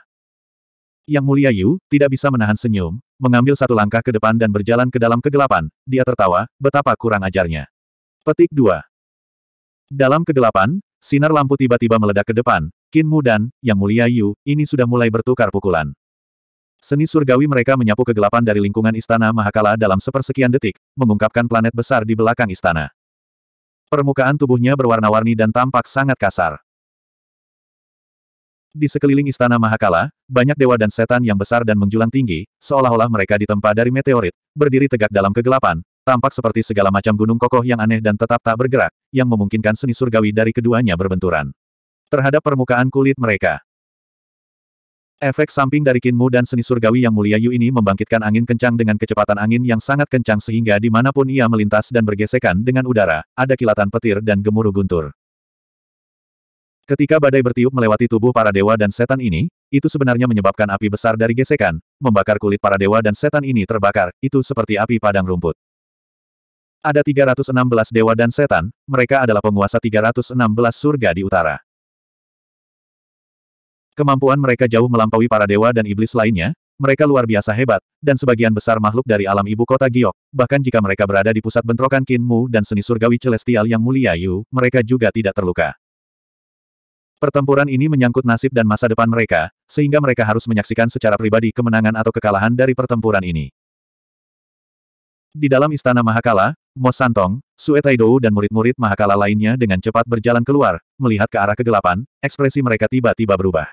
Yang mulia Yu, tidak bisa menahan senyum, mengambil satu langkah ke depan dan berjalan ke dalam kegelapan, dia tertawa, betapa kurang ajarnya. Petik dua. Dalam kegelapan, sinar lampu tiba-tiba meledak ke depan, Kinmu dan, Yang Mulia Yu, ini sudah mulai bertukar pukulan. Seni surgawi mereka menyapu kegelapan dari lingkungan istana Mahakala dalam sepersekian detik, mengungkapkan planet besar di belakang istana. Permukaan tubuhnya berwarna-warni dan tampak sangat kasar. Di sekeliling istana Mahakala, banyak dewa dan setan yang besar dan menjulang tinggi, seolah-olah mereka ditempa dari meteorit, berdiri tegak dalam kegelapan, tampak seperti segala macam gunung kokoh yang aneh dan tetap tak bergerak, yang memungkinkan seni surgawi dari keduanya berbenturan. Terhadap permukaan kulit mereka, Efek samping dari Kinmu dan seni surgawi yang mulia Yu ini membangkitkan angin kencang dengan kecepatan angin yang sangat kencang sehingga dimanapun ia melintas dan bergesekan dengan udara, ada kilatan petir dan gemuruh guntur. Ketika badai bertiup melewati tubuh para dewa dan setan ini, itu sebenarnya menyebabkan api besar dari gesekan, membakar kulit para dewa dan setan ini terbakar, itu seperti api padang rumput. Ada 316 dewa dan setan, mereka adalah penguasa 316 surga di utara. Kemampuan mereka jauh melampaui para dewa dan iblis lainnya, mereka luar biasa hebat, dan sebagian besar makhluk dari alam ibu kota Giok, bahkan jika mereka berada di pusat bentrokan Kinmu dan seni surgawi celestial yang mulia Yu, mereka juga tidak terluka. Pertempuran ini menyangkut nasib dan masa depan mereka, sehingga mereka harus menyaksikan secara pribadi kemenangan atau kekalahan dari pertempuran ini. Di dalam Istana Mahakala, Mo Santong, Sue Taidou dan murid-murid Mahakala lainnya dengan cepat berjalan keluar, melihat ke arah kegelapan, ekspresi mereka tiba-tiba berubah.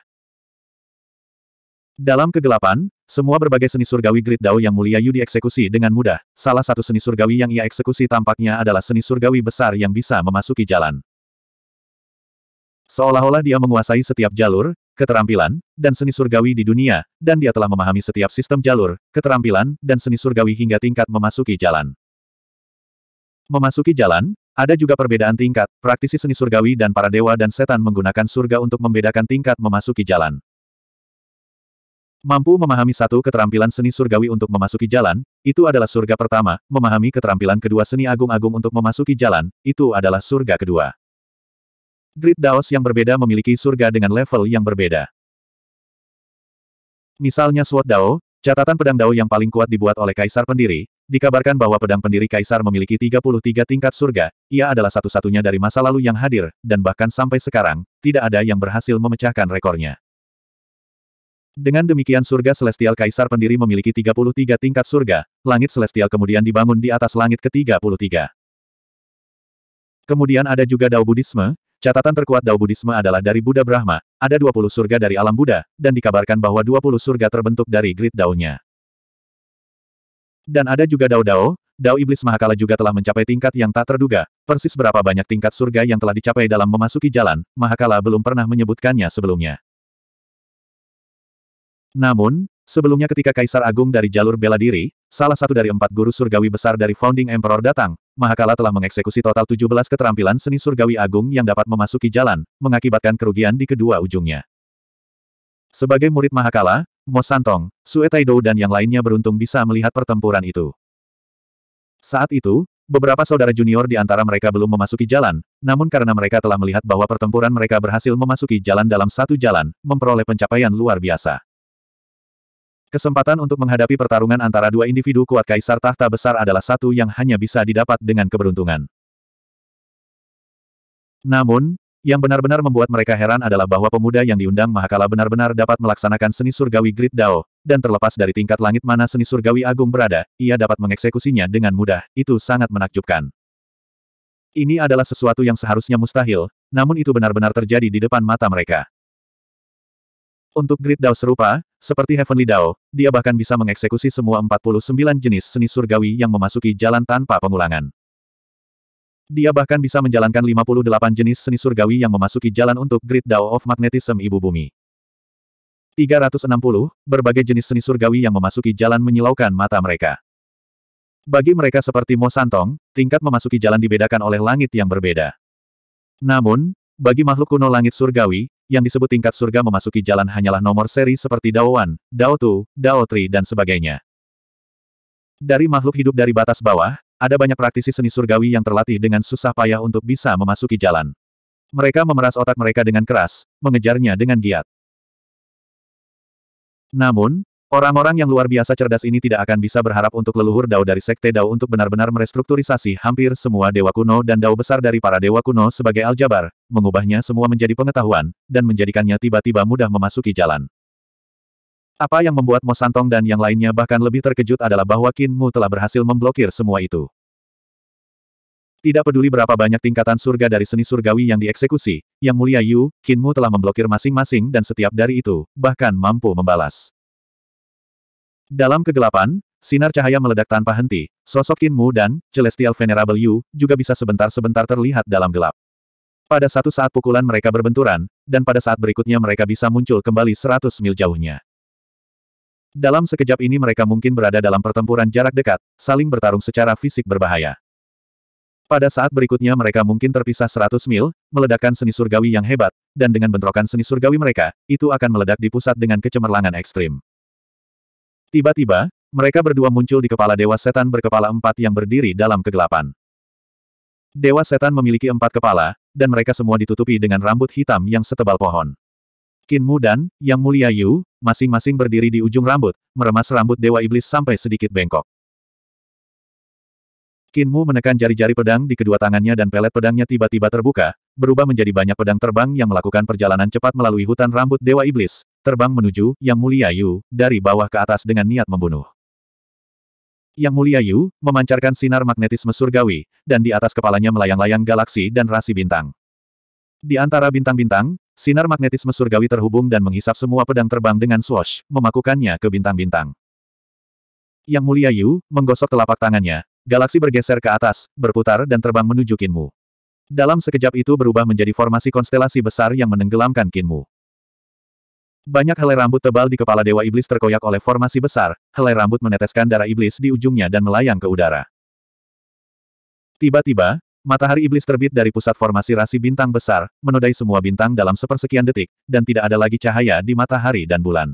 Dalam kegelapan, semua berbagai seni surgawi Great Dao yang mulia Yu dieksekusi dengan mudah. Salah satu seni surgawi yang ia eksekusi tampaknya adalah seni surgawi besar yang bisa memasuki jalan. Seolah-olah dia menguasai setiap jalur, keterampilan, dan seni surgawi di dunia, dan dia telah memahami setiap sistem jalur, keterampilan, dan seni surgawi hingga tingkat memasuki jalan. Memasuki jalan, ada juga perbedaan tingkat, praktisi seni surgawi dan para dewa dan setan menggunakan surga untuk membedakan tingkat memasuki jalan. Mampu memahami satu keterampilan seni surgawi untuk memasuki jalan, itu adalah surga pertama, memahami keterampilan kedua seni agung-agung untuk memasuki jalan, itu adalah surga kedua. Grid Daos yang berbeda memiliki surga dengan level yang berbeda. Misalnya Sword Dao, catatan pedang Dao yang paling kuat dibuat oleh Kaisar Pendiri, dikabarkan bahwa pedang pendiri Kaisar memiliki 33 tingkat surga, ia adalah satu-satunya dari masa lalu yang hadir, dan bahkan sampai sekarang, tidak ada yang berhasil memecahkan rekornya. Dengan demikian surga Celestial Kaisar Pendiri memiliki 33 tingkat surga, langit Celestial kemudian dibangun di atas langit ke-33. Kemudian ada juga Dao Buddhisme, catatan terkuat Dao Buddhisme adalah dari Buddha Brahma, ada 20 surga dari alam Buddha, dan dikabarkan bahwa 20 surga terbentuk dari grid daunnya. Dan ada juga Dao Dao, Dao Iblis Mahakala juga telah mencapai tingkat yang tak terduga, persis berapa banyak tingkat surga yang telah dicapai dalam memasuki jalan, Mahakala belum pernah menyebutkannya sebelumnya. Namun, sebelumnya ketika Kaisar Agung dari jalur bela diri, salah satu dari empat guru surgawi besar dari Founding Emperor datang, Mahakala telah mengeksekusi total 17 keterampilan seni surgawi agung yang dapat memasuki jalan, mengakibatkan kerugian di kedua ujungnya. Sebagai murid Mahakala, Mo Santong, Sue Taidou dan yang lainnya beruntung bisa melihat pertempuran itu. Saat itu, beberapa saudara junior di antara mereka belum memasuki jalan, namun karena mereka telah melihat bahwa pertempuran mereka berhasil memasuki jalan dalam satu jalan, memperoleh pencapaian luar biasa. Kesempatan untuk menghadapi pertarungan antara dua individu kuat kaisar tahta besar adalah satu yang hanya bisa didapat dengan keberuntungan. Namun, yang benar-benar membuat mereka heran adalah bahwa pemuda yang diundang Mahakala benar-benar dapat melaksanakan seni surgawi Grid Dao, dan terlepas dari tingkat langit mana seni surgawi agung berada, ia dapat mengeksekusinya dengan mudah, itu sangat menakjubkan. Ini adalah sesuatu yang seharusnya mustahil, namun itu benar-benar terjadi di depan mata mereka. Untuk Grid Dao serupa, seperti Heavenly Dao, dia bahkan bisa mengeksekusi semua 49 jenis seni surgawi yang memasuki jalan tanpa pengulangan. Dia bahkan bisa menjalankan 58 jenis seni surgawi yang memasuki jalan untuk Great Dao of Magnetism Ibu Bumi. 360, berbagai jenis seni surgawi yang memasuki jalan menyilaukan mata mereka. Bagi mereka seperti Mo Santong, tingkat memasuki jalan dibedakan oleh langit yang berbeda. Namun, bagi makhluk kuno langit surgawi, yang disebut tingkat surga memasuki jalan hanyalah nomor seri seperti Dao Wan, Dao Tu, Dao Tri dan sebagainya. Dari makhluk hidup dari batas bawah, ada banyak praktisi seni surgawi yang terlatih dengan susah payah untuk bisa memasuki jalan. Mereka memeras otak mereka dengan keras, mengejarnya dengan giat. Namun, Orang-orang yang luar biasa cerdas ini tidak akan bisa berharap untuk leluhur Dao dari Sekte Dao untuk benar-benar merestrukturisasi hampir semua dewa kuno dan Dao besar dari para dewa kuno sebagai aljabar, mengubahnya semua menjadi pengetahuan, dan menjadikannya tiba-tiba mudah memasuki jalan. Apa yang membuat Mo Santong dan yang lainnya bahkan lebih terkejut adalah bahwa Qin Mu telah berhasil memblokir semua itu. Tidak peduli berapa banyak tingkatan surga dari seni surgawi yang dieksekusi, Yang Mulia Yu, Qin Mu telah memblokir masing-masing dan setiap dari itu, bahkan mampu membalas. Dalam kegelapan, sinar cahaya meledak tanpa henti, sosok Kinmu dan Celestial Venerable Yu juga bisa sebentar-sebentar terlihat dalam gelap. Pada satu saat pukulan mereka berbenturan, dan pada saat berikutnya mereka bisa muncul kembali 100 mil jauhnya. Dalam sekejap ini mereka mungkin berada dalam pertempuran jarak dekat, saling bertarung secara fisik berbahaya. Pada saat berikutnya mereka mungkin terpisah 100 mil, meledakkan seni surgawi yang hebat, dan dengan bentrokan seni surgawi mereka, itu akan meledak di pusat dengan kecemerlangan ekstrim. Tiba-tiba, mereka berdua muncul di kepala Dewa Setan berkepala empat yang berdiri dalam kegelapan. Dewa Setan memiliki empat kepala, dan mereka semua ditutupi dengan rambut hitam yang setebal pohon. Kinmu dan Yang Mulia Yu, masing-masing berdiri di ujung rambut, meremas rambut Dewa Iblis sampai sedikit bengkok. Kinmu menekan jari-jari pedang di kedua tangannya dan pelet pedangnya tiba-tiba terbuka, berubah menjadi banyak pedang terbang yang melakukan perjalanan cepat melalui hutan rambut Dewa Iblis, terbang menuju Yang Mulia Yu, dari bawah ke atas dengan niat membunuh. Yang Mulia Yu, memancarkan sinar magnetisme surgawi, dan di atas kepalanya melayang-layang galaksi dan rasi bintang. Di antara bintang-bintang, sinar magnetisme surgawi terhubung dan menghisap semua pedang terbang dengan swash, memakukannya ke bintang-bintang. Yang Mulia Yu, menggosok telapak tangannya, galaksi bergeser ke atas, berputar dan terbang menuju Kinmu. Dalam sekejap itu berubah menjadi formasi konstelasi besar yang menenggelamkan Kinmu. Banyak helai rambut tebal di kepala Dewa Iblis terkoyak oleh formasi besar, helai rambut meneteskan darah iblis di ujungnya dan melayang ke udara. Tiba-tiba, matahari iblis terbit dari pusat formasi rasi bintang besar, menodai semua bintang dalam sepersekian detik, dan tidak ada lagi cahaya di matahari dan bulan.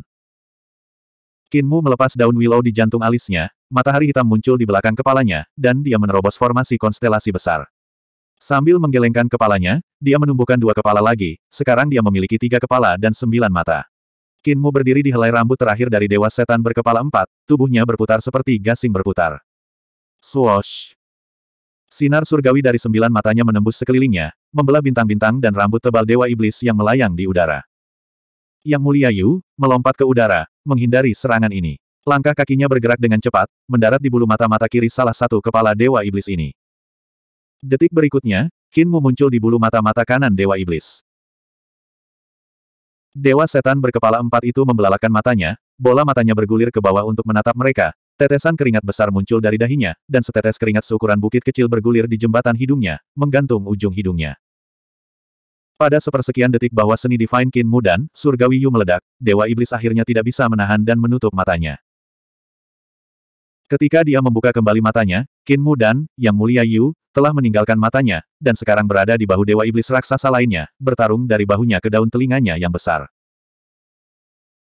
Kinmu melepas daun willow di jantung alisnya, matahari hitam muncul di belakang kepalanya, dan dia menerobos formasi konstelasi besar. Sambil menggelengkan kepalanya, dia menumbuhkan dua kepala lagi, sekarang dia memiliki tiga kepala dan sembilan mata. Kinmu berdiri di helai rambut terakhir dari dewa setan berkepala empat, tubuhnya berputar seperti gasing berputar. Swoosh! Sinar surgawi dari sembilan matanya menembus sekelilingnya, membelah bintang-bintang dan rambut tebal dewa iblis yang melayang di udara. Yang mulia Yu, melompat ke udara, menghindari serangan ini. Langkah kakinya bergerak dengan cepat, mendarat di bulu mata-mata kiri salah satu kepala dewa iblis ini. Detik berikutnya, Kinmu muncul di bulu mata-mata kanan Dewa Iblis. Dewa setan berkepala empat itu membelalakan matanya, bola matanya bergulir ke bawah untuk menatap mereka, tetesan keringat besar muncul dari dahinya, dan setetes keringat seukuran bukit kecil bergulir di jembatan hidungnya, menggantung ujung hidungnya. Pada sepersekian detik bahwa seni Divine Kinmu dan Surgawi Yu meledak, Dewa Iblis akhirnya tidak bisa menahan dan menutup matanya. Ketika dia membuka kembali matanya, Kinmu dan Yang Mulia Yu telah meninggalkan matanya, dan sekarang berada di bahu Dewa Iblis Raksasa lainnya, bertarung dari bahunya ke daun telinganya yang besar.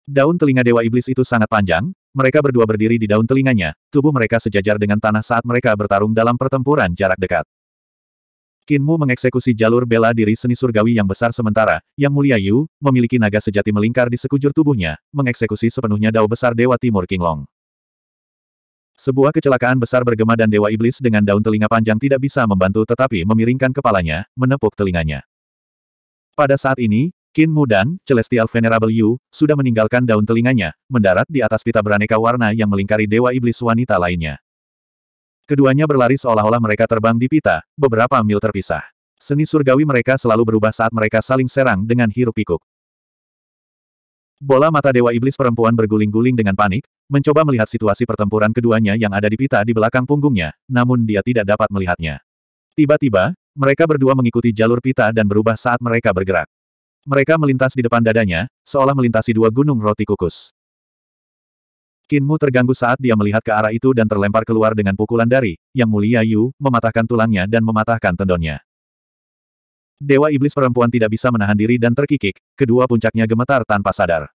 Daun telinga Dewa Iblis itu sangat panjang, mereka berdua berdiri di daun telinganya, tubuh mereka sejajar dengan tanah saat mereka bertarung dalam pertempuran jarak dekat. Kinmu mengeksekusi jalur bela diri seni surgawi yang besar sementara, Yang Mulia Yu, memiliki naga sejati melingkar di sekujur tubuhnya, mengeksekusi sepenuhnya dao besar Dewa Timur King Long. Sebuah kecelakaan besar bergema dan Dewa Iblis dengan daun telinga panjang tidak bisa membantu tetapi memiringkan kepalanya, menepuk telinganya. Pada saat ini, Qin Mu dan Celestial Venerable Yu sudah meninggalkan daun telinganya, mendarat di atas pita beraneka warna yang melingkari Dewa Iblis wanita lainnya. Keduanya berlari seolah-olah mereka terbang di pita, beberapa mil terpisah. Seni surgawi mereka selalu berubah saat mereka saling serang dengan hirup pikuk. Bola mata Dewa Iblis perempuan berguling-guling dengan panik, mencoba melihat situasi pertempuran keduanya yang ada di pita di belakang punggungnya, namun dia tidak dapat melihatnya. Tiba-tiba, mereka berdua mengikuti jalur pita dan berubah saat mereka bergerak. Mereka melintas di depan dadanya, seolah melintasi dua gunung roti kukus. Kinmu terganggu saat dia melihat ke arah itu dan terlempar keluar dengan pukulan dari, Yang Mulia Yu, mematahkan tulangnya dan mematahkan tendonnya. Dewa Iblis perempuan tidak bisa menahan diri dan terkikik, kedua puncaknya gemetar tanpa sadar.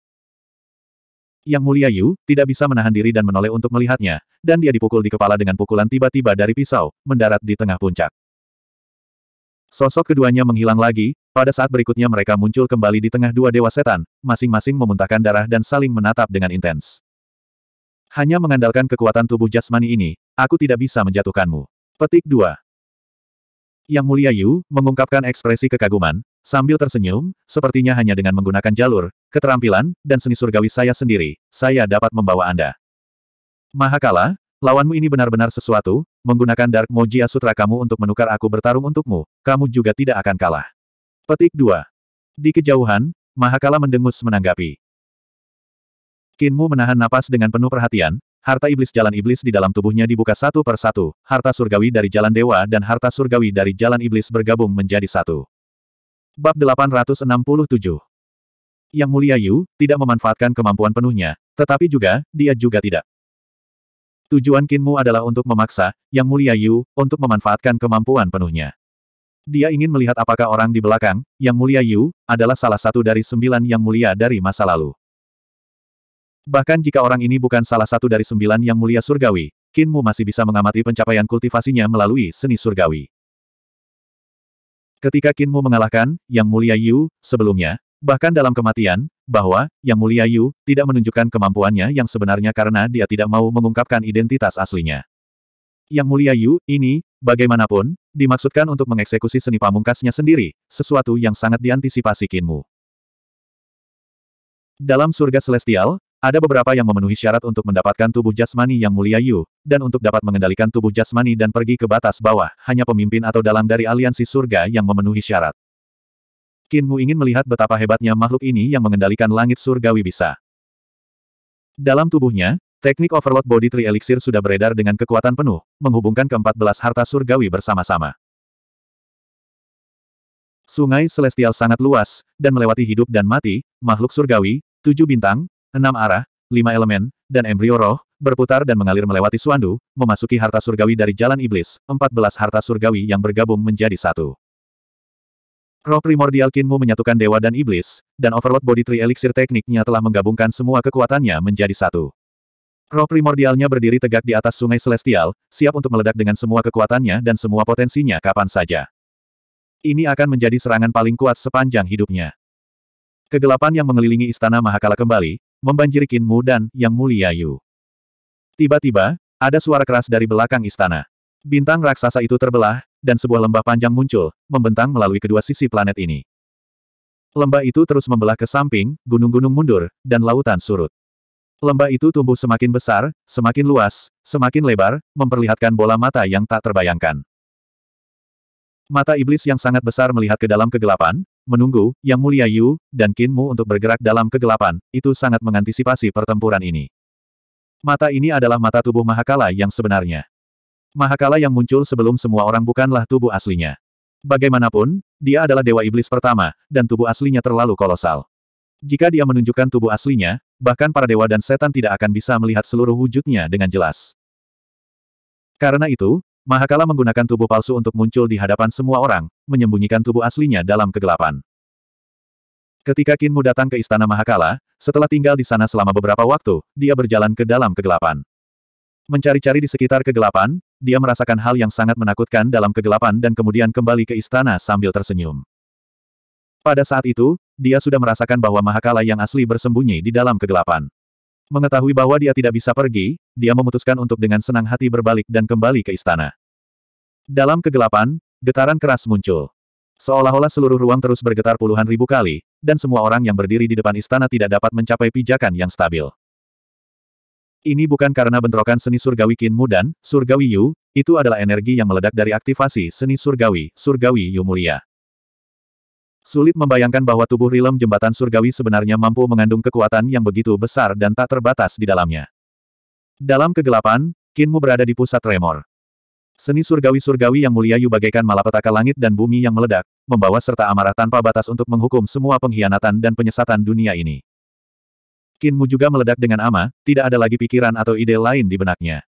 Yang Mulia Yu, tidak bisa menahan diri dan menoleh untuk melihatnya, dan dia dipukul di kepala dengan pukulan tiba-tiba dari pisau, mendarat di tengah puncak. Sosok keduanya menghilang lagi, pada saat berikutnya mereka muncul kembali di tengah dua dewa setan, masing-masing memuntahkan darah dan saling menatap dengan intens. Hanya mengandalkan kekuatan tubuh jasmani ini, aku tidak bisa menjatuhkanmu. Petik 2. Yang Mulia Yu, mengungkapkan ekspresi kekaguman, sambil tersenyum, sepertinya hanya dengan menggunakan jalur, keterampilan, dan seni surgawi saya sendiri, saya dapat membawa Anda. Mahakala, lawanmu ini benar-benar sesuatu, menggunakan Dark Mojia Sutra kamu untuk menukar aku bertarung untukmu, kamu juga tidak akan kalah. Petik 2. Di kejauhan, Mahakala mendengus menanggapi. Kinmu menahan napas dengan penuh perhatian, Harta iblis jalan iblis di dalam tubuhnya dibuka satu per satu, harta surgawi dari jalan dewa dan harta surgawi dari jalan iblis bergabung menjadi satu. Bab 867 Yang mulia Yu, tidak memanfaatkan kemampuan penuhnya, tetapi juga, dia juga tidak. Tujuan Kinmu adalah untuk memaksa, Yang mulia Yu, untuk memanfaatkan kemampuan penuhnya. Dia ingin melihat apakah orang di belakang, Yang mulia Yu, adalah salah satu dari sembilan Yang mulia dari masa lalu. Bahkan jika orang ini bukan salah satu dari sembilan yang mulia surgawi, Kinmu masih bisa mengamati pencapaian kultivasinya melalui seni surgawi. Ketika Kinmu mengalahkan, Yang Mulia Yu, sebelumnya, bahkan dalam kematian, bahwa, Yang Mulia Yu, tidak menunjukkan kemampuannya yang sebenarnya karena dia tidak mau mengungkapkan identitas aslinya. Yang Mulia Yu, ini, bagaimanapun, dimaksudkan untuk mengeksekusi seni pamungkasnya sendiri, sesuatu yang sangat diantisipasi Kinmu. Dalam surga celestial, ada beberapa yang memenuhi syarat untuk mendapatkan tubuh jasmani yang mulia Yu, dan untuk dapat mengendalikan tubuh jasmani dan pergi ke batas bawah, hanya pemimpin atau dalang dari aliansi surga yang memenuhi syarat. Kinmu ingin melihat betapa hebatnya makhluk ini yang mengendalikan langit surgawi bisa. Dalam tubuhnya, teknik overload body tri elixir sudah beredar dengan kekuatan penuh, menghubungkan keempat belas harta surgawi bersama-sama. Sungai Celestial sangat luas, dan melewati hidup dan mati, makhluk surgawi, tujuh bintang, enam arah, lima elemen, dan embrio roh, berputar dan mengalir melewati Suandu, memasuki harta surgawi dari jalan iblis, Empat belas harta surgawi yang bergabung menjadi satu. Roh primordial Kinmu menyatukan dewa dan iblis, dan overload body tree elixir tekniknya telah menggabungkan semua kekuatannya menjadi satu. Roh primordialnya berdiri tegak di atas sungai celestial, siap untuk meledak dengan semua kekuatannya dan semua potensinya kapan saja. Ini akan menjadi serangan paling kuat sepanjang hidupnya. Kegelapan yang mengelilingi istana Mahakala kembali, membanjiri Kinmu dan Yang Mulia Yu. Tiba-tiba, ada suara keras dari belakang istana. Bintang raksasa itu terbelah, dan sebuah lembah panjang muncul, membentang melalui kedua sisi planet ini. Lembah itu terus membelah ke samping, gunung-gunung mundur, dan lautan surut. Lembah itu tumbuh semakin besar, semakin luas, semakin lebar, memperlihatkan bola mata yang tak terbayangkan. Mata iblis yang sangat besar melihat ke dalam kegelapan, menunggu, Yang Mulia Yu, dan Kinmu untuk bergerak dalam kegelapan, itu sangat mengantisipasi pertempuran ini. Mata ini adalah mata tubuh Mahakala yang sebenarnya. Mahakala yang muncul sebelum semua orang bukanlah tubuh aslinya. Bagaimanapun, dia adalah dewa iblis pertama, dan tubuh aslinya terlalu kolosal. Jika dia menunjukkan tubuh aslinya, bahkan para dewa dan setan tidak akan bisa melihat seluruh wujudnya dengan jelas. Karena itu, Mahakala menggunakan tubuh palsu untuk muncul di hadapan semua orang, menyembunyikan tubuh aslinya dalam kegelapan. Ketika Kinmu datang ke istana Mahakala, setelah tinggal di sana selama beberapa waktu, dia berjalan ke dalam kegelapan. Mencari-cari di sekitar kegelapan, dia merasakan hal yang sangat menakutkan dalam kegelapan dan kemudian kembali ke istana sambil tersenyum. Pada saat itu, dia sudah merasakan bahwa Mahakala yang asli bersembunyi di dalam kegelapan. Mengetahui bahwa dia tidak bisa pergi, dia memutuskan untuk dengan senang hati berbalik dan kembali ke istana. Dalam kegelapan, getaran keras muncul. Seolah-olah seluruh ruang terus bergetar puluhan ribu kali, dan semua orang yang berdiri di depan istana tidak dapat mencapai pijakan yang stabil. Ini bukan karena bentrokan seni surgawi Kinmu dan surgawi Yu, itu adalah energi yang meledak dari aktivasi seni surgawi, surgawi Yu mulia. Sulit membayangkan bahwa tubuh rilem jembatan surgawi sebenarnya mampu mengandung kekuatan yang begitu besar dan tak terbatas di dalamnya. Dalam kegelapan, Kinmu berada di pusat tremor. Seni surgawi-surgawi yang mulia Yu bagaikan malapetaka langit dan bumi yang meledak, membawa serta amarah tanpa batas untuk menghukum semua pengkhianatan dan penyesatan dunia ini. Kinmu juga meledak dengan ama, tidak ada lagi pikiran atau ide lain di benaknya.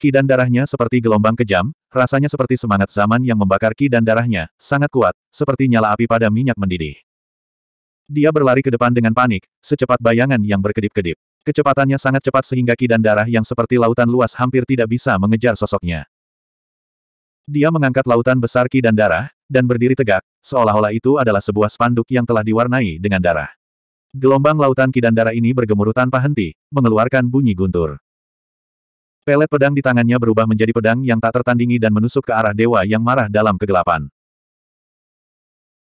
Ki dan darahnya seperti gelombang kejam, rasanya seperti semangat zaman yang membakar ki dan darahnya, sangat kuat, seperti nyala api pada minyak mendidih. Dia berlari ke depan dengan panik, secepat bayangan yang berkedip-kedip. Kecepatannya sangat cepat sehingga ki dan darah yang seperti lautan luas hampir tidak bisa mengejar sosoknya. Dia mengangkat lautan besar ki dan darah, dan berdiri tegak, seolah-olah itu adalah sebuah spanduk yang telah diwarnai dengan darah. Gelombang lautan ki dan darah ini bergemuruh tanpa henti, mengeluarkan bunyi guntur. Pelet pedang di tangannya berubah menjadi pedang yang tak tertandingi dan menusuk ke arah dewa yang marah dalam kegelapan.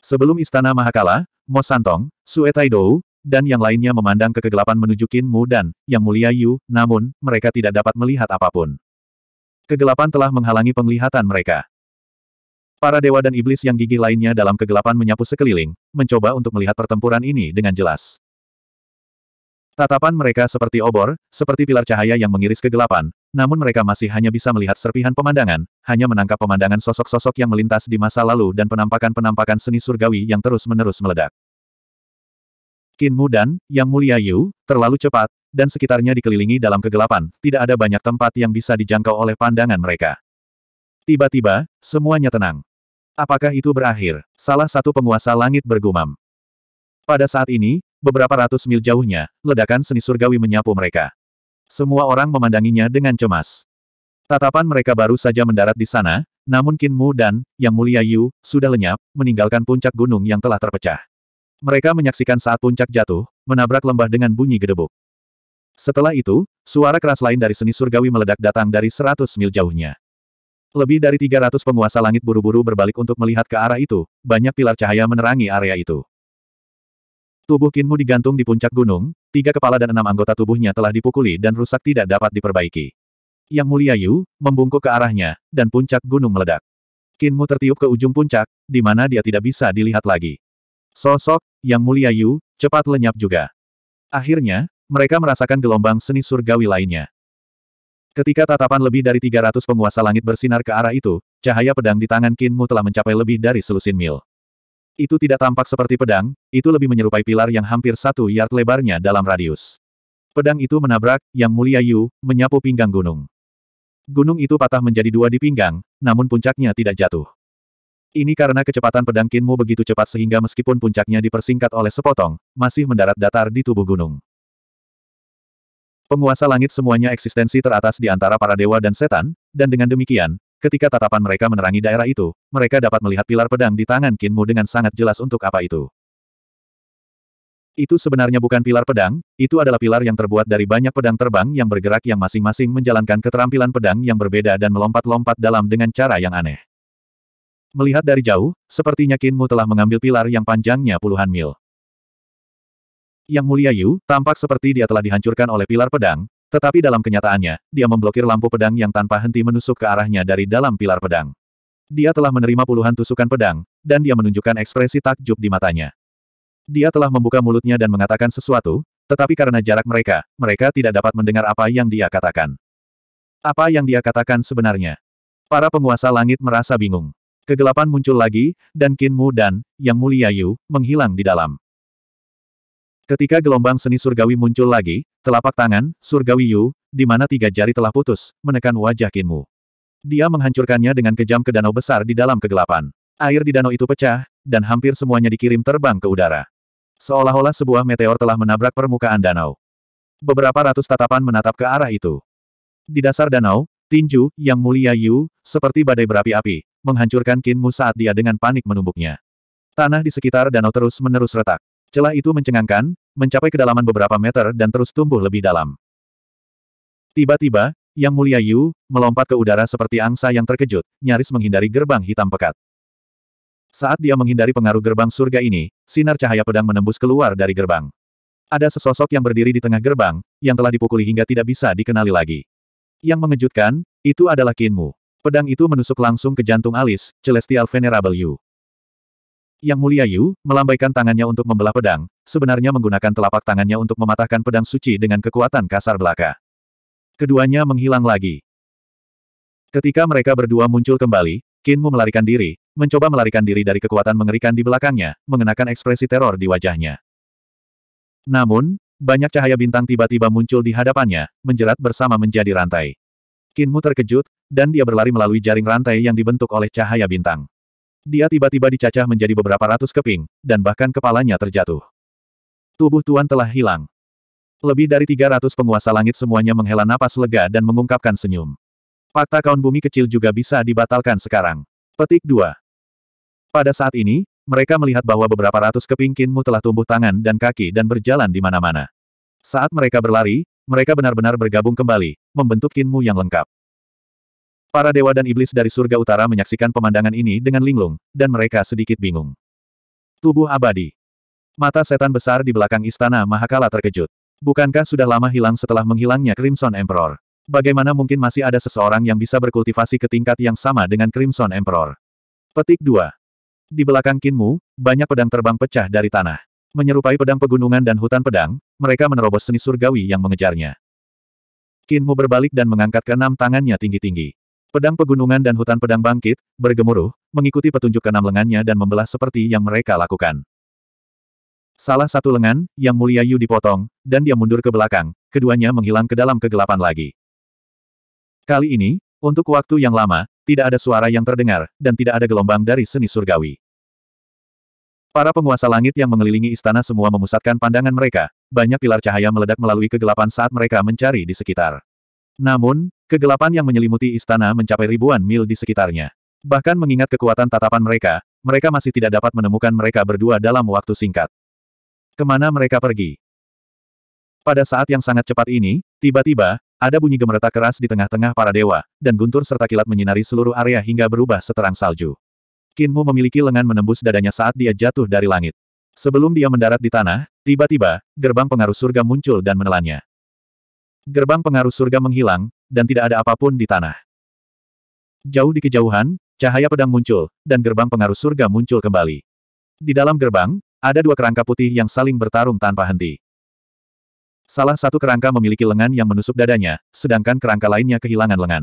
Sebelum Istana Mahakala, Mo Santong, Sue Taidou, dan yang lainnya memandang ke kegelapan menuju Qin Mu dan Yang Mulia Yu, namun, mereka tidak dapat melihat apapun. Kegelapan telah menghalangi penglihatan mereka. Para dewa dan iblis yang gigih lainnya dalam kegelapan menyapu sekeliling, mencoba untuk melihat pertempuran ini dengan jelas. Tatapan mereka seperti obor, seperti pilar cahaya yang mengiris kegelapan, namun mereka masih hanya bisa melihat serpihan pemandangan, hanya menangkap pemandangan sosok-sosok yang melintas di masa lalu dan penampakan-penampakan seni surgawi yang terus-menerus meledak. Kinmu dan Yang Mulia Yu terlalu cepat, dan sekitarnya dikelilingi dalam kegelapan, tidak ada banyak tempat yang bisa dijangkau oleh pandangan mereka. Tiba-tiba, semuanya tenang. Apakah itu berakhir? Salah satu penguasa langit bergumam. Pada saat ini, beberapa ratus mil jauhnya, ledakan seni surgawi menyapu mereka. Semua orang memandanginya dengan cemas. Tatapan mereka baru saja mendarat di sana, namun Kinmu dan Yang Mulia Yu sudah lenyap, meninggalkan puncak gunung yang telah terpecah. Mereka menyaksikan saat puncak jatuh, menabrak lembah dengan bunyi gedebuk. Setelah itu, suara keras lain dari seni surgawi meledak datang dari seratus mil jauhnya. Lebih dari tiga ratus penguasa langit buru-buru berbalik untuk melihat ke arah itu, banyak pilar cahaya menerangi area itu. Tubuh Kinmu digantung di puncak gunung, tiga kepala dan enam anggota tubuhnya telah dipukuli dan rusak tidak dapat diperbaiki. Yang Mulia Yu, membungkuk ke arahnya, dan puncak gunung meledak. Kinmu tertiup ke ujung puncak, di mana dia tidak bisa dilihat lagi. Sosok, Yang Mulia Yu, cepat lenyap juga. Akhirnya, mereka merasakan gelombang seni surgawi lainnya. Ketika tatapan lebih dari 300 penguasa langit bersinar ke arah itu, cahaya pedang di tangan Kinmu telah mencapai lebih dari selusin mil. Itu tidak tampak seperti pedang, itu lebih menyerupai pilar yang hampir satu yard lebarnya dalam radius. Pedang itu menabrak, Yang Mulia Yu, menyapu pinggang gunung. Gunung itu patah menjadi dua di pinggang, namun puncaknya tidak jatuh. Ini karena kecepatan pedang Kinmu begitu cepat sehingga meskipun puncaknya dipersingkat oleh sepotong, masih mendarat datar di tubuh gunung. Penguasa langit semuanya eksistensi teratas di antara para dewa dan setan, dan dengan demikian, Ketika tatapan mereka menerangi daerah itu, mereka dapat melihat pilar pedang di tangan Kinmu dengan sangat jelas untuk apa itu. Itu sebenarnya bukan pilar pedang, itu adalah pilar yang terbuat dari banyak pedang terbang yang bergerak yang masing-masing menjalankan keterampilan pedang yang berbeda dan melompat-lompat dalam dengan cara yang aneh. Melihat dari jauh, sepertinya Kinmu telah mengambil pilar yang panjangnya puluhan mil. Yang mulia Yu, tampak seperti dia telah dihancurkan oleh pilar pedang, tetapi dalam kenyataannya, dia memblokir lampu pedang yang tanpa henti menusuk ke arahnya dari dalam pilar pedang. Dia telah menerima puluhan tusukan pedang, dan dia menunjukkan ekspresi takjub di matanya. Dia telah membuka mulutnya dan mengatakan sesuatu, tetapi karena jarak mereka, mereka tidak dapat mendengar apa yang dia katakan. Apa yang dia katakan sebenarnya? Para penguasa langit merasa bingung. Kegelapan muncul lagi, dan Kinmu dan Yang Mulia Yu menghilang di dalam. Ketika gelombang seni surgawi muncul lagi, telapak tangan, surgawi Yu, di mana tiga jari telah putus, menekan wajah Kinmu. Dia menghancurkannya dengan kejam ke danau besar di dalam kegelapan. Air di danau itu pecah, dan hampir semuanya dikirim terbang ke udara. Seolah-olah sebuah meteor telah menabrak permukaan danau. Beberapa ratus tatapan menatap ke arah itu. Di dasar danau, Tinju, yang mulia Yu, seperti badai berapi-api, menghancurkan Kinmu saat dia dengan panik menumbuknya. Tanah di sekitar danau terus-menerus retak. Celah itu mencengangkan, mencapai kedalaman beberapa meter dan terus tumbuh lebih dalam. Tiba-tiba, Yang Mulia Yu, melompat ke udara seperti angsa yang terkejut, nyaris menghindari gerbang hitam pekat. Saat dia menghindari pengaruh gerbang surga ini, sinar cahaya pedang menembus keluar dari gerbang. Ada sesosok yang berdiri di tengah gerbang, yang telah dipukuli hingga tidak bisa dikenali lagi. Yang mengejutkan, itu adalah Kinmu. Pedang itu menusuk langsung ke jantung alis, Celestial Venerable Yu. Yang mulia Yu, melambaikan tangannya untuk membelah pedang, sebenarnya menggunakan telapak tangannya untuk mematahkan pedang suci dengan kekuatan kasar belaka. Keduanya menghilang lagi. Ketika mereka berdua muncul kembali, Kinmu melarikan diri, mencoba melarikan diri dari kekuatan mengerikan di belakangnya, mengenakan ekspresi teror di wajahnya. Namun, banyak cahaya bintang tiba-tiba muncul di hadapannya, menjerat bersama menjadi rantai. Kinmu terkejut, dan dia berlari melalui jaring rantai yang dibentuk oleh cahaya bintang. Dia tiba-tiba dicacah menjadi beberapa ratus keping, dan bahkan kepalanya terjatuh. Tubuh Tuan telah hilang. Lebih dari 300 penguasa langit semuanya menghela napas lega dan mengungkapkan senyum. Fakta kaun bumi kecil juga bisa dibatalkan sekarang. Petik 2. Pada saat ini, mereka melihat bahwa beberapa ratus keping kinmu telah tumbuh tangan dan kaki dan berjalan di mana-mana. Saat mereka berlari, mereka benar-benar bergabung kembali, membentuk kinmu yang lengkap. Para dewa dan iblis dari surga utara menyaksikan pemandangan ini dengan linglung, dan mereka sedikit bingung. Tubuh abadi. Mata setan besar di belakang istana Mahakala terkejut. Bukankah sudah lama hilang setelah menghilangnya Crimson Emperor? Bagaimana mungkin masih ada seseorang yang bisa berkultivasi ke tingkat yang sama dengan Crimson Emperor? Petik 2. Di belakang Kinmu, banyak pedang terbang pecah dari tanah. Menyerupai pedang pegunungan dan hutan pedang, mereka menerobos seni surgawi yang mengejarnya. Kinmu berbalik dan mengangkat keenam tangannya tinggi-tinggi. Pedang pegunungan dan hutan pedang bangkit, bergemuruh, mengikuti petunjuk keenam lengannya dan membelah seperti yang mereka lakukan. Salah satu lengan, yang mulia Yu dipotong, dan dia mundur ke belakang, keduanya menghilang ke dalam kegelapan lagi. Kali ini, untuk waktu yang lama, tidak ada suara yang terdengar, dan tidak ada gelombang dari seni surgawi. Para penguasa langit yang mengelilingi istana semua memusatkan pandangan mereka, banyak pilar cahaya meledak melalui kegelapan saat mereka mencari di sekitar. Namun, kegelapan yang menyelimuti istana mencapai ribuan mil di sekitarnya. Bahkan mengingat kekuatan tatapan mereka, mereka masih tidak dapat menemukan mereka berdua dalam waktu singkat. Kemana mereka pergi? Pada saat yang sangat cepat ini, tiba-tiba, ada bunyi gemeretak keras di tengah-tengah para dewa, dan guntur serta kilat menyinari seluruh area hingga berubah seterang salju. Kinmu memiliki lengan menembus dadanya saat dia jatuh dari langit. Sebelum dia mendarat di tanah, tiba-tiba, gerbang pengaruh surga muncul dan menelannya. Gerbang pengaruh surga menghilang, dan tidak ada apapun di tanah. Jauh di kejauhan, cahaya pedang muncul, dan gerbang pengaruh surga muncul kembali. Di dalam gerbang, ada dua kerangka putih yang saling bertarung tanpa henti. Salah satu kerangka memiliki lengan yang menusuk dadanya, sedangkan kerangka lainnya kehilangan lengan.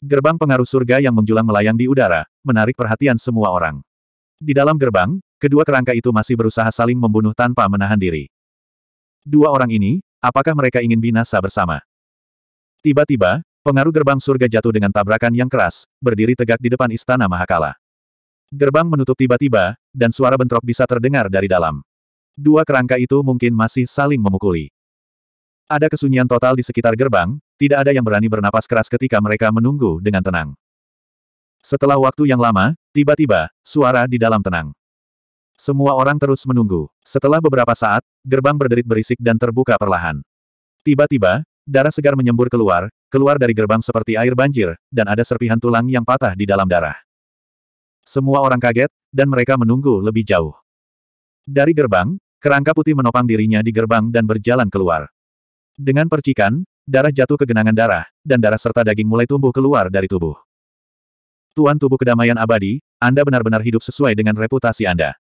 Gerbang pengaruh surga yang menjulang melayang di udara, menarik perhatian semua orang. Di dalam gerbang, kedua kerangka itu masih berusaha saling membunuh tanpa menahan diri. Dua orang ini, Apakah mereka ingin binasa bersama? Tiba-tiba, pengaruh gerbang surga jatuh dengan tabrakan yang keras, berdiri tegak di depan istana Mahakala. Gerbang menutup tiba-tiba, dan suara bentrok bisa terdengar dari dalam. Dua kerangka itu mungkin masih saling memukuli. Ada kesunyian total di sekitar gerbang, tidak ada yang berani bernapas keras ketika mereka menunggu dengan tenang. Setelah waktu yang lama, tiba-tiba, suara di dalam tenang. Semua orang terus menunggu. Setelah beberapa saat, gerbang berderit berisik dan terbuka perlahan. Tiba-tiba, darah segar menyembur keluar, keluar dari gerbang seperti air banjir, dan ada serpihan tulang yang patah di dalam darah. Semua orang kaget, dan mereka menunggu lebih jauh. Dari gerbang, kerangka putih menopang dirinya di gerbang dan berjalan keluar. Dengan percikan, darah jatuh ke genangan darah, dan darah serta daging mulai tumbuh keluar dari tubuh. Tuan tubuh kedamaian abadi, Anda benar-benar hidup sesuai dengan reputasi Anda.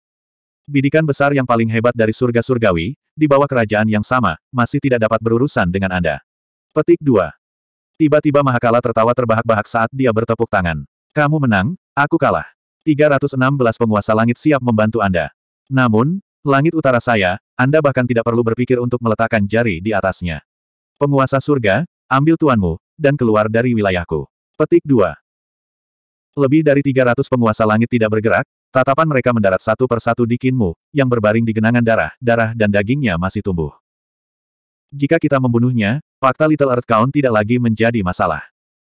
Bidikan besar yang paling hebat dari surga surgawi, di bawah kerajaan yang sama, masih tidak dapat berurusan dengan Anda. Petik 2. Tiba-tiba Mahakala tertawa terbahak-bahak saat dia bertepuk tangan. Kamu menang, aku kalah. 316 penguasa langit siap membantu Anda. Namun, langit utara saya, Anda bahkan tidak perlu berpikir untuk meletakkan jari di atasnya. Penguasa surga, ambil tuanmu, dan keluar dari wilayahku. Petik 2. Lebih dari 300 penguasa langit tidak bergerak, Tatapan mereka mendarat satu persatu di kinmu, yang berbaring di genangan darah, darah dan dagingnya masih tumbuh. Jika kita membunuhnya, fakta Little Earth Count tidak lagi menjadi masalah.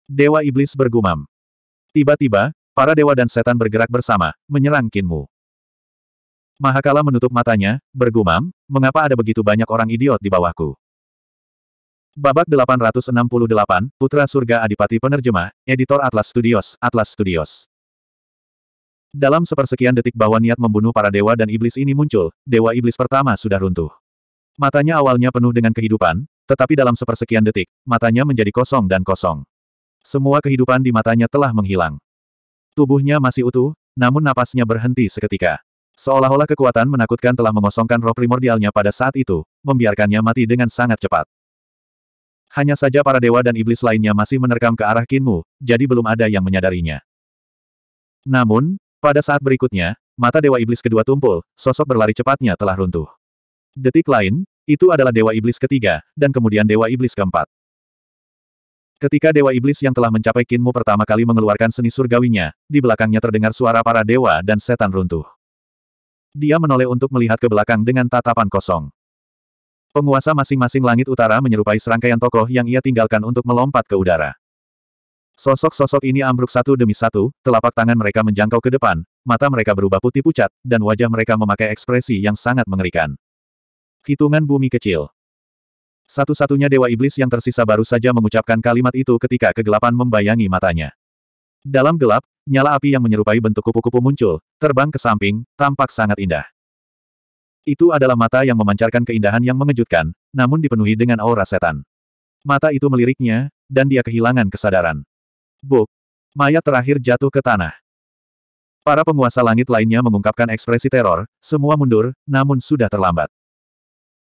Dewa Iblis bergumam. Tiba-tiba, para dewa dan setan bergerak bersama, menyerang kinmu. Mahakala menutup matanya, bergumam, mengapa ada begitu banyak orang idiot di bawahku? Babak 868, Putra Surga Adipati Penerjemah, Editor Atlas Studios, Atlas Studios. Dalam sepersekian detik bahwa niat membunuh para dewa dan iblis ini muncul, dewa iblis pertama sudah runtuh. Matanya awalnya penuh dengan kehidupan, tetapi dalam sepersekian detik, matanya menjadi kosong dan kosong. Semua kehidupan di matanya telah menghilang. Tubuhnya masih utuh, namun napasnya berhenti seketika. Seolah-olah kekuatan menakutkan telah mengosongkan roh primordialnya pada saat itu, membiarkannya mati dengan sangat cepat. Hanya saja para dewa dan iblis lainnya masih menerkam ke arah Kinmu, jadi belum ada yang menyadarinya. Namun, pada saat berikutnya, mata Dewa Iblis kedua tumpul, sosok berlari cepatnya telah runtuh. Detik lain, itu adalah Dewa Iblis ketiga, dan kemudian Dewa Iblis keempat. Ketika Dewa Iblis yang telah mencapai kinmu pertama kali mengeluarkan seni surgawinya, di belakangnya terdengar suara para dewa dan setan runtuh. Dia menoleh untuk melihat ke belakang dengan tatapan kosong. Penguasa masing-masing langit utara menyerupai serangkaian tokoh yang ia tinggalkan untuk melompat ke udara. Sosok-sosok ini ambruk satu demi satu, telapak tangan mereka menjangkau ke depan, mata mereka berubah putih pucat, dan wajah mereka memakai ekspresi yang sangat mengerikan. Hitungan bumi kecil. Satu-satunya dewa iblis yang tersisa baru saja mengucapkan kalimat itu ketika kegelapan membayangi matanya. Dalam gelap, nyala api yang menyerupai bentuk kupu-kupu muncul, terbang ke samping, tampak sangat indah. Itu adalah mata yang memancarkan keindahan yang mengejutkan, namun dipenuhi dengan aura setan. Mata itu meliriknya, dan dia kehilangan kesadaran. Buk. Mayat terakhir jatuh ke tanah. Para penguasa langit lainnya mengungkapkan ekspresi teror, semua mundur, namun sudah terlambat.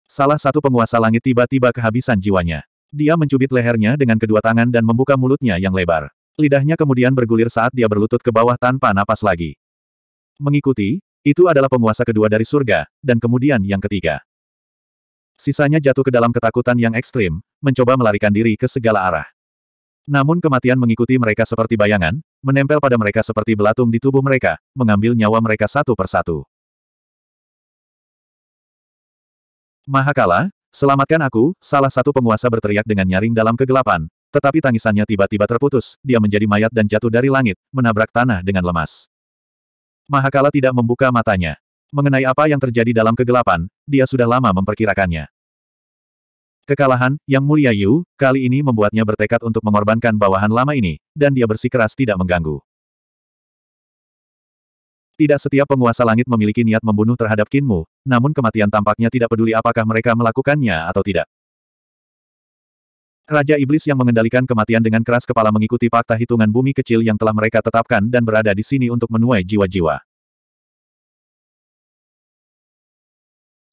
Salah satu penguasa langit tiba-tiba kehabisan jiwanya. Dia mencubit lehernya dengan kedua tangan dan membuka mulutnya yang lebar. Lidahnya kemudian bergulir saat dia berlutut ke bawah tanpa napas lagi. Mengikuti, itu adalah penguasa kedua dari surga, dan kemudian yang ketiga. Sisanya jatuh ke dalam ketakutan yang ekstrim, mencoba melarikan diri ke segala arah. Namun kematian mengikuti mereka seperti bayangan, menempel pada mereka seperti belatung di tubuh mereka, mengambil nyawa mereka satu persatu. Mahakala, selamatkan aku, salah satu penguasa berteriak dengan nyaring dalam kegelapan, tetapi tangisannya tiba-tiba terputus, dia menjadi mayat dan jatuh dari langit, menabrak tanah dengan lemas. Mahakala tidak membuka matanya. Mengenai apa yang terjadi dalam kegelapan, dia sudah lama memperkirakannya. Kekalahan, Yang Mulia Yu, kali ini membuatnya bertekad untuk mengorbankan bawahan lama ini, dan dia bersikeras tidak mengganggu. Tidak setiap penguasa langit memiliki niat membunuh terhadap Kinmu, namun kematian tampaknya tidak peduli apakah mereka melakukannya atau tidak. Raja Iblis yang mengendalikan kematian dengan keras kepala mengikuti fakta hitungan bumi kecil yang telah mereka tetapkan dan berada di sini untuk menuai jiwa-jiwa.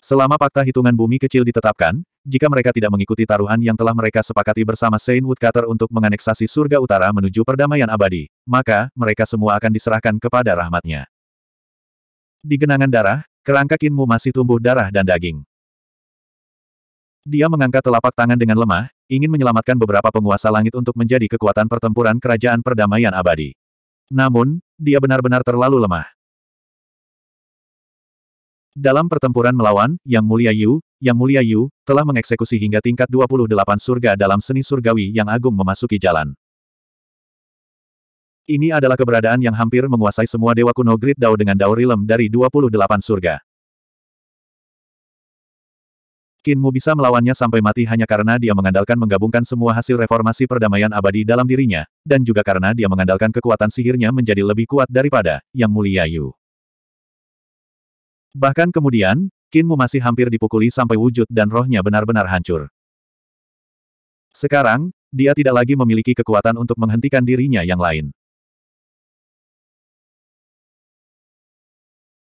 Selama fakta hitungan bumi kecil ditetapkan, jika mereka tidak mengikuti taruhan yang telah mereka sepakati bersama Saint Woodcutter untuk menganeksasi surga utara menuju perdamaian abadi, maka mereka semua akan diserahkan kepada rahmatnya. Di genangan darah, kerangka kinmu masih tumbuh darah dan daging. Dia mengangkat telapak tangan dengan lemah, ingin menyelamatkan beberapa penguasa langit untuk menjadi kekuatan pertempuran kerajaan perdamaian abadi. Namun, dia benar-benar terlalu lemah. Dalam pertempuran melawan, Yang Mulia Yu, Yang Mulia Yu, telah mengeksekusi hingga tingkat 28 surga dalam seni surgawi yang agung memasuki jalan. Ini adalah keberadaan yang hampir menguasai semua Dewa Kuno Great Dao dengan Dao Rilem dari 28 surga. Kinmu bisa melawannya sampai mati hanya karena dia mengandalkan menggabungkan semua hasil reformasi perdamaian abadi dalam dirinya, dan juga karena dia mengandalkan kekuatan sihirnya menjadi lebih kuat daripada Yang Mulia Yu. Bahkan kemudian, Kinmu masih hampir dipukuli sampai wujud dan rohnya benar-benar hancur. Sekarang, dia tidak lagi memiliki kekuatan untuk menghentikan dirinya yang lain.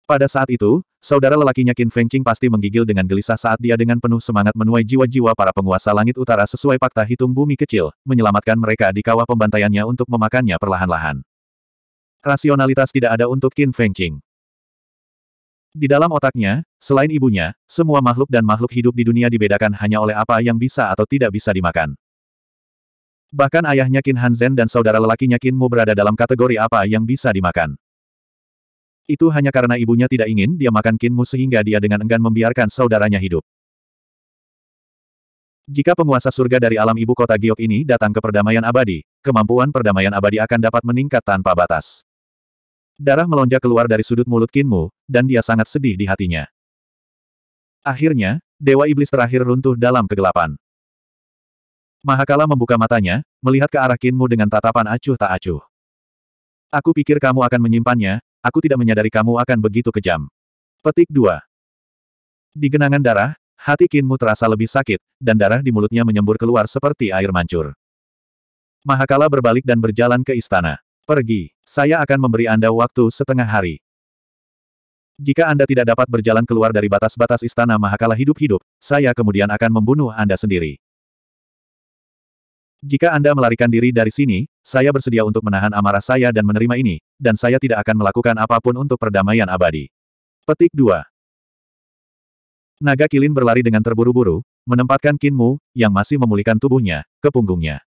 Pada saat itu, saudara lelakinya Qin Fengqing pasti menggigil dengan gelisah saat dia dengan penuh semangat menuai jiwa-jiwa para penguasa langit utara sesuai fakta hitung bumi kecil, menyelamatkan mereka di kawah pembantaiannya untuk memakannya perlahan-lahan. Rasionalitas tidak ada untuk Qin Fengqing. Di dalam otaknya, selain ibunya, semua makhluk dan makhluk hidup di dunia dibedakan hanya oleh apa yang bisa atau tidak bisa dimakan. Bahkan ayahnya Qin Hanzen dan saudara lelakinya Qin Mu berada dalam kategori apa yang bisa dimakan. Itu hanya karena ibunya tidak ingin dia makan Qin Mu sehingga dia dengan enggan membiarkan saudaranya hidup. Jika penguasa surga dari alam ibu kota Giok ini datang ke perdamaian abadi, kemampuan perdamaian abadi akan dapat meningkat tanpa batas. Darah melonjak keluar dari sudut mulut Kinmu, dan dia sangat sedih di hatinya. Akhirnya, Dewa Iblis terakhir runtuh dalam kegelapan. Mahakala membuka matanya, melihat ke arah Kinmu dengan tatapan acuh tak acuh. Aku pikir kamu akan menyimpannya, aku tidak menyadari kamu akan begitu kejam. Petik 2. Di genangan darah, hati Kinmu terasa lebih sakit, dan darah di mulutnya menyembur keluar seperti air mancur. Mahakala berbalik dan berjalan ke istana. Pergi. Saya akan memberi Anda waktu setengah hari. Jika Anda tidak dapat berjalan keluar dari batas-batas istana Mahakala hidup-hidup, saya kemudian akan membunuh Anda sendiri. Jika Anda melarikan diri dari sini, saya bersedia untuk menahan amarah saya dan menerima ini, dan saya tidak akan melakukan apapun untuk perdamaian abadi. Petik 2. Naga Kilin berlari dengan terburu-buru, menempatkan Kinmu, yang masih memulihkan tubuhnya, ke punggungnya.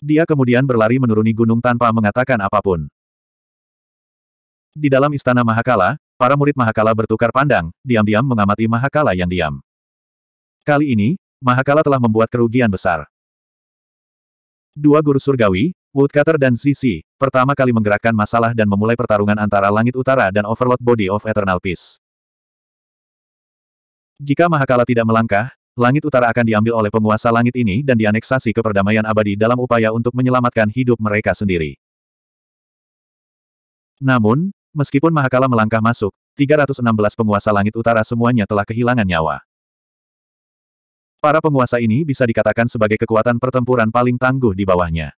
Dia kemudian berlari menuruni gunung tanpa mengatakan apapun. Di dalam istana Mahakala, para murid Mahakala bertukar pandang, diam-diam mengamati Mahakala yang diam. Kali ini, Mahakala telah membuat kerugian besar. Dua guru surgawi, Woodcutter dan Sisi, pertama kali menggerakkan masalah dan memulai pertarungan antara Langit Utara dan Overlord Body of Eternal Peace. Jika Mahakala tidak melangkah, Langit Utara akan diambil oleh penguasa langit ini dan dianeksasi ke perdamaian abadi dalam upaya untuk menyelamatkan hidup mereka sendiri. Namun, Meskipun Mahakala melangkah masuk, 316 penguasa langit utara semuanya telah kehilangan nyawa. Para penguasa ini bisa dikatakan sebagai kekuatan pertempuran paling tangguh di bawahnya.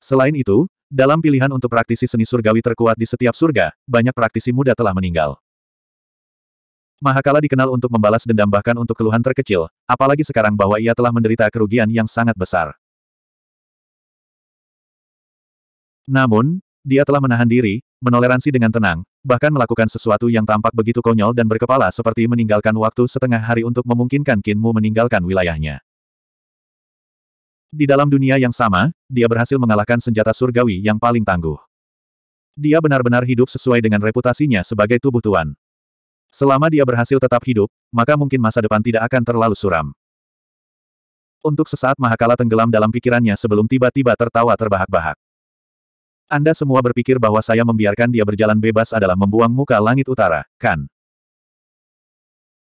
Selain itu, dalam pilihan untuk praktisi seni surgawi terkuat di setiap surga, banyak praktisi muda telah meninggal. Mahakala dikenal untuk membalas dendam bahkan untuk keluhan terkecil, apalagi sekarang bahwa ia telah menderita kerugian yang sangat besar. Namun, dia telah menahan diri, menoleransi dengan tenang, bahkan melakukan sesuatu yang tampak begitu konyol dan berkepala seperti meninggalkan waktu setengah hari untuk memungkinkan Kinmu meninggalkan wilayahnya. Di dalam dunia yang sama, dia berhasil mengalahkan senjata surgawi yang paling tangguh. Dia benar-benar hidup sesuai dengan reputasinya sebagai tubuh tuan. Selama dia berhasil tetap hidup, maka mungkin masa depan tidak akan terlalu suram. Untuk sesaat Mahakala tenggelam dalam pikirannya sebelum tiba-tiba tertawa terbahak-bahak. Anda semua berpikir bahwa saya membiarkan dia berjalan bebas adalah membuang muka langit utara, kan?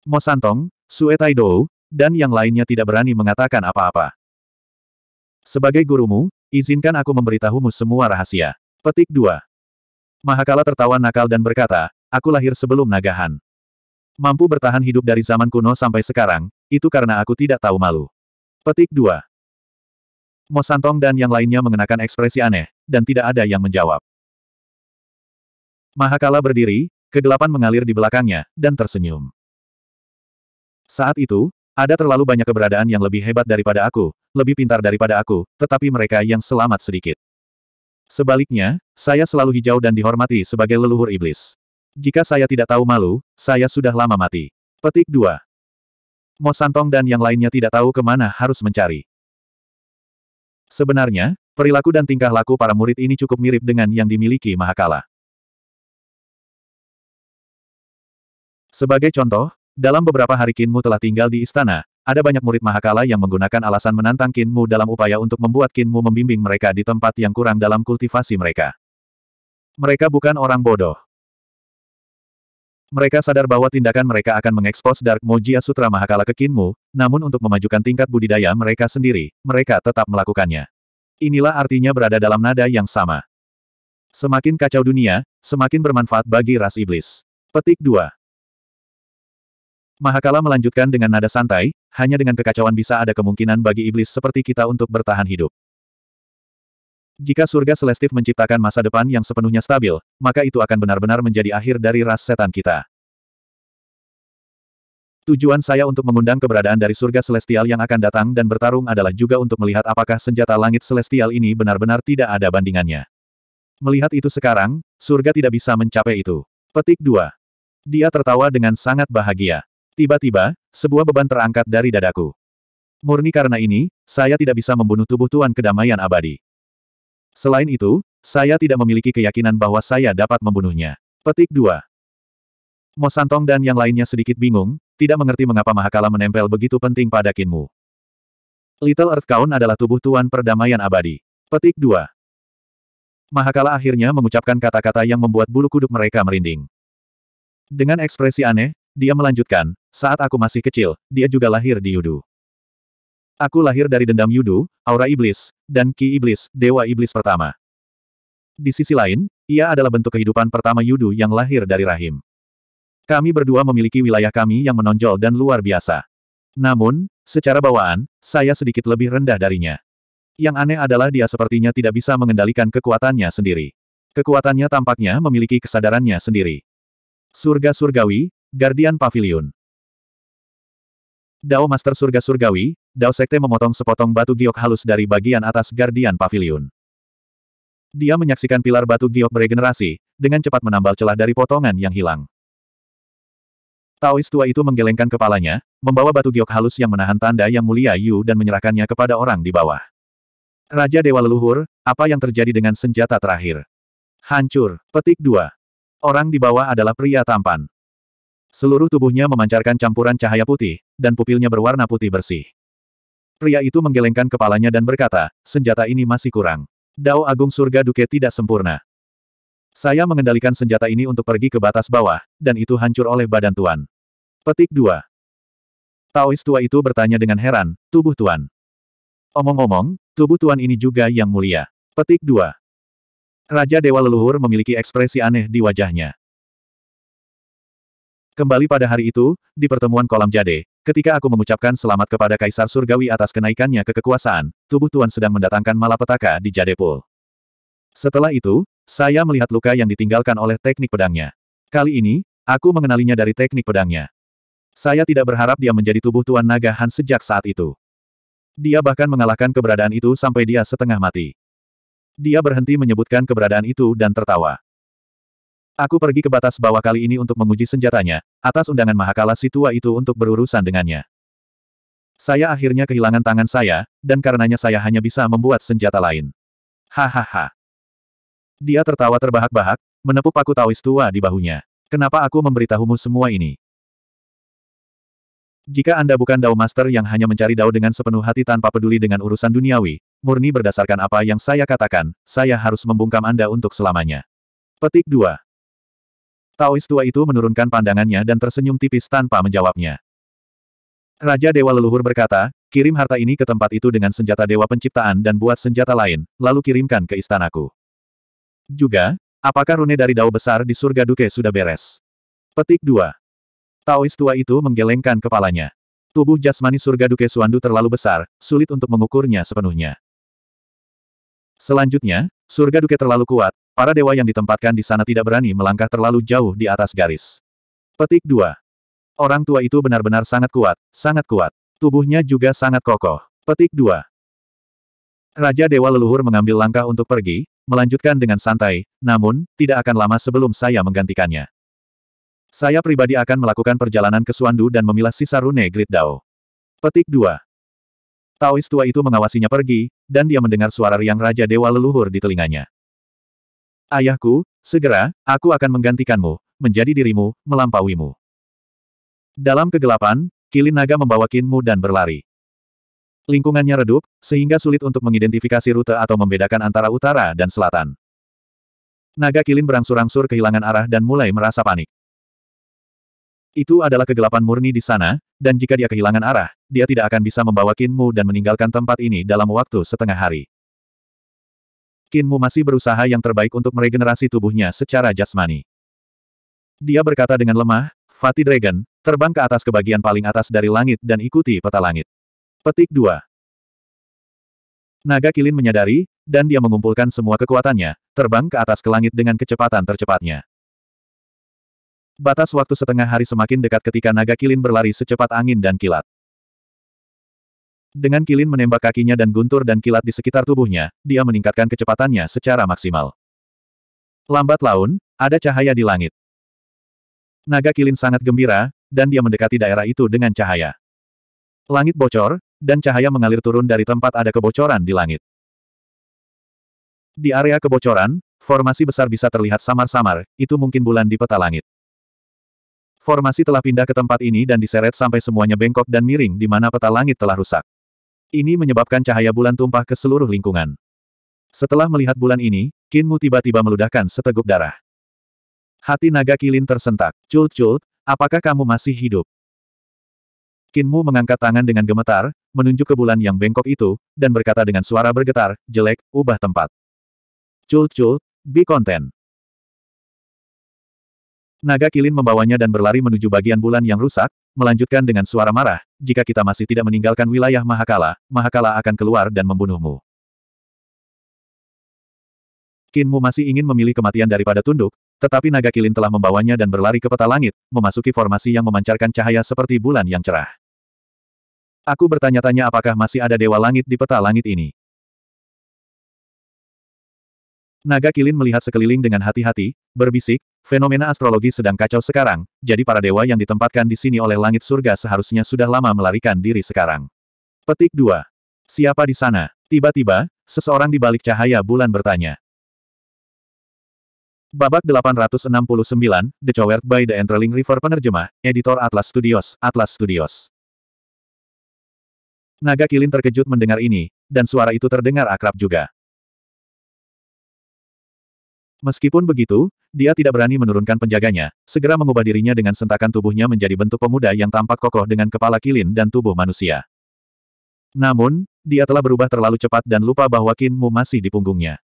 Mo Santong, Sue dan yang lainnya tidak berani mengatakan apa-apa. Sebagai gurumu, izinkan aku memberitahumu semua rahasia. Petik 2. Mahakala tertawa nakal dan berkata, aku lahir sebelum nagahan. Mampu bertahan hidup dari zaman kuno sampai sekarang, itu karena aku tidak tahu malu. Petik 2. Mosantong dan yang lainnya mengenakan ekspresi aneh, dan tidak ada yang menjawab. Mahakala berdiri, kegelapan mengalir di belakangnya, dan tersenyum. Saat itu, ada terlalu banyak keberadaan yang lebih hebat daripada aku, lebih pintar daripada aku, tetapi mereka yang selamat sedikit. Sebaliknya, saya selalu hijau dan dihormati sebagai leluhur iblis. Jika saya tidak tahu malu, saya sudah lama mati. Petik 2. Mosantong dan yang lainnya tidak tahu kemana harus mencari. Sebenarnya, Perilaku dan tingkah laku para murid ini cukup mirip dengan yang dimiliki Mahakala. Sebagai contoh, dalam beberapa hari Kinmu telah tinggal di istana, ada banyak murid Mahakala yang menggunakan alasan menantang Kinmu dalam upaya untuk membuat Kinmu membimbing mereka di tempat yang kurang dalam kultivasi mereka. Mereka bukan orang bodoh. Mereka sadar bahwa tindakan mereka akan mengekspos Dark Mojia Sutra Mahakala ke Kinmu, namun untuk memajukan tingkat budidaya mereka sendiri, mereka tetap melakukannya. Inilah artinya berada dalam nada yang sama. Semakin kacau dunia, semakin bermanfaat bagi ras iblis. Petik 2. Mahakala melanjutkan dengan nada santai, hanya dengan kekacauan bisa ada kemungkinan bagi iblis seperti kita untuk bertahan hidup. Jika surga selestif menciptakan masa depan yang sepenuhnya stabil, maka itu akan benar-benar menjadi akhir dari ras setan kita. Tujuan saya untuk mengundang keberadaan dari surga celestial yang akan datang dan bertarung adalah juga untuk melihat apakah senjata langit celestial ini benar-benar tidak ada bandingannya. Melihat itu sekarang, surga tidak bisa mencapai itu. Petik 2. Dia tertawa dengan sangat bahagia. Tiba-tiba, sebuah beban terangkat dari dadaku. Murni karena ini, saya tidak bisa membunuh tubuh Tuan Kedamaian Abadi. Selain itu, saya tidak memiliki keyakinan bahwa saya dapat membunuhnya. Petik 2. Mosantong dan yang lainnya sedikit bingung, tidak mengerti mengapa Mahakala menempel begitu penting pada Kinmu. Little Earth Kaun adalah tubuh Tuan Perdamaian Abadi. Petik 2. Mahakala akhirnya mengucapkan kata-kata yang membuat bulu kuduk mereka merinding. Dengan ekspresi aneh, dia melanjutkan, saat aku masih kecil, dia juga lahir di Yudu. Aku lahir dari dendam Yudu, aura iblis, dan ki iblis, dewa iblis pertama. Di sisi lain, ia adalah bentuk kehidupan pertama Yudu yang lahir dari rahim. Kami berdua memiliki wilayah kami yang menonjol dan luar biasa. Namun, secara bawaan, saya sedikit lebih rendah darinya. Yang aneh adalah dia sepertinya tidak bisa mengendalikan kekuatannya sendiri. Kekuatannya tampaknya memiliki kesadarannya sendiri. Surga Surgawi, Guardian Pavilion Dao Master Surga Surgawi, Dao Sekte memotong sepotong batu giok halus dari bagian atas Guardian Pavilion. Dia menyaksikan pilar batu giok beregenerasi, dengan cepat menambal celah dari potongan yang hilang. Taois tua itu menggelengkan kepalanya, membawa batu giok halus yang menahan tanda yang mulia Yu dan menyerahkannya kepada orang di bawah. Raja Dewa Leluhur, apa yang terjadi dengan senjata terakhir? Hancur. Petik dua. Orang di bawah adalah pria tampan. Seluruh tubuhnya memancarkan campuran cahaya putih, dan pupilnya berwarna putih bersih. Pria itu menggelengkan kepalanya dan berkata, senjata ini masih kurang. Dao Agung Surga Duke tidak sempurna. Saya mengendalikan senjata ini untuk pergi ke batas bawah, dan itu hancur oleh badan Tuan. Petik 2. Taois tua itu bertanya dengan heran, tubuh tuan. Omong-omong, tubuh tuan ini juga yang mulia. Petik 2. Raja Dewa Leluhur memiliki ekspresi aneh di wajahnya. Kembali pada hari itu, di pertemuan kolam jade, ketika aku mengucapkan selamat kepada Kaisar Surgawi atas kenaikannya ke kekuasaan, tubuh tuan sedang mendatangkan malapetaka di jade pool. Setelah itu, saya melihat luka yang ditinggalkan oleh teknik pedangnya. Kali ini, aku mengenalinya dari teknik pedangnya. Saya tidak berharap dia menjadi tubuh Tuan Naga Han sejak saat itu. Dia bahkan mengalahkan keberadaan itu sampai dia setengah mati. Dia berhenti menyebutkan keberadaan itu dan tertawa. Aku pergi ke batas bawah kali ini untuk menguji senjatanya, atas undangan Mahakala si tua itu untuk berurusan dengannya. Saya akhirnya kehilangan tangan saya, dan karenanya saya hanya bisa membuat senjata lain. Hahaha. Dia tertawa terbahak-bahak, menepuk paku tawis tua di bahunya. Kenapa aku memberitahumu semua ini? Jika Anda bukan Dao Master yang hanya mencari Dao dengan sepenuh hati tanpa peduli dengan urusan duniawi, murni berdasarkan apa yang saya katakan, saya harus membungkam Anda untuk selamanya. Petik 2. Taois tua itu menurunkan pandangannya dan tersenyum tipis tanpa menjawabnya. Raja Dewa Leluhur berkata, kirim harta ini ke tempat itu dengan senjata Dewa Penciptaan dan buat senjata lain, lalu kirimkan ke istanaku. Juga, apakah rune dari Dao Besar di surga Duke sudah beres? Petik 2. Taois tua itu menggelengkan kepalanya. Tubuh jasmani surga Duke Suandu terlalu besar, sulit untuk mengukurnya sepenuhnya. Selanjutnya, surga Duke terlalu kuat, para dewa yang ditempatkan di sana tidak berani melangkah terlalu jauh di atas garis. Petik 2. Orang tua itu benar-benar sangat kuat, sangat kuat. Tubuhnya juga sangat kokoh. Petik 2. Raja Dewa Leluhur mengambil langkah untuk pergi, melanjutkan dengan santai, namun, tidak akan lama sebelum saya menggantikannya. Saya pribadi akan melakukan perjalanan ke Suandu dan memilah sisa rune Grid Dao. Petik 2. Taois tua itu mengawasinya pergi, dan dia mendengar suara riang Raja Dewa Leluhur di telinganya. Ayahku, segera, aku akan menggantikanmu, menjadi dirimu, melampauimu. Dalam kegelapan, kilin naga membawa kinmu dan berlari. Lingkungannya redup, sehingga sulit untuk mengidentifikasi rute atau membedakan antara utara dan selatan. Naga kilin berangsur-angsur kehilangan arah dan mulai merasa panik. Itu adalah kegelapan murni di sana, dan jika dia kehilangan arah, dia tidak akan bisa membawa Kinmu dan meninggalkan tempat ini dalam waktu setengah hari. Kinmu masih berusaha yang terbaik untuk meregenerasi tubuhnya secara jasmani. Dia berkata dengan lemah, Fatih Dragon, terbang ke atas ke bagian paling atas dari langit dan ikuti peta langit. Petik 2. Naga Kilin menyadari, dan dia mengumpulkan semua kekuatannya, terbang ke atas ke langit dengan kecepatan tercepatnya. Batas waktu setengah hari semakin dekat ketika naga kilin berlari secepat angin dan kilat. Dengan kilin menembak kakinya dan guntur dan kilat di sekitar tubuhnya, dia meningkatkan kecepatannya secara maksimal. Lambat laun, ada cahaya di langit. Naga kilin sangat gembira, dan dia mendekati daerah itu dengan cahaya. Langit bocor, dan cahaya mengalir turun dari tempat ada kebocoran di langit. Di area kebocoran, formasi besar bisa terlihat samar-samar, itu mungkin bulan di peta langit. Formasi telah pindah ke tempat ini dan diseret sampai semuanya bengkok dan miring di mana peta langit telah rusak. Ini menyebabkan cahaya bulan tumpah ke seluruh lingkungan. Setelah melihat bulan ini, Kinmu tiba-tiba meludahkan seteguk darah. Hati naga kilin tersentak. Cult-cult, apakah kamu masih hidup? Kinmu mengangkat tangan dengan gemetar, menunjuk ke bulan yang bengkok itu, dan berkata dengan suara bergetar, jelek, ubah tempat. Cult-cult, be content. Naga Kilin membawanya dan berlari menuju bagian bulan yang rusak, melanjutkan dengan suara marah, jika kita masih tidak meninggalkan wilayah Mahakala, Mahakala akan keluar dan membunuhmu. Kinmu masih ingin memilih kematian daripada tunduk, tetapi naga kilin telah membawanya dan berlari ke peta langit, memasuki formasi yang memancarkan cahaya seperti bulan yang cerah. Aku bertanya-tanya apakah masih ada dewa langit di peta langit ini. Naga kilin melihat sekeliling dengan hati-hati, berbisik, Fenomena astrologi sedang kacau sekarang, jadi para dewa yang ditempatkan di sini oleh langit surga seharusnya sudah lama melarikan diri sekarang. Petik 2. Siapa di sana? Tiba-tiba, seseorang di balik cahaya bulan bertanya. Babak 869, The Coward by the Enterling River Penerjemah, Editor Atlas Studios, Atlas Studios. Naga Kilin terkejut mendengar ini, dan suara itu terdengar akrab juga. Meskipun begitu, dia tidak berani menurunkan penjaganya, segera mengubah dirinya dengan sentakan tubuhnya menjadi bentuk pemuda yang tampak kokoh dengan kepala kilin dan tubuh manusia. Namun, dia telah berubah terlalu cepat dan lupa bahwa Kinmu masih di punggungnya.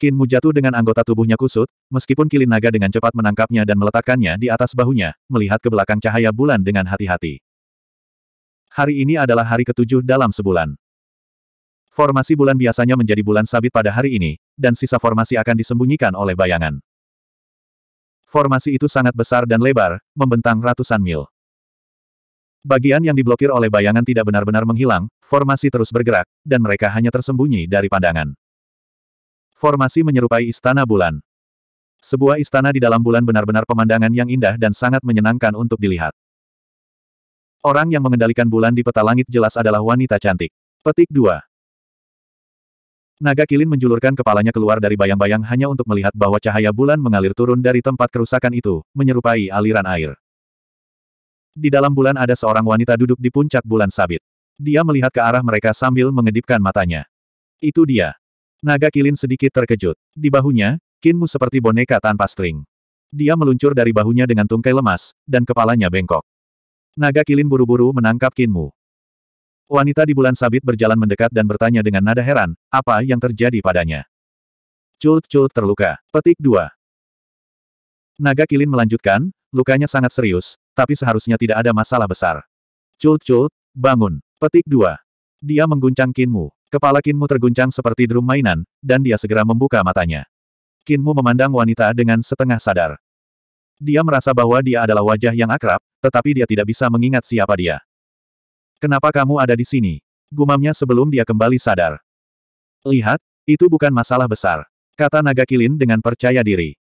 Kinmu jatuh dengan anggota tubuhnya kusut, meskipun kilin naga dengan cepat menangkapnya dan meletakkannya di atas bahunya, melihat ke belakang cahaya bulan dengan hati-hati. Hari ini adalah hari ketujuh dalam sebulan. Formasi bulan biasanya menjadi bulan sabit pada hari ini, dan sisa formasi akan disembunyikan oleh bayangan. Formasi itu sangat besar dan lebar, membentang ratusan mil. Bagian yang diblokir oleh bayangan tidak benar-benar menghilang, formasi terus bergerak, dan mereka hanya tersembunyi dari pandangan. Formasi menyerupai istana bulan. Sebuah istana di dalam bulan benar-benar pemandangan yang indah dan sangat menyenangkan untuk dilihat. Orang yang mengendalikan bulan di peta langit jelas adalah wanita cantik. Petik 2. Naga Kilin menjulurkan kepalanya keluar dari bayang-bayang hanya untuk melihat bahwa cahaya bulan mengalir turun dari tempat kerusakan itu, menyerupai aliran air. Di dalam bulan ada seorang wanita duduk di puncak bulan sabit. Dia melihat ke arah mereka sambil mengedipkan matanya. Itu dia. Naga Kilin sedikit terkejut. Di bahunya, Kinmu seperti boneka tanpa string. Dia meluncur dari bahunya dengan tungkai lemas, dan kepalanya bengkok. Naga Kilin buru-buru menangkap Kinmu. Wanita di bulan sabit berjalan mendekat dan bertanya dengan nada heran, apa yang terjadi padanya. Cult-cult terluka. Petik 2. Naga Kilin melanjutkan, lukanya sangat serius, tapi seharusnya tidak ada masalah besar. Cult-cult, bangun. Petik 2. Dia mengguncang Kinmu. Kepala Kinmu terguncang seperti drum mainan, dan dia segera membuka matanya. Kinmu memandang wanita dengan setengah sadar. Dia merasa bahwa dia adalah wajah yang akrab, tetapi dia tidak bisa mengingat siapa dia. Kenapa kamu ada di sini? Gumamnya sebelum dia kembali sadar. Lihat, itu bukan masalah besar. Kata naga kilin dengan percaya diri.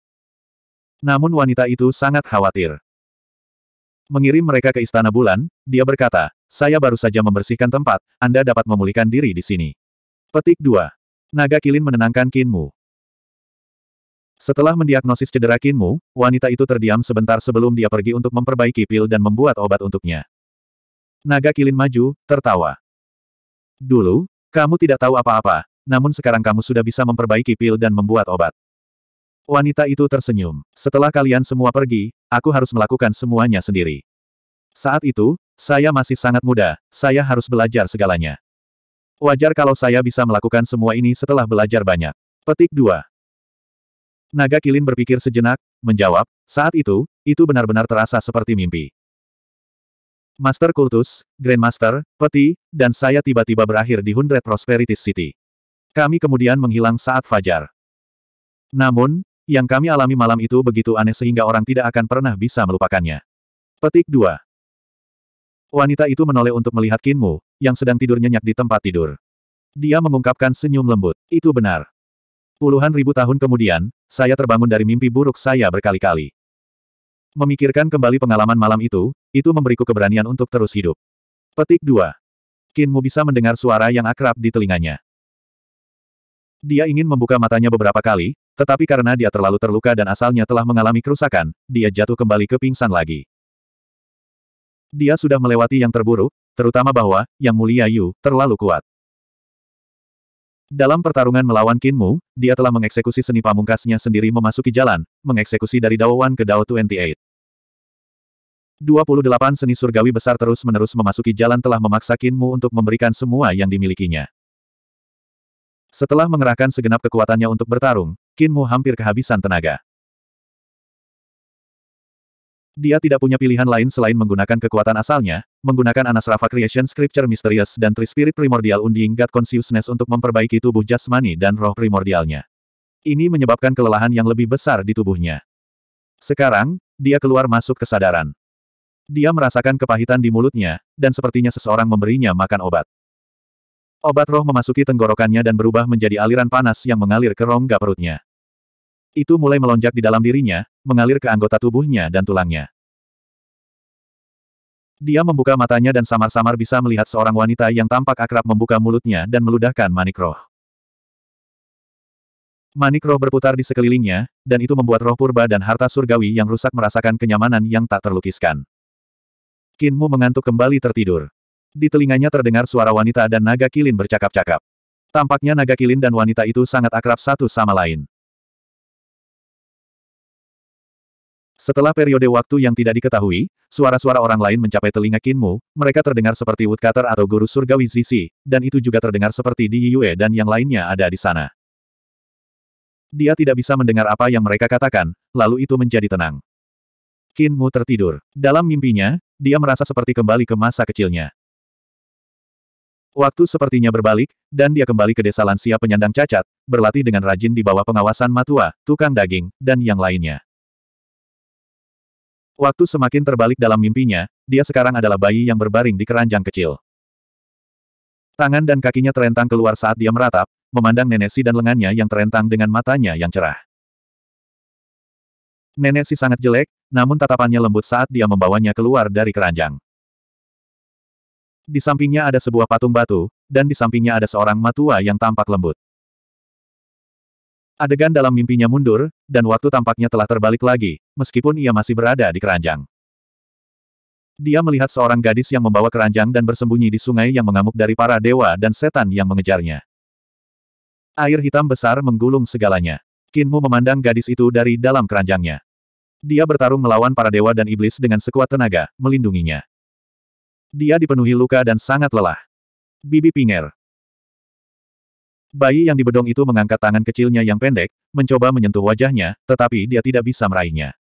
Namun wanita itu sangat khawatir. Mengirim mereka ke Istana Bulan, dia berkata, saya baru saja membersihkan tempat, Anda dapat memulihkan diri di sini. Petik 2. Naga kilin menenangkan kinmu. Setelah mendiagnosis cedera kinmu, wanita itu terdiam sebentar sebelum dia pergi untuk memperbaiki pil dan membuat obat untuknya. Naga Kilin maju, tertawa. Dulu, kamu tidak tahu apa-apa, namun sekarang kamu sudah bisa memperbaiki pil dan membuat obat. Wanita itu tersenyum. Setelah kalian semua pergi, aku harus melakukan semuanya sendiri. Saat itu, saya masih sangat muda, saya harus belajar segalanya. Wajar kalau saya bisa melakukan semua ini setelah belajar banyak. Petik 2. Naga Kilin berpikir sejenak, menjawab, saat itu, itu benar-benar terasa seperti mimpi. Master Kultus, Grandmaster, Peti, dan saya tiba-tiba berakhir di Hundred Prosperity City. Kami kemudian menghilang saat fajar. Namun, yang kami alami malam itu begitu aneh sehingga orang tidak akan pernah bisa melupakannya. Petik 2. Wanita itu menoleh untuk melihat Kinmu, yang sedang tidur nyenyak di tempat tidur. Dia mengungkapkan senyum lembut. Itu benar. Puluhan ribu tahun kemudian, saya terbangun dari mimpi buruk saya berkali-kali. Memikirkan kembali pengalaman malam itu, itu memberiku keberanian untuk terus hidup. Petik 2. Kinmu bisa mendengar suara yang akrab di telinganya. Dia ingin membuka matanya beberapa kali, tetapi karena dia terlalu terluka dan asalnya telah mengalami kerusakan, dia jatuh kembali ke pingsan lagi. Dia sudah melewati yang terburuk, terutama bahwa, Yang Mulia Yu, terlalu kuat. Dalam pertarungan melawan Kinmu, dia telah mengeksekusi seni pamungkasnya sendiri memasuki jalan, mengeksekusi dari Wan ke Dao 28. 28 seni surgawi besar terus-menerus memasuki jalan telah memaksa Kinmu untuk memberikan semua yang dimilikinya. Setelah mengerahkan segenap kekuatannya untuk bertarung, Kinmu hampir kehabisan tenaga. Dia tidak punya pilihan lain selain menggunakan kekuatan asalnya, menggunakan Anasrafa Creation Scripture Mysterious dan Trispirit Primordial Undying God Consciousness untuk memperbaiki tubuh jasmani dan roh primordialnya. Ini menyebabkan kelelahan yang lebih besar di tubuhnya. Sekarang, dia keluar masuk kesadaran. Dia merasakan kepahitan di mulutnya, dan sepertinya seseorang memberinya makan obat. Obat roh memasuki tenggorokannya dan berubah menjadi aliran panas yang mengalir ke rongga perutnya. Itu mulai melonjak di dalam dirinya, mengalir ke anggota tubuhnya dan tulangnya. Dia membuka matanya dan samar-samar bisa melihat seorang wanita yang tampak akrab membuka mulutnya dan meludahkan manik roh. Manik roh berputar di sekelilingnya, dan itu membuat roh purba dan harta surgawi yang rusak merasakan kenyamanan yang tak terlukiskan. Kinmu mengantuk kembali tertidur. Di telinganya terdengar suara wanita dan naga kilin bercakap-cakap. Tampaknya naga kilin dan wanita itu sangat akrab satu sama lain. Setelah periode waktu yang tidak diketahui, suara-suara orang lain mencapai telinga Kinmu, mereka terdengar seperti Woodcutter atau Guru Surgawi Sisi, dan itu juga terdengar seperti di Yue dan yang lainnya ada di sana. Dia tidak bisa mendengar apa yang mereka katakan, lalu itu menjadi tenang. Qin Mu tertidur. Dalam mimpinya, dia merasa seperti kembali ke masa kecilnya. Waktu sepertinya berbalik, dan dia kembali ke desa lansia penyandang cacat, berlatih dengan rajin di bawah pengawasan matua, tukang daging, dan yang lainnya. Waktu semakin terbalik dalam mimpinya, dia sekarang adalah bayi yang berbaring di keranjang kecil. Tangan dan kakinya terentang keluar saat dia meratap, memandang nenek si dan lengannya yang terentang dengan matanya yang cerah. Nenek si sangat jelek, namun tatapannya lembut saat dia membawanya keluar dari keranjang. Di sampingnya ada sebuah patung batu, dan di sampingnya ada seorang matua yang tampak lembut. Adegan dalam mimpinya mundur, dan waktu tampaknya telah terbalik lagi, meskipun ia masih berada di keranjang. Dia melihat seorang gadis yang membawa keranjang dan bersembunyi di sungai yang mengamuk dari para dewa dan setan yang mengejarnya. Air hitam besar menggulung segalanya. Kinmu memandang gadis itu dari dalam keranjangnya. Dia bertarung melawan para dewa dan iblis dengan sekuat tenaga, melindunginya. Dia dipenuhi luka dan sangat lelah. Bibi Pinger. Bayi yang dibedong itu mengangkat tangan kecilnya yang pendek, mencoba menyentuh wajahnya, tetapi dia tidak bisa meraihnya.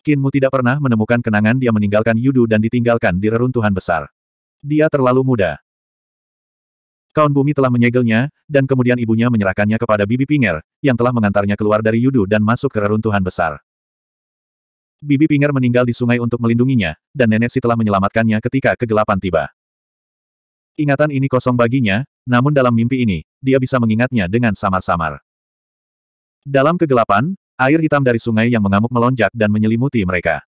Kinmu tidak pernah menemukan kenangan dia meninggalkan Yudu dan ditinggalkan di reruntuhan besar. Dia terlalu muda. Kaun Bumi telah menyegelnya, dan kemudian ibunya menyerahkannya kepada Bibi Pinger, yang telah mengantarnya keluar dari Yudu dan masuk ke reruntuhan besar. Bibi Pinger meninggal di sungai untuk melindunginya, dan nenek Si telah menyelamatkannya ketika kegelapan tiba. Ingatan ini kosong baginya, namun dalam mimpi ini, dia bisa mengingatnya dengan samar-samar. Dalam kegelapan, air hitam dari sungai yang mengamuk melonjak dan menyelimuti mereka.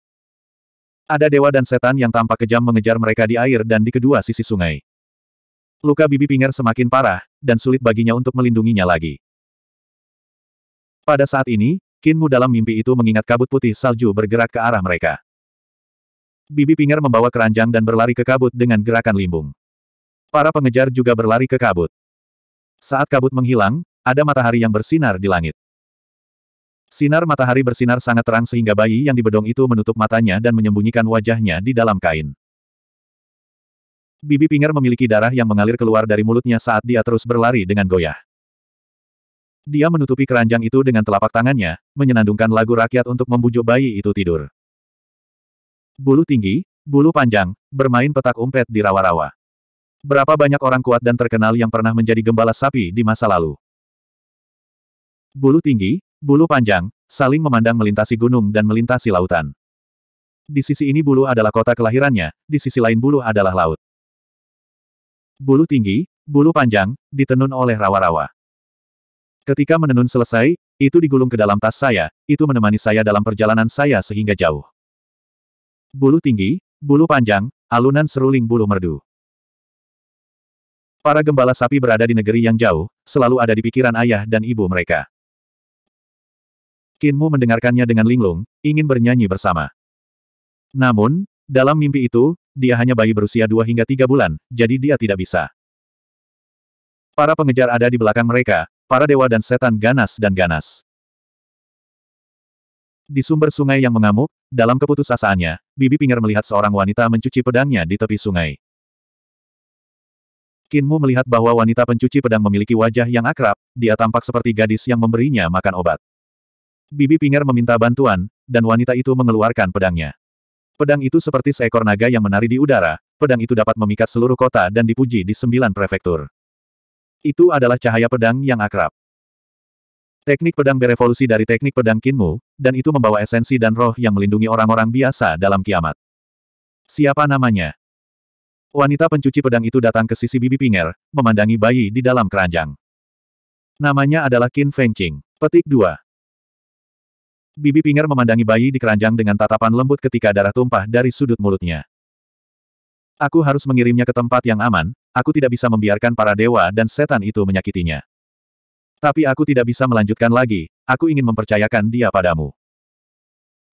Ada dewa dan setan yang tampak kejam mengejar mereka di air dan di kedua sisi sungai. Luka bibi pinger semakin parah, dan sulit baginya untuk melindunginya lagi. Pada saat ini, Kinmu dalam mimpi itu mengingat kabut putih salju bergerak ke arah mereka. Bibi pinger membawa keranjang dan berlari ke kabut dengan gerakan limbung. Para pengejar juga berlari ke kabut. Saat kabut menghilang, ada matahari yang bersinar di langit. Sinar matahari bersinar sangat terang sehingga bayi yang dibedong itu menutup matanya dan menyembunyikan wajahnya di dalam kain. Bibi Pinger memiliki darah yang mengalir keluar dari mulutnya saat dia terus berlari dengan goyah. Dia menutupi keranjang itu dengan telapak tangannya, menyenandungkan lagu rakyat untuk membujuk bayi itu tidur. Bulu tinggi, bulu panjang, bermain petak umpet di rawa-rawa. Berapa banyak orang kuat dan terkenal yang pernah menjadi gembala sapi di masa lalu? Bulu tinggi, bulu panjang, saling memandang melintasi gunung dan melintasi lautan. Di sisi ini bulu adalah kota kelahirannya, di sisi lain bulu adalah laut. Bulu tinggi, bulu panjang, ditenun oleh rawa-rawa. Ketika menenun selesai, itu digulung ke dalam tas saya, itu menemani saya dalam perjalanan saya sehingga jauh. Bulu tinggi, bulu panjang, alunan seruling bulu merdu. Para gembala sapi berada di negeri yang jauh, selalu ada di pikiran ayah dan ibu mereka. Kinmu mendengarkannya dengan linglung, ingin bernyanyi bersama. Namun, dalam mimpi itu, dia hanya bayi berusia 2 hingga 3 bulan, jadi dia tidak bisa. Para pengejar ada di belakang mereka, para dewa dan setan ganas dan ganas. Di sumber sungai yang mengamuk, dalam keputusasaannya, Bibi Pinger melihat seorang wanita mencuci pedangnya di tepi sungai. Kinmu melihat bahwa wanita pencuci pedang memiliki wajah yang akrab, dia tampak seperti gadis yang memberinya makan obat. Bibi Pinger meminta bantuan, dan wanita itu mengeluarkan pedangnya. Pedang itu seperti seekor naga yang menari di udara, pedang itu dapat memikat seluruh kota dan dipuji di sembilan prefektur. Itu adalah cahaya pedang yang akrab. Teknik pedang berevolusi dari teknik pedang Kinmu, dan itu membawa esensi dan roh yang melindungi orang-orang biasa dalam kiamat. Siapa namanya? Wanita pencuci pedang itu datang ke sisi bibi Pinger, memandangi bayi di dalam keranjang. Namanya adalah Qin Fengqing. Petik 2. Bibi Pinger memandangi bayi di keranjang dengan tatapan lembut ketika darah tumpah dari sudut mulutnya. Aku harus mengirimnya ke tempat yang aman, aku tidak bisa membiarkan para dewa dan setan itu menyakitinya. Tapi aku tidak bisa melanjutkan lagi, aku ingin mempercayakan dia padamu.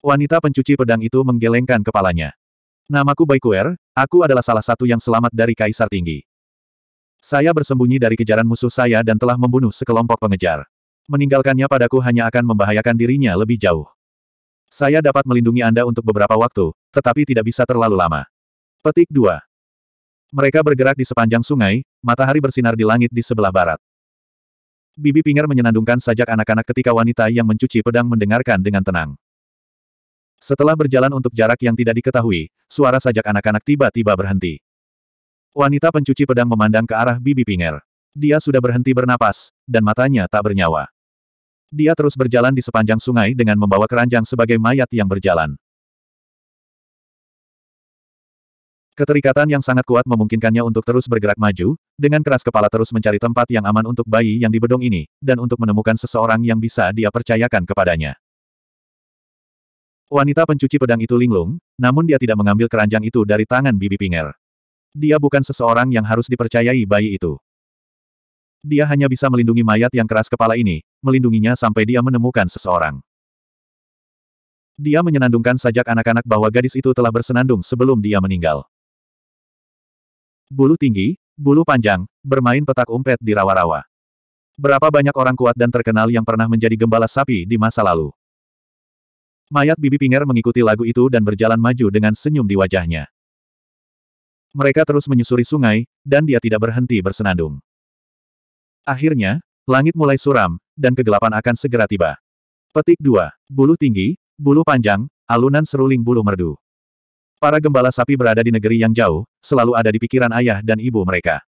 Wanita pencuci pedang itu menggelengkan kepalanya. Namaku Baikuer, aku adalah salah satu yang selamat dari Kaisar Tinggi. Saya bersembunyi dari kejaran musuh saya dan telah membunuh sekelompok pengejar meninggalkannya padaku hanya akan membahayakan dirinya lebih jauh. Saya dapat melindungi Anda untuk beberapa waktu, tetapi tidak bisa terlalu lama. Petik 2. Mereka bergerak di sepanjang sungai, matahari bersinar di langit di sebelah barat. Bibi Pinger menyenandungkan sajak anak-anak ketika wanita yang mencuci pedang mendengarkan dengan tenang. Setelah berjalan untuk jarak yang tidak diketahui, suara sajak anak-anak tiba-tiba berhenti. Wanita pencuci pedang memandang ke arah Bibi Pinger. Dia sudah berhenti bernapas, dan matanya tak bernyawa. Dia terus berjalan di sepanjang sungai dengan membawa keranjang sebagai mayat yang berjalan. Keterikatan yang sangat kuat memungkinkannya untuk terus bergerak maju, dengan keras kepala terus mencari tempat yang aman untuk bayi yang di ini, dan untuk menemukan seseorang yang bisa dia percayakan kepadanya. Wanita pencuci pedang itu linglung, namun dia tidak mengambil keranjang itu dari tangan Bibi Pinger. Dia bukan seseorang yang harus dipercayai bayi itu. Dia hanya bisa melindungi mayat yang keras kepala ini, melindunginya sampai dia menemukan seseorang. Dia menyenandungkan sajak anak-anak bahwa gadis itu telah bersenandung sebelum dia meninggal. Bulu tinggi, bulu panjang, bermain petak umpet di rawa-rawa. Berapa banyak orang kuat dan terkenal yang pernah menjadi gembala sapi di masa lalu. Mayat Bibi Pinger mengikuti lagu itu dan berjalan maju dengan senyum di wajahnya. Mereka terus menyusuri sungai, dan dia tidak berhenti bersenandung. Akhirnya, langit mulai suram, dan kegelapan akan segera tiba. Petik 2. Bulu tinggi, bulu panjang, alunan seruling bulu merdu. Para gembala sapi berada di negeri yang jauh, selalu ada di pikiran ayah dan ibu mereka.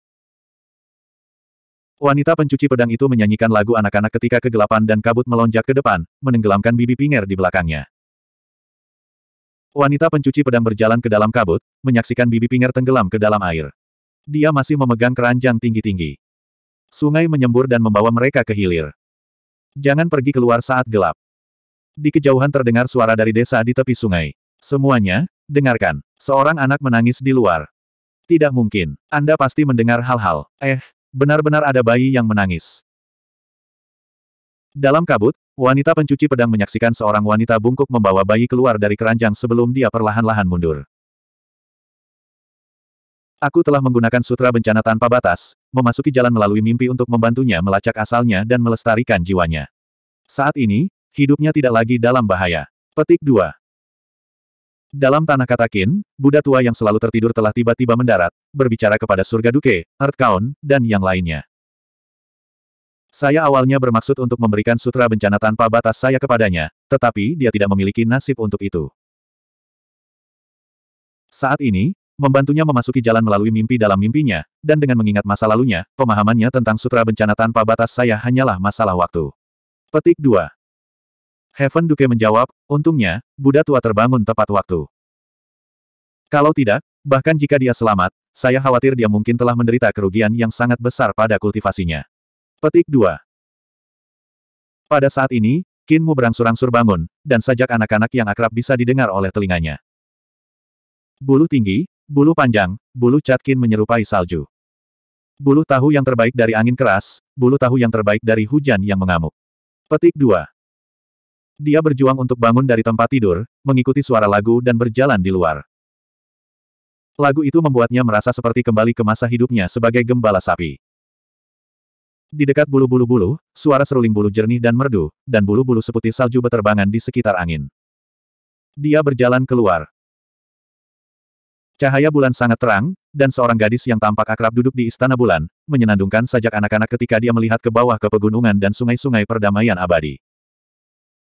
Wanita pencuci pedang itu menyanyikan lagu anak-anak ketika kegelapan dan kabut melonjak ke depan, menenggelamkan bibi pinger di belakangnya. Wanita pencuci pedang berjalan ke dalam kabut, menyaksikan bibi pinger tenggelam ke dalam air. Dia masih memegang keranjang tinggi-tinggi. Sungai menyembur dan membawa mereka ke hilir. Jangan pergi keluar saat gelap. Di kejauhan terdengar suara dari desa di tepi sungai. Semuanya, dengarkan. Seorang anak menangis di luar. Tidak mungkin. Anda pasti mendengar hal-hal. Eh, benar-benar ada bayi yang menangis. Dalam kabut, wanita pencuci pedang menyaksikan seorang wanita bungkuk membawa bayi keluar dari keranjang sebelum dia perlahan-lahan mundur. Aku telah menggunakan sutra bencana tanpa batas, memasuki jalan melalui mimpi untuk membantunya melacak asalnya dan melestarikan jiwanya. Saat ini, hidupnya tidak lagi dalam bahaya. Petik 2. Dalam tanah Katakin, Buddha tua yang selalu tertidur telah tiba-tiba mendarat, berbicara kepada surga Duke, Earthkaun, dan yang lainnya. Saya awalnya bermaksud untuk memberikan sutra bencana tanpa batas saya kepadanya, tetapi dia tidak memiliki nasib untuk itu. Saat ini, membantunya memasuki jalan melalui mimpi dalam mimpinya, dan dengan mengingat masa lalunya, pemahamannya tentang sutra bencana tanpa batas saya hanyalah masalah waktu. Petik 2. Heaven Duke menjawab, untungnya, Buddha tua terbangun tepat waktu. Kalau tidak, bahkan jika dia selamat, saya khawatir dia mungkin telah menderita kerugian yang sangat besar pada kultivasinya. Petik 2. Pada saat ini, Kinmu berangsur-angsur bangun, dan sajak anak-anak yang akrab bisa didengar oleh telinganya. Bulu tinggi, Bulu panjang, bulu catkin menyerupai salju. Bulu tahu yang terbaik dari angin keras, bulu tahu yang terbaik dari hujan yang mengamuk. Petik 2. Dia berjuang untuk bangun dari tempat tidur, mengikuti suara lagu dan berjalan di luar. Lagu itu membuatnya merasa seperti kembali ke masa hidupnya sebagai gembala sapi. Di dekat bulu-bulu bulu, suara seruling bulu jernih dan merdu, dan bulu-bulu seputih salju beterbangan di sekitar angin. Dia berjalan keluar. Cahaya bulan sangat terang, dan seorang gadis yang tampak akrab duduk di istana bulan, menyenandungkan sajak anak-anak ketika dia melihat ke bawah ke pegunungan dan sungai-sungai perdamaian abadi.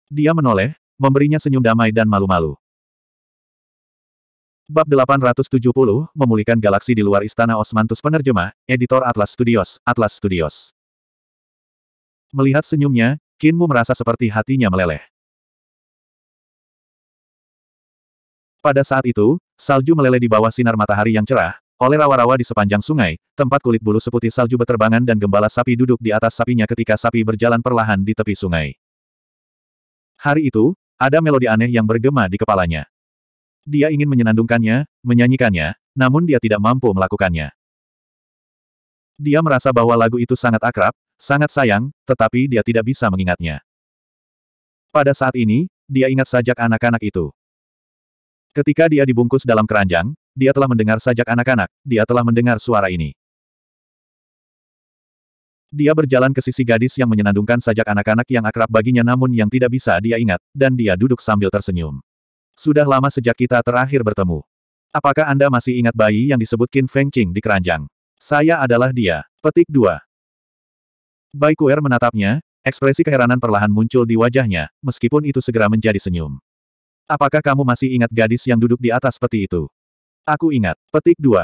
Dia menoleh, memberinya senyum damai dan malu-malu. Bab 870, Memulihkan Galaksi di Luar Istana Osmantus Penerjemah, Editor Atlas Studios, Atlas Studios. Melihat senyumnya, Kinmu merasa seperti hatinya meleleh. Pada saat itu, Salju meleleh di bawah sinar matahari yang cerah, oleh rawa-rawa di sepanjang sungai, tempat kulit bulu seputih salju berterbangan dan gembala sapi duduk di atas sapinya ketika sapi berjalan perlahan di tepi sungai. Hari itu, ada melodi aneh yang bergema di kepalanya. Dia ingin menyenandungkannya, menyanyikannya, namun dia tidak mampu melakukannya. Dia merasa bahwa lagu itu sangat akrab, sangat sayang, tetapi dia tidak bisa mengingatnya. Pada saat ini, dia ingat sajak anak-anak itu. Ketika dia dibungkus dalam keranjang, dia telah mendengar sajak anak-anak, dia telah mendengar suara ini. Dia berjalan ke sisi gadis yang menyenandungkan sajak anak-anak yang akrab baginya namun yang tidak bisa dia ingat, dan dia duduk sambil tersenyum. Sudah lama sejak kita terakhir bertemu. Apakah Anda masih ingat bayi yang disebut Qin Feng Qing di keranjang? Saya adalah dia. Petik 2. Bai Kuer menatapnya, ekspresi keheranan perlahan muncul di wajahnya, meskipun itu segera menjadi senyum. Apakah kamu masih ingat gadis yang duduk di atas peti itu? Aku ingat. Petik 2.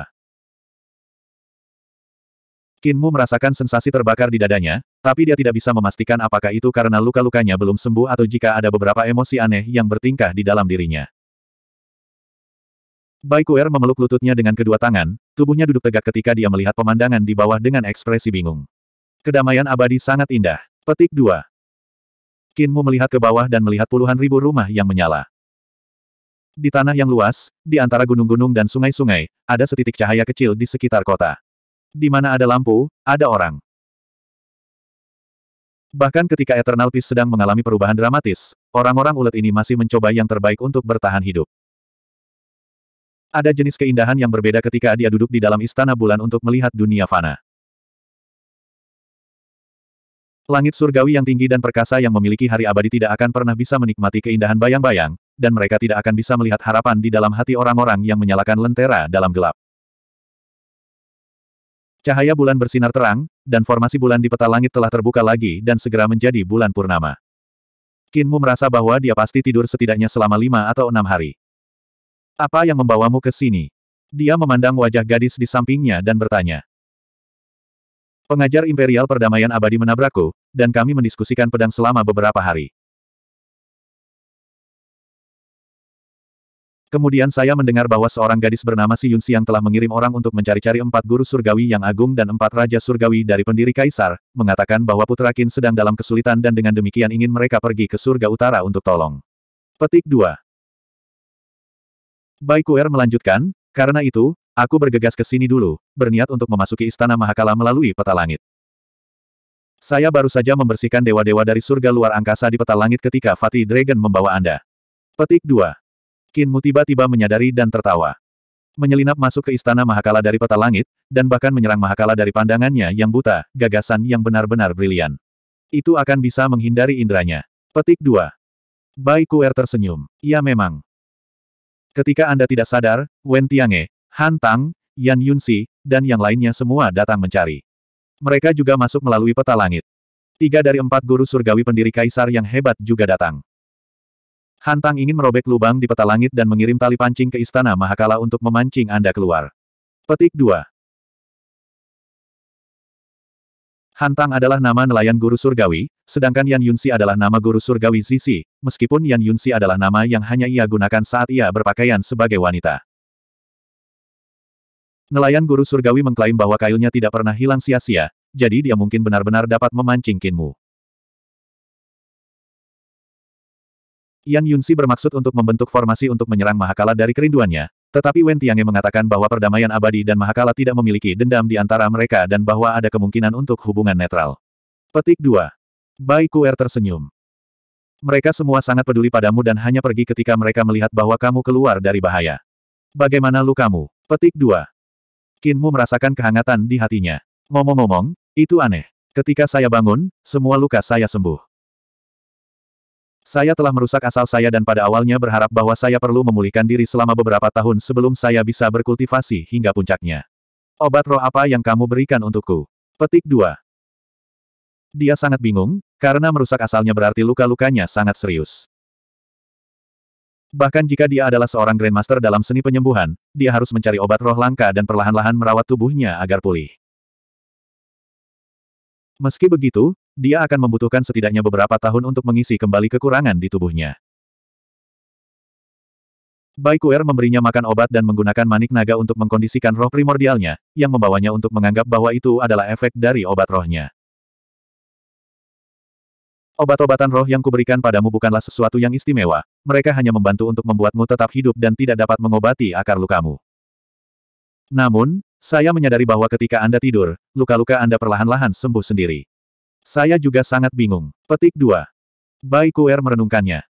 Kinmu merasakan sensasi terbakar di dadanya, tapi dia tidak bisa memastikan apakah itu karena luka-lukanya belum sembuh atau jika ada beberapa emosi aneh yang bertingkah di dalam dirinya. Baikuer memeluk lututnya dengan kedua tangan, tubuhnya duduk tegak ketika dia melihat pemandangan di bawah dengan ekspresi bingung. Kedamaian abadi sangat indah. Petik 2. Kinmu melihat ke bawah dan melihat puluhan ribu rumah yang menyala. Di tanah yang luas, di antara gunung-gunung dan sungai-sungai, ada setitik cahaya kecil di sekitar kota. Di mana ada lampu, ada orang. Bahkan ketika Eternal Peace sedang mengalami perubahan dramatis, orang-orang ulet ini masih mencoba yang terbaik untuk bertahan hidup. Ada jenis keindahan yang berbeda ketika dia duduk di dalam istana bulan untuk melihat dunia fana. Langit surgawi yang tinggi dan perkasa yang memiliki hari abadi tidak akan pernah bisa menikmati keindahan bayang-bayang, dan mereka tidak akan bisa melihat harapan di dalam hati orang-orang yang menyalakan lentera dalam gelap. Cahaya bulan bersinar terang, dan formasi bulan di peta langit telah terbuka lagi dan segera menjadi bulan purnama. Kinmu merasa bahwa dia pasti tidur setidaknya selama lima atau enam hari. Apa yang membawamu ke sini? Dia memandang wajah gadis di sampingnya dan bertanya. Pengajar Imperial Perdamaian Abadi menabrakku, dan kami mendiskusikan pedang selama beberapa hari. Kemudian saya mendengar bahwa seorang gadis bernama Si Yun Siang telah mengirim orang untuk mencari-cari empat guru surgawi yang agung dan empat raja surgawi dari pendiri kaisar, mengatakan bahwa Putra Qin sedang dalam kesulitan dan dengan demikian ingin mereka pergi ke surga utara untuk tolong. Petik 2 Bai Kuer melanjutkan, karena itu, aku bergegas ke sini dulu, berniat untuk memasuki istana Mahakala melalui peta langit. Saya baru saja membersihkan dewa-dewa dari surga luar angkasa di peta langit ketika Fatih Dragon membawa Anda. Petik 2. Kinmu tiba-tiba menyadari dan tertawa. Menyelinap masuk ke istana Mahakala dari peta langit, dan bahkan menyerang Mahakala dari pandangannya yang buta, gagasan yang benar-benar brilian. Itu akan bisa menghindari indranya. Petik 2. Bai Kuer tersenyum. Ya memang. Ketika Anda tidak sadar, Wen Tiange, Han Tang, Yan Yunsi, dan yang lainnya semua datang mencari. Mereka juga masuk melalui peta langit. Tiga dari empat guru surgawi pendiri kaisar yang hebat juga datang. Hantang ingin merobek lubang di peta langit dan mengirim tali pancing ke istana Mahakala untuk memancing Anda keluar. Petik 2. Hantang adalah nama nelayan guru surgawi, sedangkan Yan Yunsi adalah nama guru surgawi Zizi. meskipun Yan Yunsi adalah nama yang hanya ia gunakan saat ia berpakaian sebagai wanita. Nelayan guru surgawi mengklaim bahwa kailnya tidak pernah hilang sia-sia, jadi dia mungkin benar-benar dapat memancing kinmu. Yan Yunsi bermaksud untuk membentuk formasi untuk menyerang Mahakala dari kerinduannya, tetapi Wen Tiange mengatakan bahwa perdamaian abadi dan Mahakala tidak memiliki dendam di antara mereka dan bahwa ada kemungkinan untuk hubungan netral. Petik 2. Bai Kuer tersenyum. Mereka semua sangat peduli padamu dan hanya pergi ketika mereka melihat bahwa kamu keluar dari bahaya. Bagaimana lukamu? Petik 2. Kinmu merasakan kehangatan di hatinya. Ngomong-ngomong, itu aneh. Ketika saya bangun, semua luka saya sembuh. Saya telah merusak asal saya dan pada awalnya berharap bahwa saya perlu memulihkan diri selama beberapa tahun sebelum saya bisa berkultivasi hingga puncaknya. Obat roh apa yang kamu berikan untukku? Petik 2. Dia sangat bingung, karena merusak asalnya berarti luka-lukanya sangat serius. Bahkan jika dia adalah seorang Grandmaster dalam seni penyembuhan, dia harus mencari obat roh langka dan perlahan-lahan merawat tubuhnya agar pulih. Meski begitu, dia akan membutuhkan setidaknya beberapa tahun untuk mengisi kembali kekurangan di tubuhnya. Baikuer memberinya makan obat dan menggunakan manik naga untuk mengkondisikan roh primordialnya, yang membawanya untuk menganggap bahwa itu adalah efek dari obat rohnya. Obat-obatan roh yang kuberikan padamu bukanlah sesuatu yang istimewa, mereka hanya membantu untuk membuatmu tetap hidup dan tidak dapat mengobati akar lukamu. Namun, saya menyadari bahwa ketika Anda tidur, luka-luka Anda perlahan-lahan sembuh sendiri. Saya juga sangat bingung. Petik 2. Bai Kuer merenungkannya.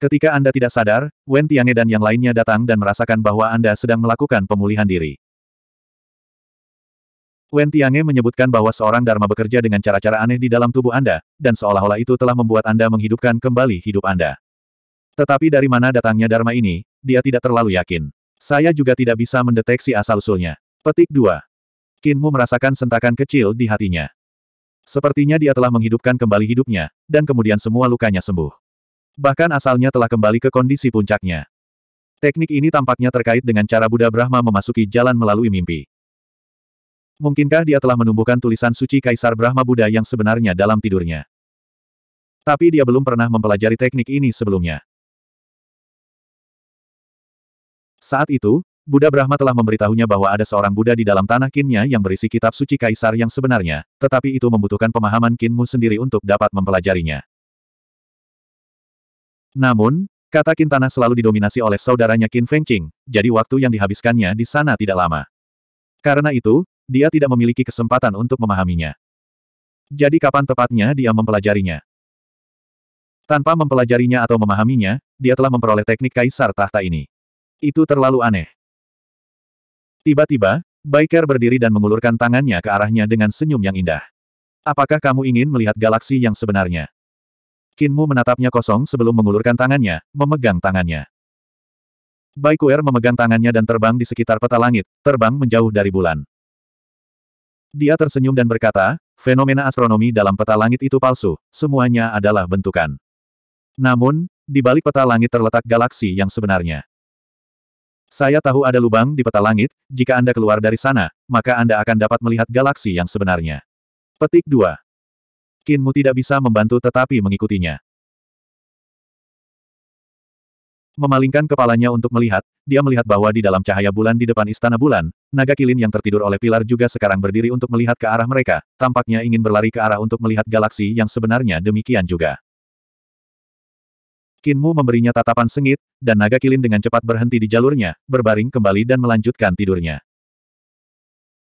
Ketika Anda tidak sadar, Wen Tiange dan yang lainnya datang dan merasakan bahwa Anda sedang melakukan pemulihan diri. Wen Tiange menyebutkan bahwa seorang Dharma bekerja dengan cara-cara aneh di dalam tubuh Anda, dan seolah-olah itu telah membuat Anda menghidupkan kembali hidup Anda. Tetapi dari mana datangnya Dharma ini, dia tidak terlalu yakin. Saya juga tidak bisa mendeteksi asal-usulnya. Petik 2. Kinmu merasakan sentakan kecil di hatinya. Sepertinya dia telah menghidupkan kembali hidupnya, dan kemudian semua lukanya sembuh. Bahkan asalnya telah kembali ke kondisi puncaknya. Teknik ini tampaknya terkait dengan cara Buddha Brahma memasuki jalan melalui mimpi. Mungkinkah dia telah menumbuhkan tulisan suci Kaisar Brahma Buddha yang sebenarnya dalam tidurnya? Tapi dia belum pernah mempelajari teknik ini sebelumnya. Saat itu, Buddha Brahma telah memberitahunya bahwa ada seorang Buddha di dalam tanah kinnya yang berisi kitab suci Kaisar yang sebenarnya, tetapi itu membutuhkan pemahaman kinmu sendiri untuk dapat mempelajarinya. Namun, Kata kin tanah selalu didominasi oleh saudaranya Feng Fengqing, jadi waktu yang dihabiskannya di sana tidak lama. Karena itu, dia tidak memiliki kesempatan untuk memahaminya. Jadi kapan tepatnya dia mempelajarinya? Tanpa mempelajarinya atau memahaminya, dia telah memperoleh teknik kaisar tahta ini. Itu terlalu aneh. Tiba-tiba, Biker berdiri dan mengulurkan tangannya ke arahnya dengan senyum yang indah. Apakah kamu ingin melihat galaksi yang sebenarnya? Kinmu menatapnya kosong sebelum mengulurkan tangannya, memegang tangannya. Baikuer memegang tangannya dan terbang di sekitar peta langit, terbang menjauh dari bulan. Dia tersenyum dan berkata, fenomena astronomi dalam peta langit itu palsu, semuanya adalah bentukan. Namun, di balik peta langit terletak galaksi yang sebenarnya. Saya tahu ada lubang di peta langit, jika Anda keluar dari sana, maka Anda akan dapat melihat galaksi yang sebenarnya. Petik 2. Kinmu tidak bisa membantu tetapi mengikutinya. Memalingkan kepalanya untuk melihat, dia melihat bahwa di dalam cahaya bulan di depan istana bulan, naga kilin yang tertidur oleh pilar juga sekarang berdiri untuk melihat ke arah mereka, tampaknya ingin berlari ke arah untuk melihat galaksi yang sebenarnya demikian juga. Kinmu memberinya tatapan sengit, dan naga kilin dengan cepat berhenti di jalurnya, berbaring kembali dan melanjutkan tidurnya.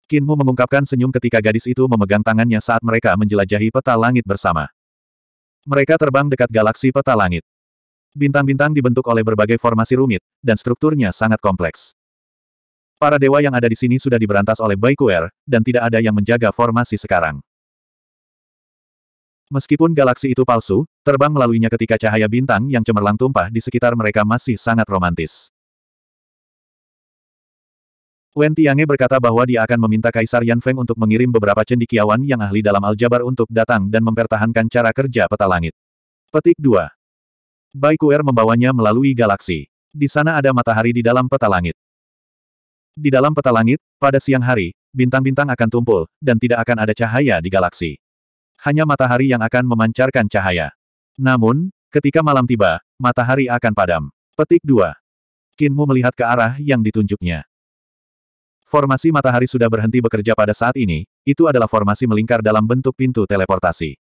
Kinmu mengungkapkan senyum ketika gadis itu memegang tangannya saat mereka menjelajahi peta langit bersama. Mereka terbang dekat galaksi peta langit. Bintang-bintang dibentuk oleh berbagai formasi rumit, dan strukturnya sangat kompleks. Para dewa yang ada di sini sudah diberantas oleh Baikuer, dan tidak ada yang menjaga formasi sekarang. Meskipun galaksi itu palsu, terbang melaluinya ketika cahaya bintang yang cemerlang tumpah di sekitar mereka masih sangat romantis. Wen Tiange berkata bahwa dia akan meminta Kaisar Yan Feng untuk mengirim beberapa cendikiawan yang ahli dalam aljabar untuk datang dan mempertahankan cara kerja peta langit. Petik 2. Bai Kuer membawanya melalui galaksi. Di sana ada matahari di dalam peta langit. Di dalam peta langit, pada siang hari, bintang-bintang akan tumpul, dan tidak akan ada cahaya di galaksi. Hanya matahari yang akan memancarkan cahaya. Namun, ketika malam tiba, matahari akan padam. Petik 2. Kinmu melihat ke arah yang ditunjuknya. Formasi matahari sudah berhenti bekerja pada saat ini, itu adalah formasi melingkar dalam bentuk pintu teleportasi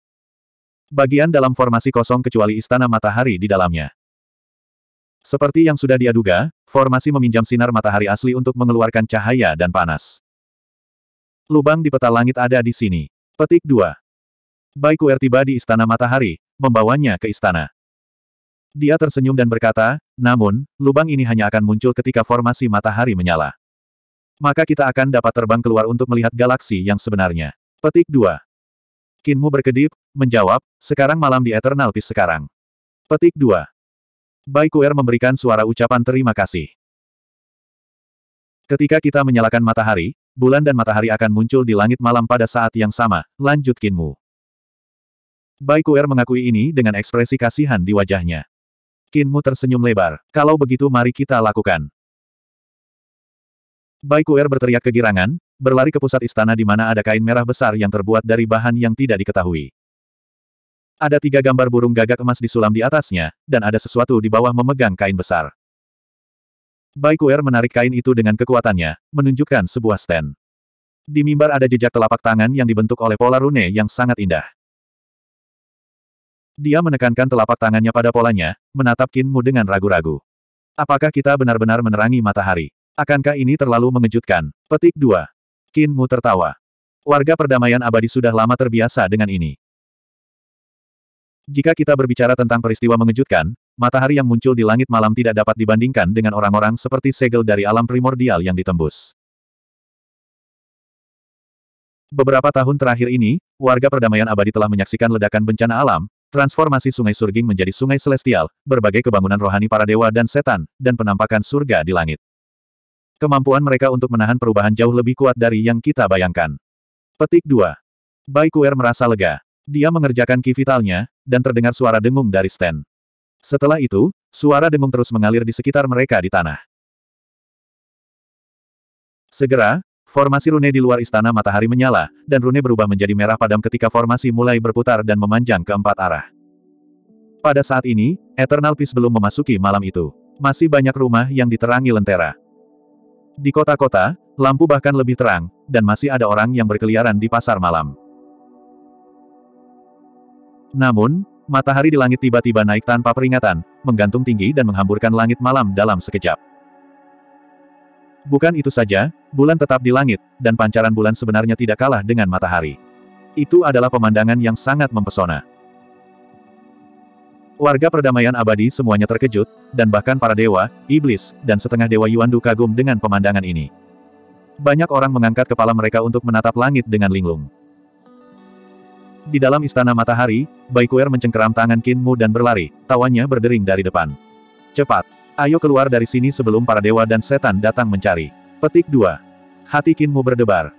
bagian dalam formasi kosong kecuali istana matahari di dalamnya. Seperti yang sudah dia duga, formasi meminjam sinar matahari asli untuk mengeluarkan cahaya dan panas. Lubang di peta langit ada di sini. Petik 2. Baikuer tiba di istana matahari, membawanya ke istana. Dia tersenyum dan berkata, namun, lubang ini hanya akan muncul ketika formasi matahari menyala. Maka kita akan dapat terbang keluar untuk melihat galaksi yang sebenarnya. Petik 2. Kinmu berkedip, menjawab, sekarang malam di Eternal Peace sekarang. Petik 2. Bai Kuer memberikan suara ucapan terima kasih. Ketika kita menyalakan matahari, bulan dan matahari akan muncul di langit malam pada saat yang sama, lanjut Kinmu. Bai Kuer mengakui ini dengan ekspresi kasihan di wajahnya. Kinmu tersenyum lebar, kalau begitu mari kita lakukan. Bai Kuer berteriak kegirangan, berlari ke pusat istana di mana ada kain merah besar yang terbuat dari bahan yang tidak diketahui. Ada tiga gambar burung gagak emas disulam di atasnya, dan ada sesuatu di bawah memegang kain besar. Bai Kuer menarik kain itu dengan kekuatannya, menunjukkan sebuah stand. Di mimbar ada jejak telapak tangan yang dibentuk oleh pola rune yang sangat indah. Dia menekankan telapak tangannya pada polanya, menatap Kinmu dengan ragu-ragu. Apakah kita benar-benar menerangi matahari? Akankah ini terlalu mengejutkan? Petik 2. Kinmu tertawa. Warga perdamaian abadi sudah lama terbiasa dengan ini. Jika kita berbicara tentang peristiwa mengejutkan, matahari yang muncul di langit malam tidak dapat dibandingkan dengan orang-orang seperti segel dari alam primordial yang ditembus. Beberapa tahun terakhir ini, warga perdamaian abadi telah menyaksikan ledakan bencana alam, transformasi sungai surging menjadi sungai celestial, berbagai kebangunan rohani para dewa dan setan, dan penampakan surga di langit. Kemampuan mereka untuk menahan perubahan jauh lebih kuat dari yang kita bayangkan. Petik 2. Baikuer merasa lega. Dia mengerjakan ki vitalnya, dan terdengar suara dengung dari Stan. Setelah itu, suara dengung terus mengalir di sekitar mereka di tanah. Segera, formasi rune di luar istana matahari menyala, dan rune berubah menjadi merah padam ketika formasi mulai berputar dan memanjang ke empat arah. Pada saat ini, Eternal Peace belum memasuki malam itu. Masih banyak rumah yang diterangi lentera. Di kota-kota, lampu bahkan lebih terang, dan masih ada orang yang berkeliaran di pasar malam. Namun, matahari di langit tiba-tiba naik tanpa peringatan, menggantung tinggi dan menghamburkan langit malam dalam sekejap. Bukan itu saja, bulan tetap di langit, dan pancaran bulan sebenarnya tidak kalah dengan matahari. Itu adalah pemandangan yang sangat mempesona. Warga perdamaian abadi semuanya terkejut, dan bahkan para dewa, iblis, dan setengah dewa Yuandu kagum dengan pemandangan ini. Banyak orang mengangkat kepala mereka untuk menatap langit dengan linglung. Di dalam istana matahari, Baikuer mencengkeram tangan Qin Mu dan berlari, tawanya berdering dari depan. Cepat! Ayo keluar dari sini sebelum para dewa dan setan datang mencari. Petik 2. Hati Mu berdebar.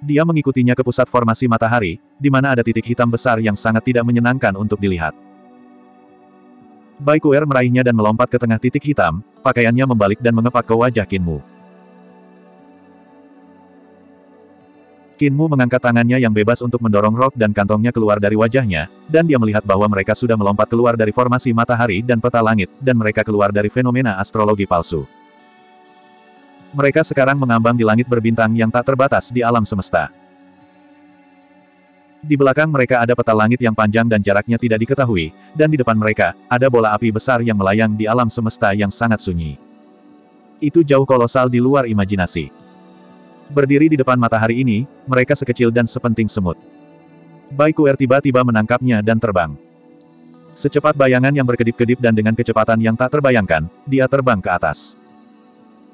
Dia mengikutinya ke pusat formasi matahari, di mana ada titik hitam besar yang sangat tidak menyenangkan untuk dilihat. Baikuer meraihnya dan melompat ke tengah titik hitam, pakaiannya membalik dan mengepak ke wajah Qin Mu. Kinmu mengangkat tangannya yang bebas untuk mendorong rok dan kantongnya keluar dari wajahnya, dan dia melihat bahwa mereka sudah melompat keluar dari formasi matahari dan peta langit, dan mereka keluar dari fenomena astrologi palsu. Mereka sekarang mengambang di langit berbintang yang tak terbatas di alam semesta. Di belakang mereka ada peta langit yang panjang dan jaraknya tidak diketahui, dan di depan mereka, ada bola api besar yang melayang di alam semesta yang sangat sunyi. Itu jauh kolosal di luar imajinasi. Berdiri di depan matahari ini, mereka sekecil dan sepenting semut. Bai Kuer tiba-tiba menangkapnya dan terbang. Secepat bayangan yang berkedip-kedip dan dengan kecepatan yang tak terbayangkan, dia terbang ke atas.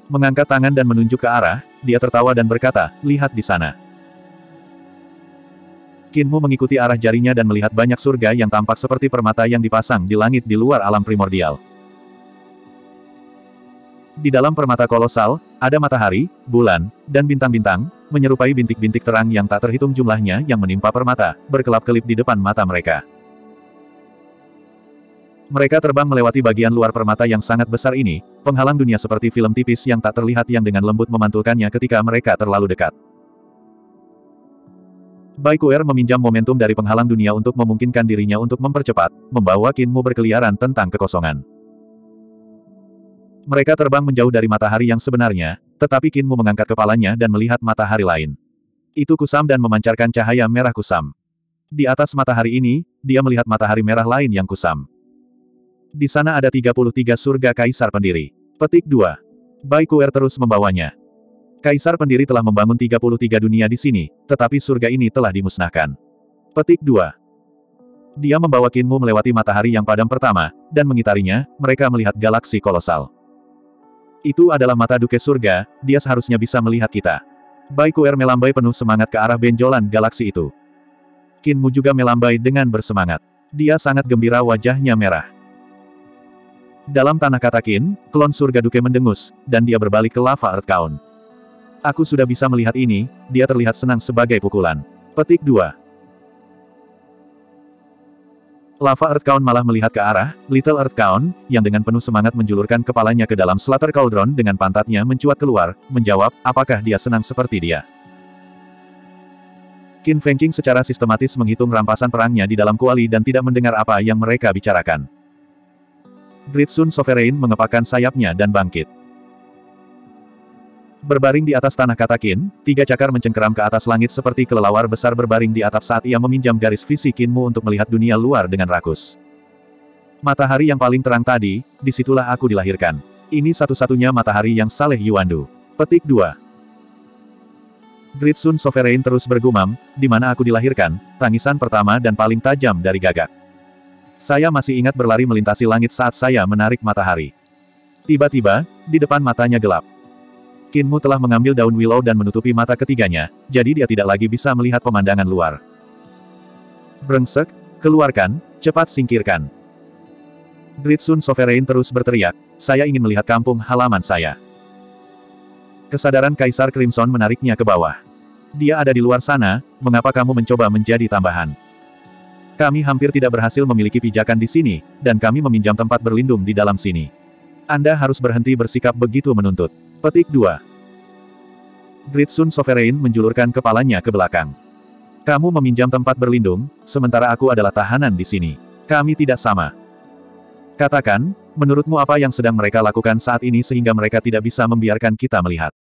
Mengangkat tangan dan menunjuk ke arah, dia tertawa dan berkata, lihat di sana. Kinmu mengikuti arah jarinya dan melihat banyak surga yang tampak seperti permata yang dipasang di langit di luar alam primordial. Di dalam permata kolosal, ada matahari, bulan, dan bintang-bintang, menyerupai bintik-bintik terang yang tak terhitung jumlahnya yang menimpa permata, berkelap-kelip di depan mata mereka. Mereka terbang melewati bagian luar permata yang sangat besar ini, penghalang dunia seperti film tipis yang tak terlihat yang dengan lembut memantulkannya ketika mereka terlalu dekat. Baikuer meminjam momentum dari penghalang dunia untuk memungkinkan dirinya untuk mempercepat, membawa Kinmu berkeliaran tentang kekosongan. Mereka terbang menjauh dari matahari yang sebenarnya, tetapi Kinmu mengangkat kepalanya dan melihat matahari lain. Itu kusam dan memancarkan cahaya merah kusam. Di atas matahari ini, dia melihat matahari merah lain yang kusam. Di sana ada 33 surga kaisar pendiri. Petik 2. Baikuer terus membawanya. Kaisar pendiri telah membangun 33 dunia di sini, tetapi surga ini telah dimusnahkan. Petik 2 dia membawa Kinmu melewati matahari yang padam pertama, dan mengitarinya, mereka melihat galaksi kolosal. Itu adalah mata Duke Surga, dia seharusnya bisa melihat kita. Baikuer melambai penuh semangat ke arah benjolan galaksi itu. Kinmu juga melambai dengan bersemangat. Dia sangat gembira wajahnya merah. Dalam tanah kata Kin, klon surga Duke mendengus, dan dia berbalik ke lava Earth Kaun. Aku sudah bisa melihat ini, dia terlihat senang sebagai pukulan. Petik 2. Lava Earthcount malah melihat ke arah Little Earthcount, yang dengan penuh semangat menjulurkan kepalanya ke dalam Slater Cauldron dengan pantatnya mencuat keluar, menjawab, apakah dia senang seperti dia? Qin Fengqing secara sistematis menghitung rampasan perangnya di dalam kuali dan tidak mendengar apa yang mereka bicarakan. Gritsun Sovereign mengepakkan sayapnya dan bangkit. Berbaring di atas tanah katakin, tiga cakar mencengkeram ke atas langit seperti kelelawar besar berbaring di atap saat ia meminjam garis visi Kinmu untuk melihat dunia luar dengan rakus. Matahari yang paling terang tadi, disitulah aku dilahirkan. Ini satu-satunya matahari yang saleh Yuandu. Petik 2. Great Sun Sovereign terus bergumam, di mana aku dilahirkan, tangisan pertama dan paling tajam dari gagak. Saya masih ingat berlari melintasi langit saat saya menarik matahari. Tiba-tiba, di depan matanya gelap. Kinmu telah mengambil daun willow dan menutupi mata ketiganya, jadi dia tidak lagi bisa melihat pemandangan luar. Brengsek, keluarkan, cepat singkirkan. Gritsun Sovereign terus berteriak, saya ingin melihat kampung halaman saya. Kesadaran Kaisar Crimson menariknya ke bawah. Dia ada di luar sana, mengapa kamu mencoba menjadi tambahan? Kami hampir tidak berhasil memiliki pijakan di sini, dan kami meminjam tempat berlindung di dalam sini. Anda harus berhenti bersikap begitu menuntut. Petik 2. Gritsun Sovereign menjulurkan kepalanya ke belakang. Kamu meminjam tempat berlindung, sementara aku adalah tahanan di sini. Kami tidak sama. Katakan, menurutmu apa yang sedang mereka lakukan saat ini sehingga mereka tidak bisa membiarkan kita melihat.